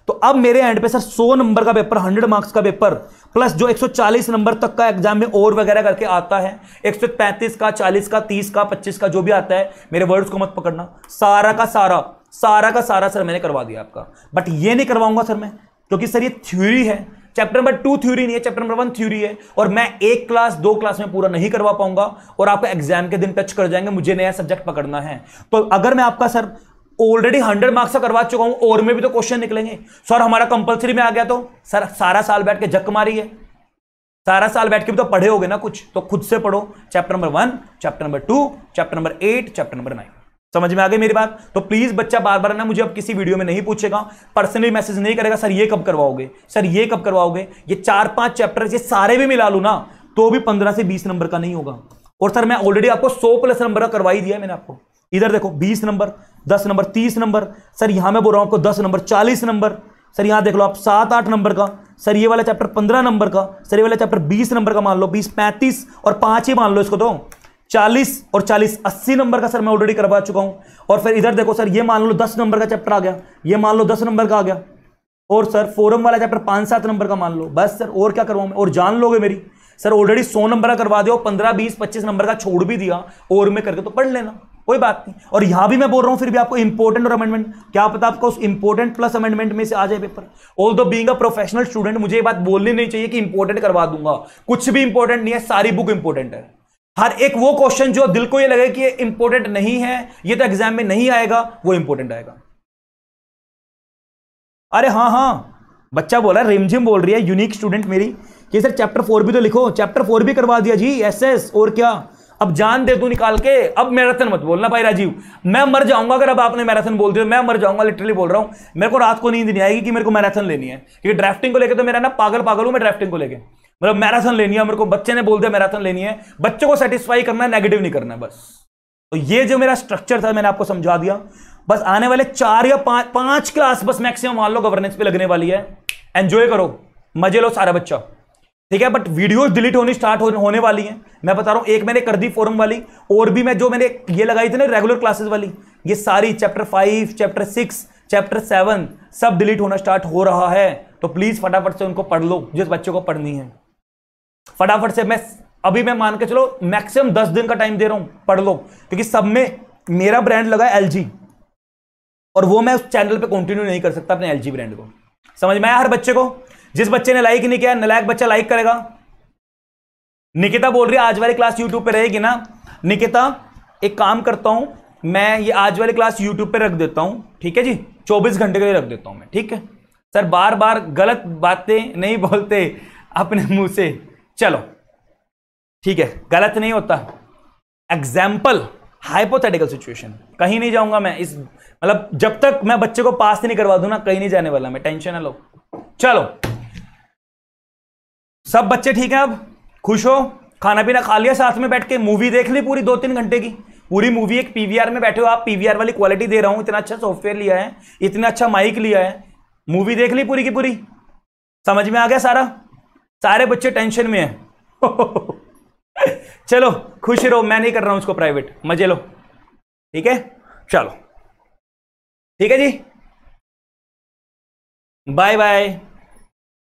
तो अब मेरे एंड पे सर 100 नंबर का पेपर 100 मार्क्स का पेपर प्लस जो 140 नंबर तक का एग्जाम में और वगैरह करके आता है 135 का 40 का 30 का 25 का जो भी आता है मेरे वर्ड्स को मत पकड़ना सारा का सारा सारा का सारा सर मैंने करवा दिया आपका बट ये नहीं करवाऊंगा सर मैं क्योंकि सर ये थ्योरी है चैप्टर नंबर टू थ्योरी नहीं है चैप्टर नंबर वन थ्योरी है और मैं एक क्लास दो क्लास में पूरा नहीं करवा पाऊंगा और आपका एग्जाम के दिन टच कर जाएंगे मुझे नया सब्जेक्ट पकड़ना है तो अगर मैं आपका सर ऑलरेडी हंड्रेड मार्क्स का करवा चुका हूं और में भी तो क्वेश्चन निकलेंगे सर हमारा कंपलसरी में आ गया तो सर सारा साल बैठ के जक मारी है सारा साल बैठ के भी तो पढ़े होगे ना कुछ तो खुद से पढ़ो chapter number one chapter number two chapter number eight chapter number nine समझ में आ गई मेरी बात तो प्लीज बच्चा बार बार ना मुझे अब किसी वीडियो में नहीं पूछेगा पर्सनली मैसेज नहीं करेगा सर ये कब करवाओगे सर ये कब करवाओगे ये चार पांच चैप्टर ये सारे भी मिला लू ना तो भी पंद्रह से बीस नंबर का नहीं होगा और सर मैं ऑलरेडी आपको सौ प्लस नंबर का करवाई दिया मैंने आपको इधर देखो बीस नंबर दस नंबर तीस नंबर सर यहां मैं बोल रहा हूँ आपको दस नंबर चालीस नंबर सर यहाँ देख लो आप सात आठ नंबर का सर ये वाला चैप्टर पंद्रह नंबर का सर ये वाला चैप्टर बीस नंबर का मान लो बीस पैंतीस और पाँच ही मान लो इसको तो चालीस और चालीस अस्सी नंबर का सर मैं ऑलरेडी करवा चुका हूँ और फिर इधर देखो सर ये मान लो दस नंबर का चैप्टर आ गया ये मान लो दस नंबर का आ गया और सर फोरम वाला चैप्टर पाँच सात नंबर का मान लो बस सर और क्या करवाऊ मैं और जान लोगे मेरी सर ऑलरेडी सौ नंबर का करवा दो पंद्रह बीस पच्चीस नंबर का छोड़ भी दिया और में करके तो पढ़ लेना कोई बात नहीं और यहां भी मैं बोल रहा हूं फिर भी आपको इंपॉर्टेंट और अमेंडमेंट क्या पता आपका उस इंपॉर्टेंट प्लस अमेंडमेंट में से आ जाए paper although being professional student मुझे ये बात बोलनी नहीं चाहिए कि इंपॉर्टेंट करवा दूंगा कुछ भी इंपॉर्टेंट नहीं है सारी बुक इंपॉर्टेंट है हर एक वो क्वेश्चन जो दिल को ये लगे कि इंपॉर्टेंट नहीं है ये तो एग्जाम में नहीं आएगा वो इंपॉर्टेंट आएगा अरे हाँ हाँ बच्चा बोला रिमझिम बोल रही है यूनिक स्टूडेंट मेरी कि सर चैप्टर फोर भी तो लिखो चैप्टर फोर भी करवा दिया जी एस एस और क्या अब जान दे तू निकाल के अब मैराथन मत बोलना भाई राजीव मैं मर जाऊंगा अगर अब आपने मैराथन बोल दिया मैं मर जाऊंगा लिटरली बोल रहा हूं मेरे को रात को नींद नहीं आएगी कि मेरे को मैराथन लेनी है क्योंकि ड्राफ्टिंग को लेकर तो मेरा ना पागल पागल हूं मैं ड्राफ्टिंग को लेकर मतलब मैराथन लेनी है मेरे को बच्चे ने बोल दिया मैराथन लेनी है बच्चों को सेटिस्फाई करना है नेगेटिव नहीं करना है बस तो ये जो मेरा स्ट्रक्चर था मैंने आपको समझा दिया बस आने वाले चार या पांच क्लास बस मैक्सिमम मान लो गवर्नेंस पे लगने वाली है एंजॉय करो मजे लो सारा बच्चा ठीक है बट वीडियोस डिलीट होनी स्टार्ट होने वाली हैं मैं बता रहा हूं एक मैंने कर दी फोरम वाली और भी मैं जो मैंने ये लगाई थी ना रेगुलर क्लासेस वाली ये सारी chapter five chapter six chapter seven सब डिलीट होना स्टार्ट हो रहा है तो प्लीज फटाफट से उनको पढ़ लो जिस बच्चों को पढ़नी है फटाफट से मैं अभी मैं मान के चलो मैक्सिमम दस दिन का टाइम दे रहा हूं पढ़ लो क्योंकि सब में मेरा ब्रांड लगा है एल और वो मैं उस चैनल पर कंटिन्यू नहीं कर सकता अपने एल ब्रांड को समझ में आया हर बच्चे को जिस बच्चे ने लाइक नहीं किया नलायक बच्चा लाइक करेगा निकिता बोल रही है आज वाली क्लास यूट्यूब पे रहेगी ना निकिता एक काम करता हूं मैं ये आज वाली क्लास यूट्यूब पे रख देता हूं ठीक है जी 24 घंटे के लिए रख देता हूँ मैं ठीक है सर बार बार गलत बातें नहीं बोलते अपने मुंह से चलो ठीक है गलत नहीं होता एग्जाम्पल हाइपोथेटिकल सिचुएशन कहीं नहीं जाऊंगा मैं इस मतलब जब तक मैं बच्चे को पास नहीं करवा दूं ना कहीं नहीं जाने वाला मैं टेंशन है लो चलो सब बच्चे ठीक हैं अब खुश हो खाना पीना खा लिया साथ में बैठ के मूवी देख ली पूरी दो तीन घंटे की पूरी मूवी एक पीवीआर में बैठे हो आप पीवीआर वाली क्वालिटी दे रहा हूँ इतना अच्छा सॉफ्टवेयर लिया है इतना अच्छा माइक लिया है मूवी देख ली पूरी की पूरी समझ में आ गया सारा सारे बच्चे टेंशन में हैं चलो खुश रहो मैं नहीं कर रहा हूँ उसको प्राइवेट मजे लो ठीक है चलो ठीक है जी बाय बाय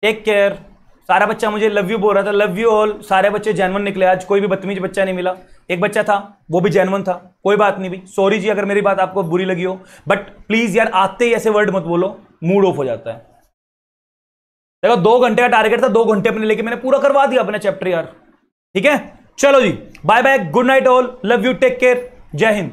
टेक केयर सारा बच्चा मुझे लव यू बोल रहा था लव यू ऑल सारे बच्चे जैनवन निकले आज कोई भी बदतमीज बच्चा नहीं मिला एक बच्चा था वो भी जैनवन था कोई बात नहीं भाई सॉरी जी अगर मेरी बात आपको बुरी लगी हो बट प्लीज़ यार आते ही ऐसे वर्ड मत बोलो मूड ऑफ हो जाता है देखो दो घंटे का टारगेट था दो घंटे अपने लेके मैंने पूरा करवा दिया अपना चैप्टर यार ठीक है चलो जी bye bye good night all love you take care जय हिंद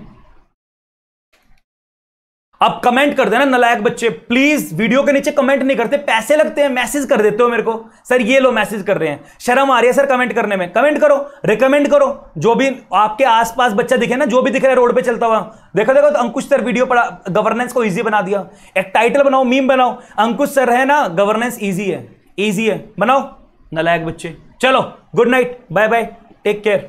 आप कमेंट कर देना नलायक बच्चे प्लीज वीडियो के नीचे कमेंट नहीं करते पैसे लगते हैं मैसेज कर देते हो मेरे को सर ये लो मैसेज कर रहे हैं शर्म आ रही है सर कमेंट करने में कमेंट करो रिकमेंड करो जो भी आपके आसपास बच्चा दिखे ना जो भी दिख रहा है रोड पे चलता हुआ देखो देखो तो अंकुश सर वीडियो पढ़ा गवर्नेंस को ईजी बना दिया एक टाइटल बनाओ मीम बनाओ अंकुश सर है ना गवर्नेंस ईजी है ईजी है बनाओ नलायक बच्चे चलो good night bye bye take care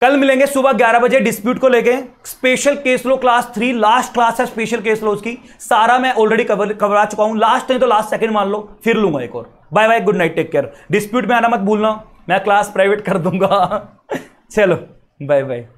कल मिलेंगे सुबह 11 बजे डिस्प्यूट को लेके special case law class three last class है स्पेशल केस लो उसकी सारा मैं ऑलरेडी कवर कवरा चुका हूं लास्ट नहीं तो लास्ट सेकंड मान लो फिर लूंगा एक और bye bye good night take care dispute में आना मत भूलना मैं क्लास प्राइवेट कर दूंगा चलो बाय बाय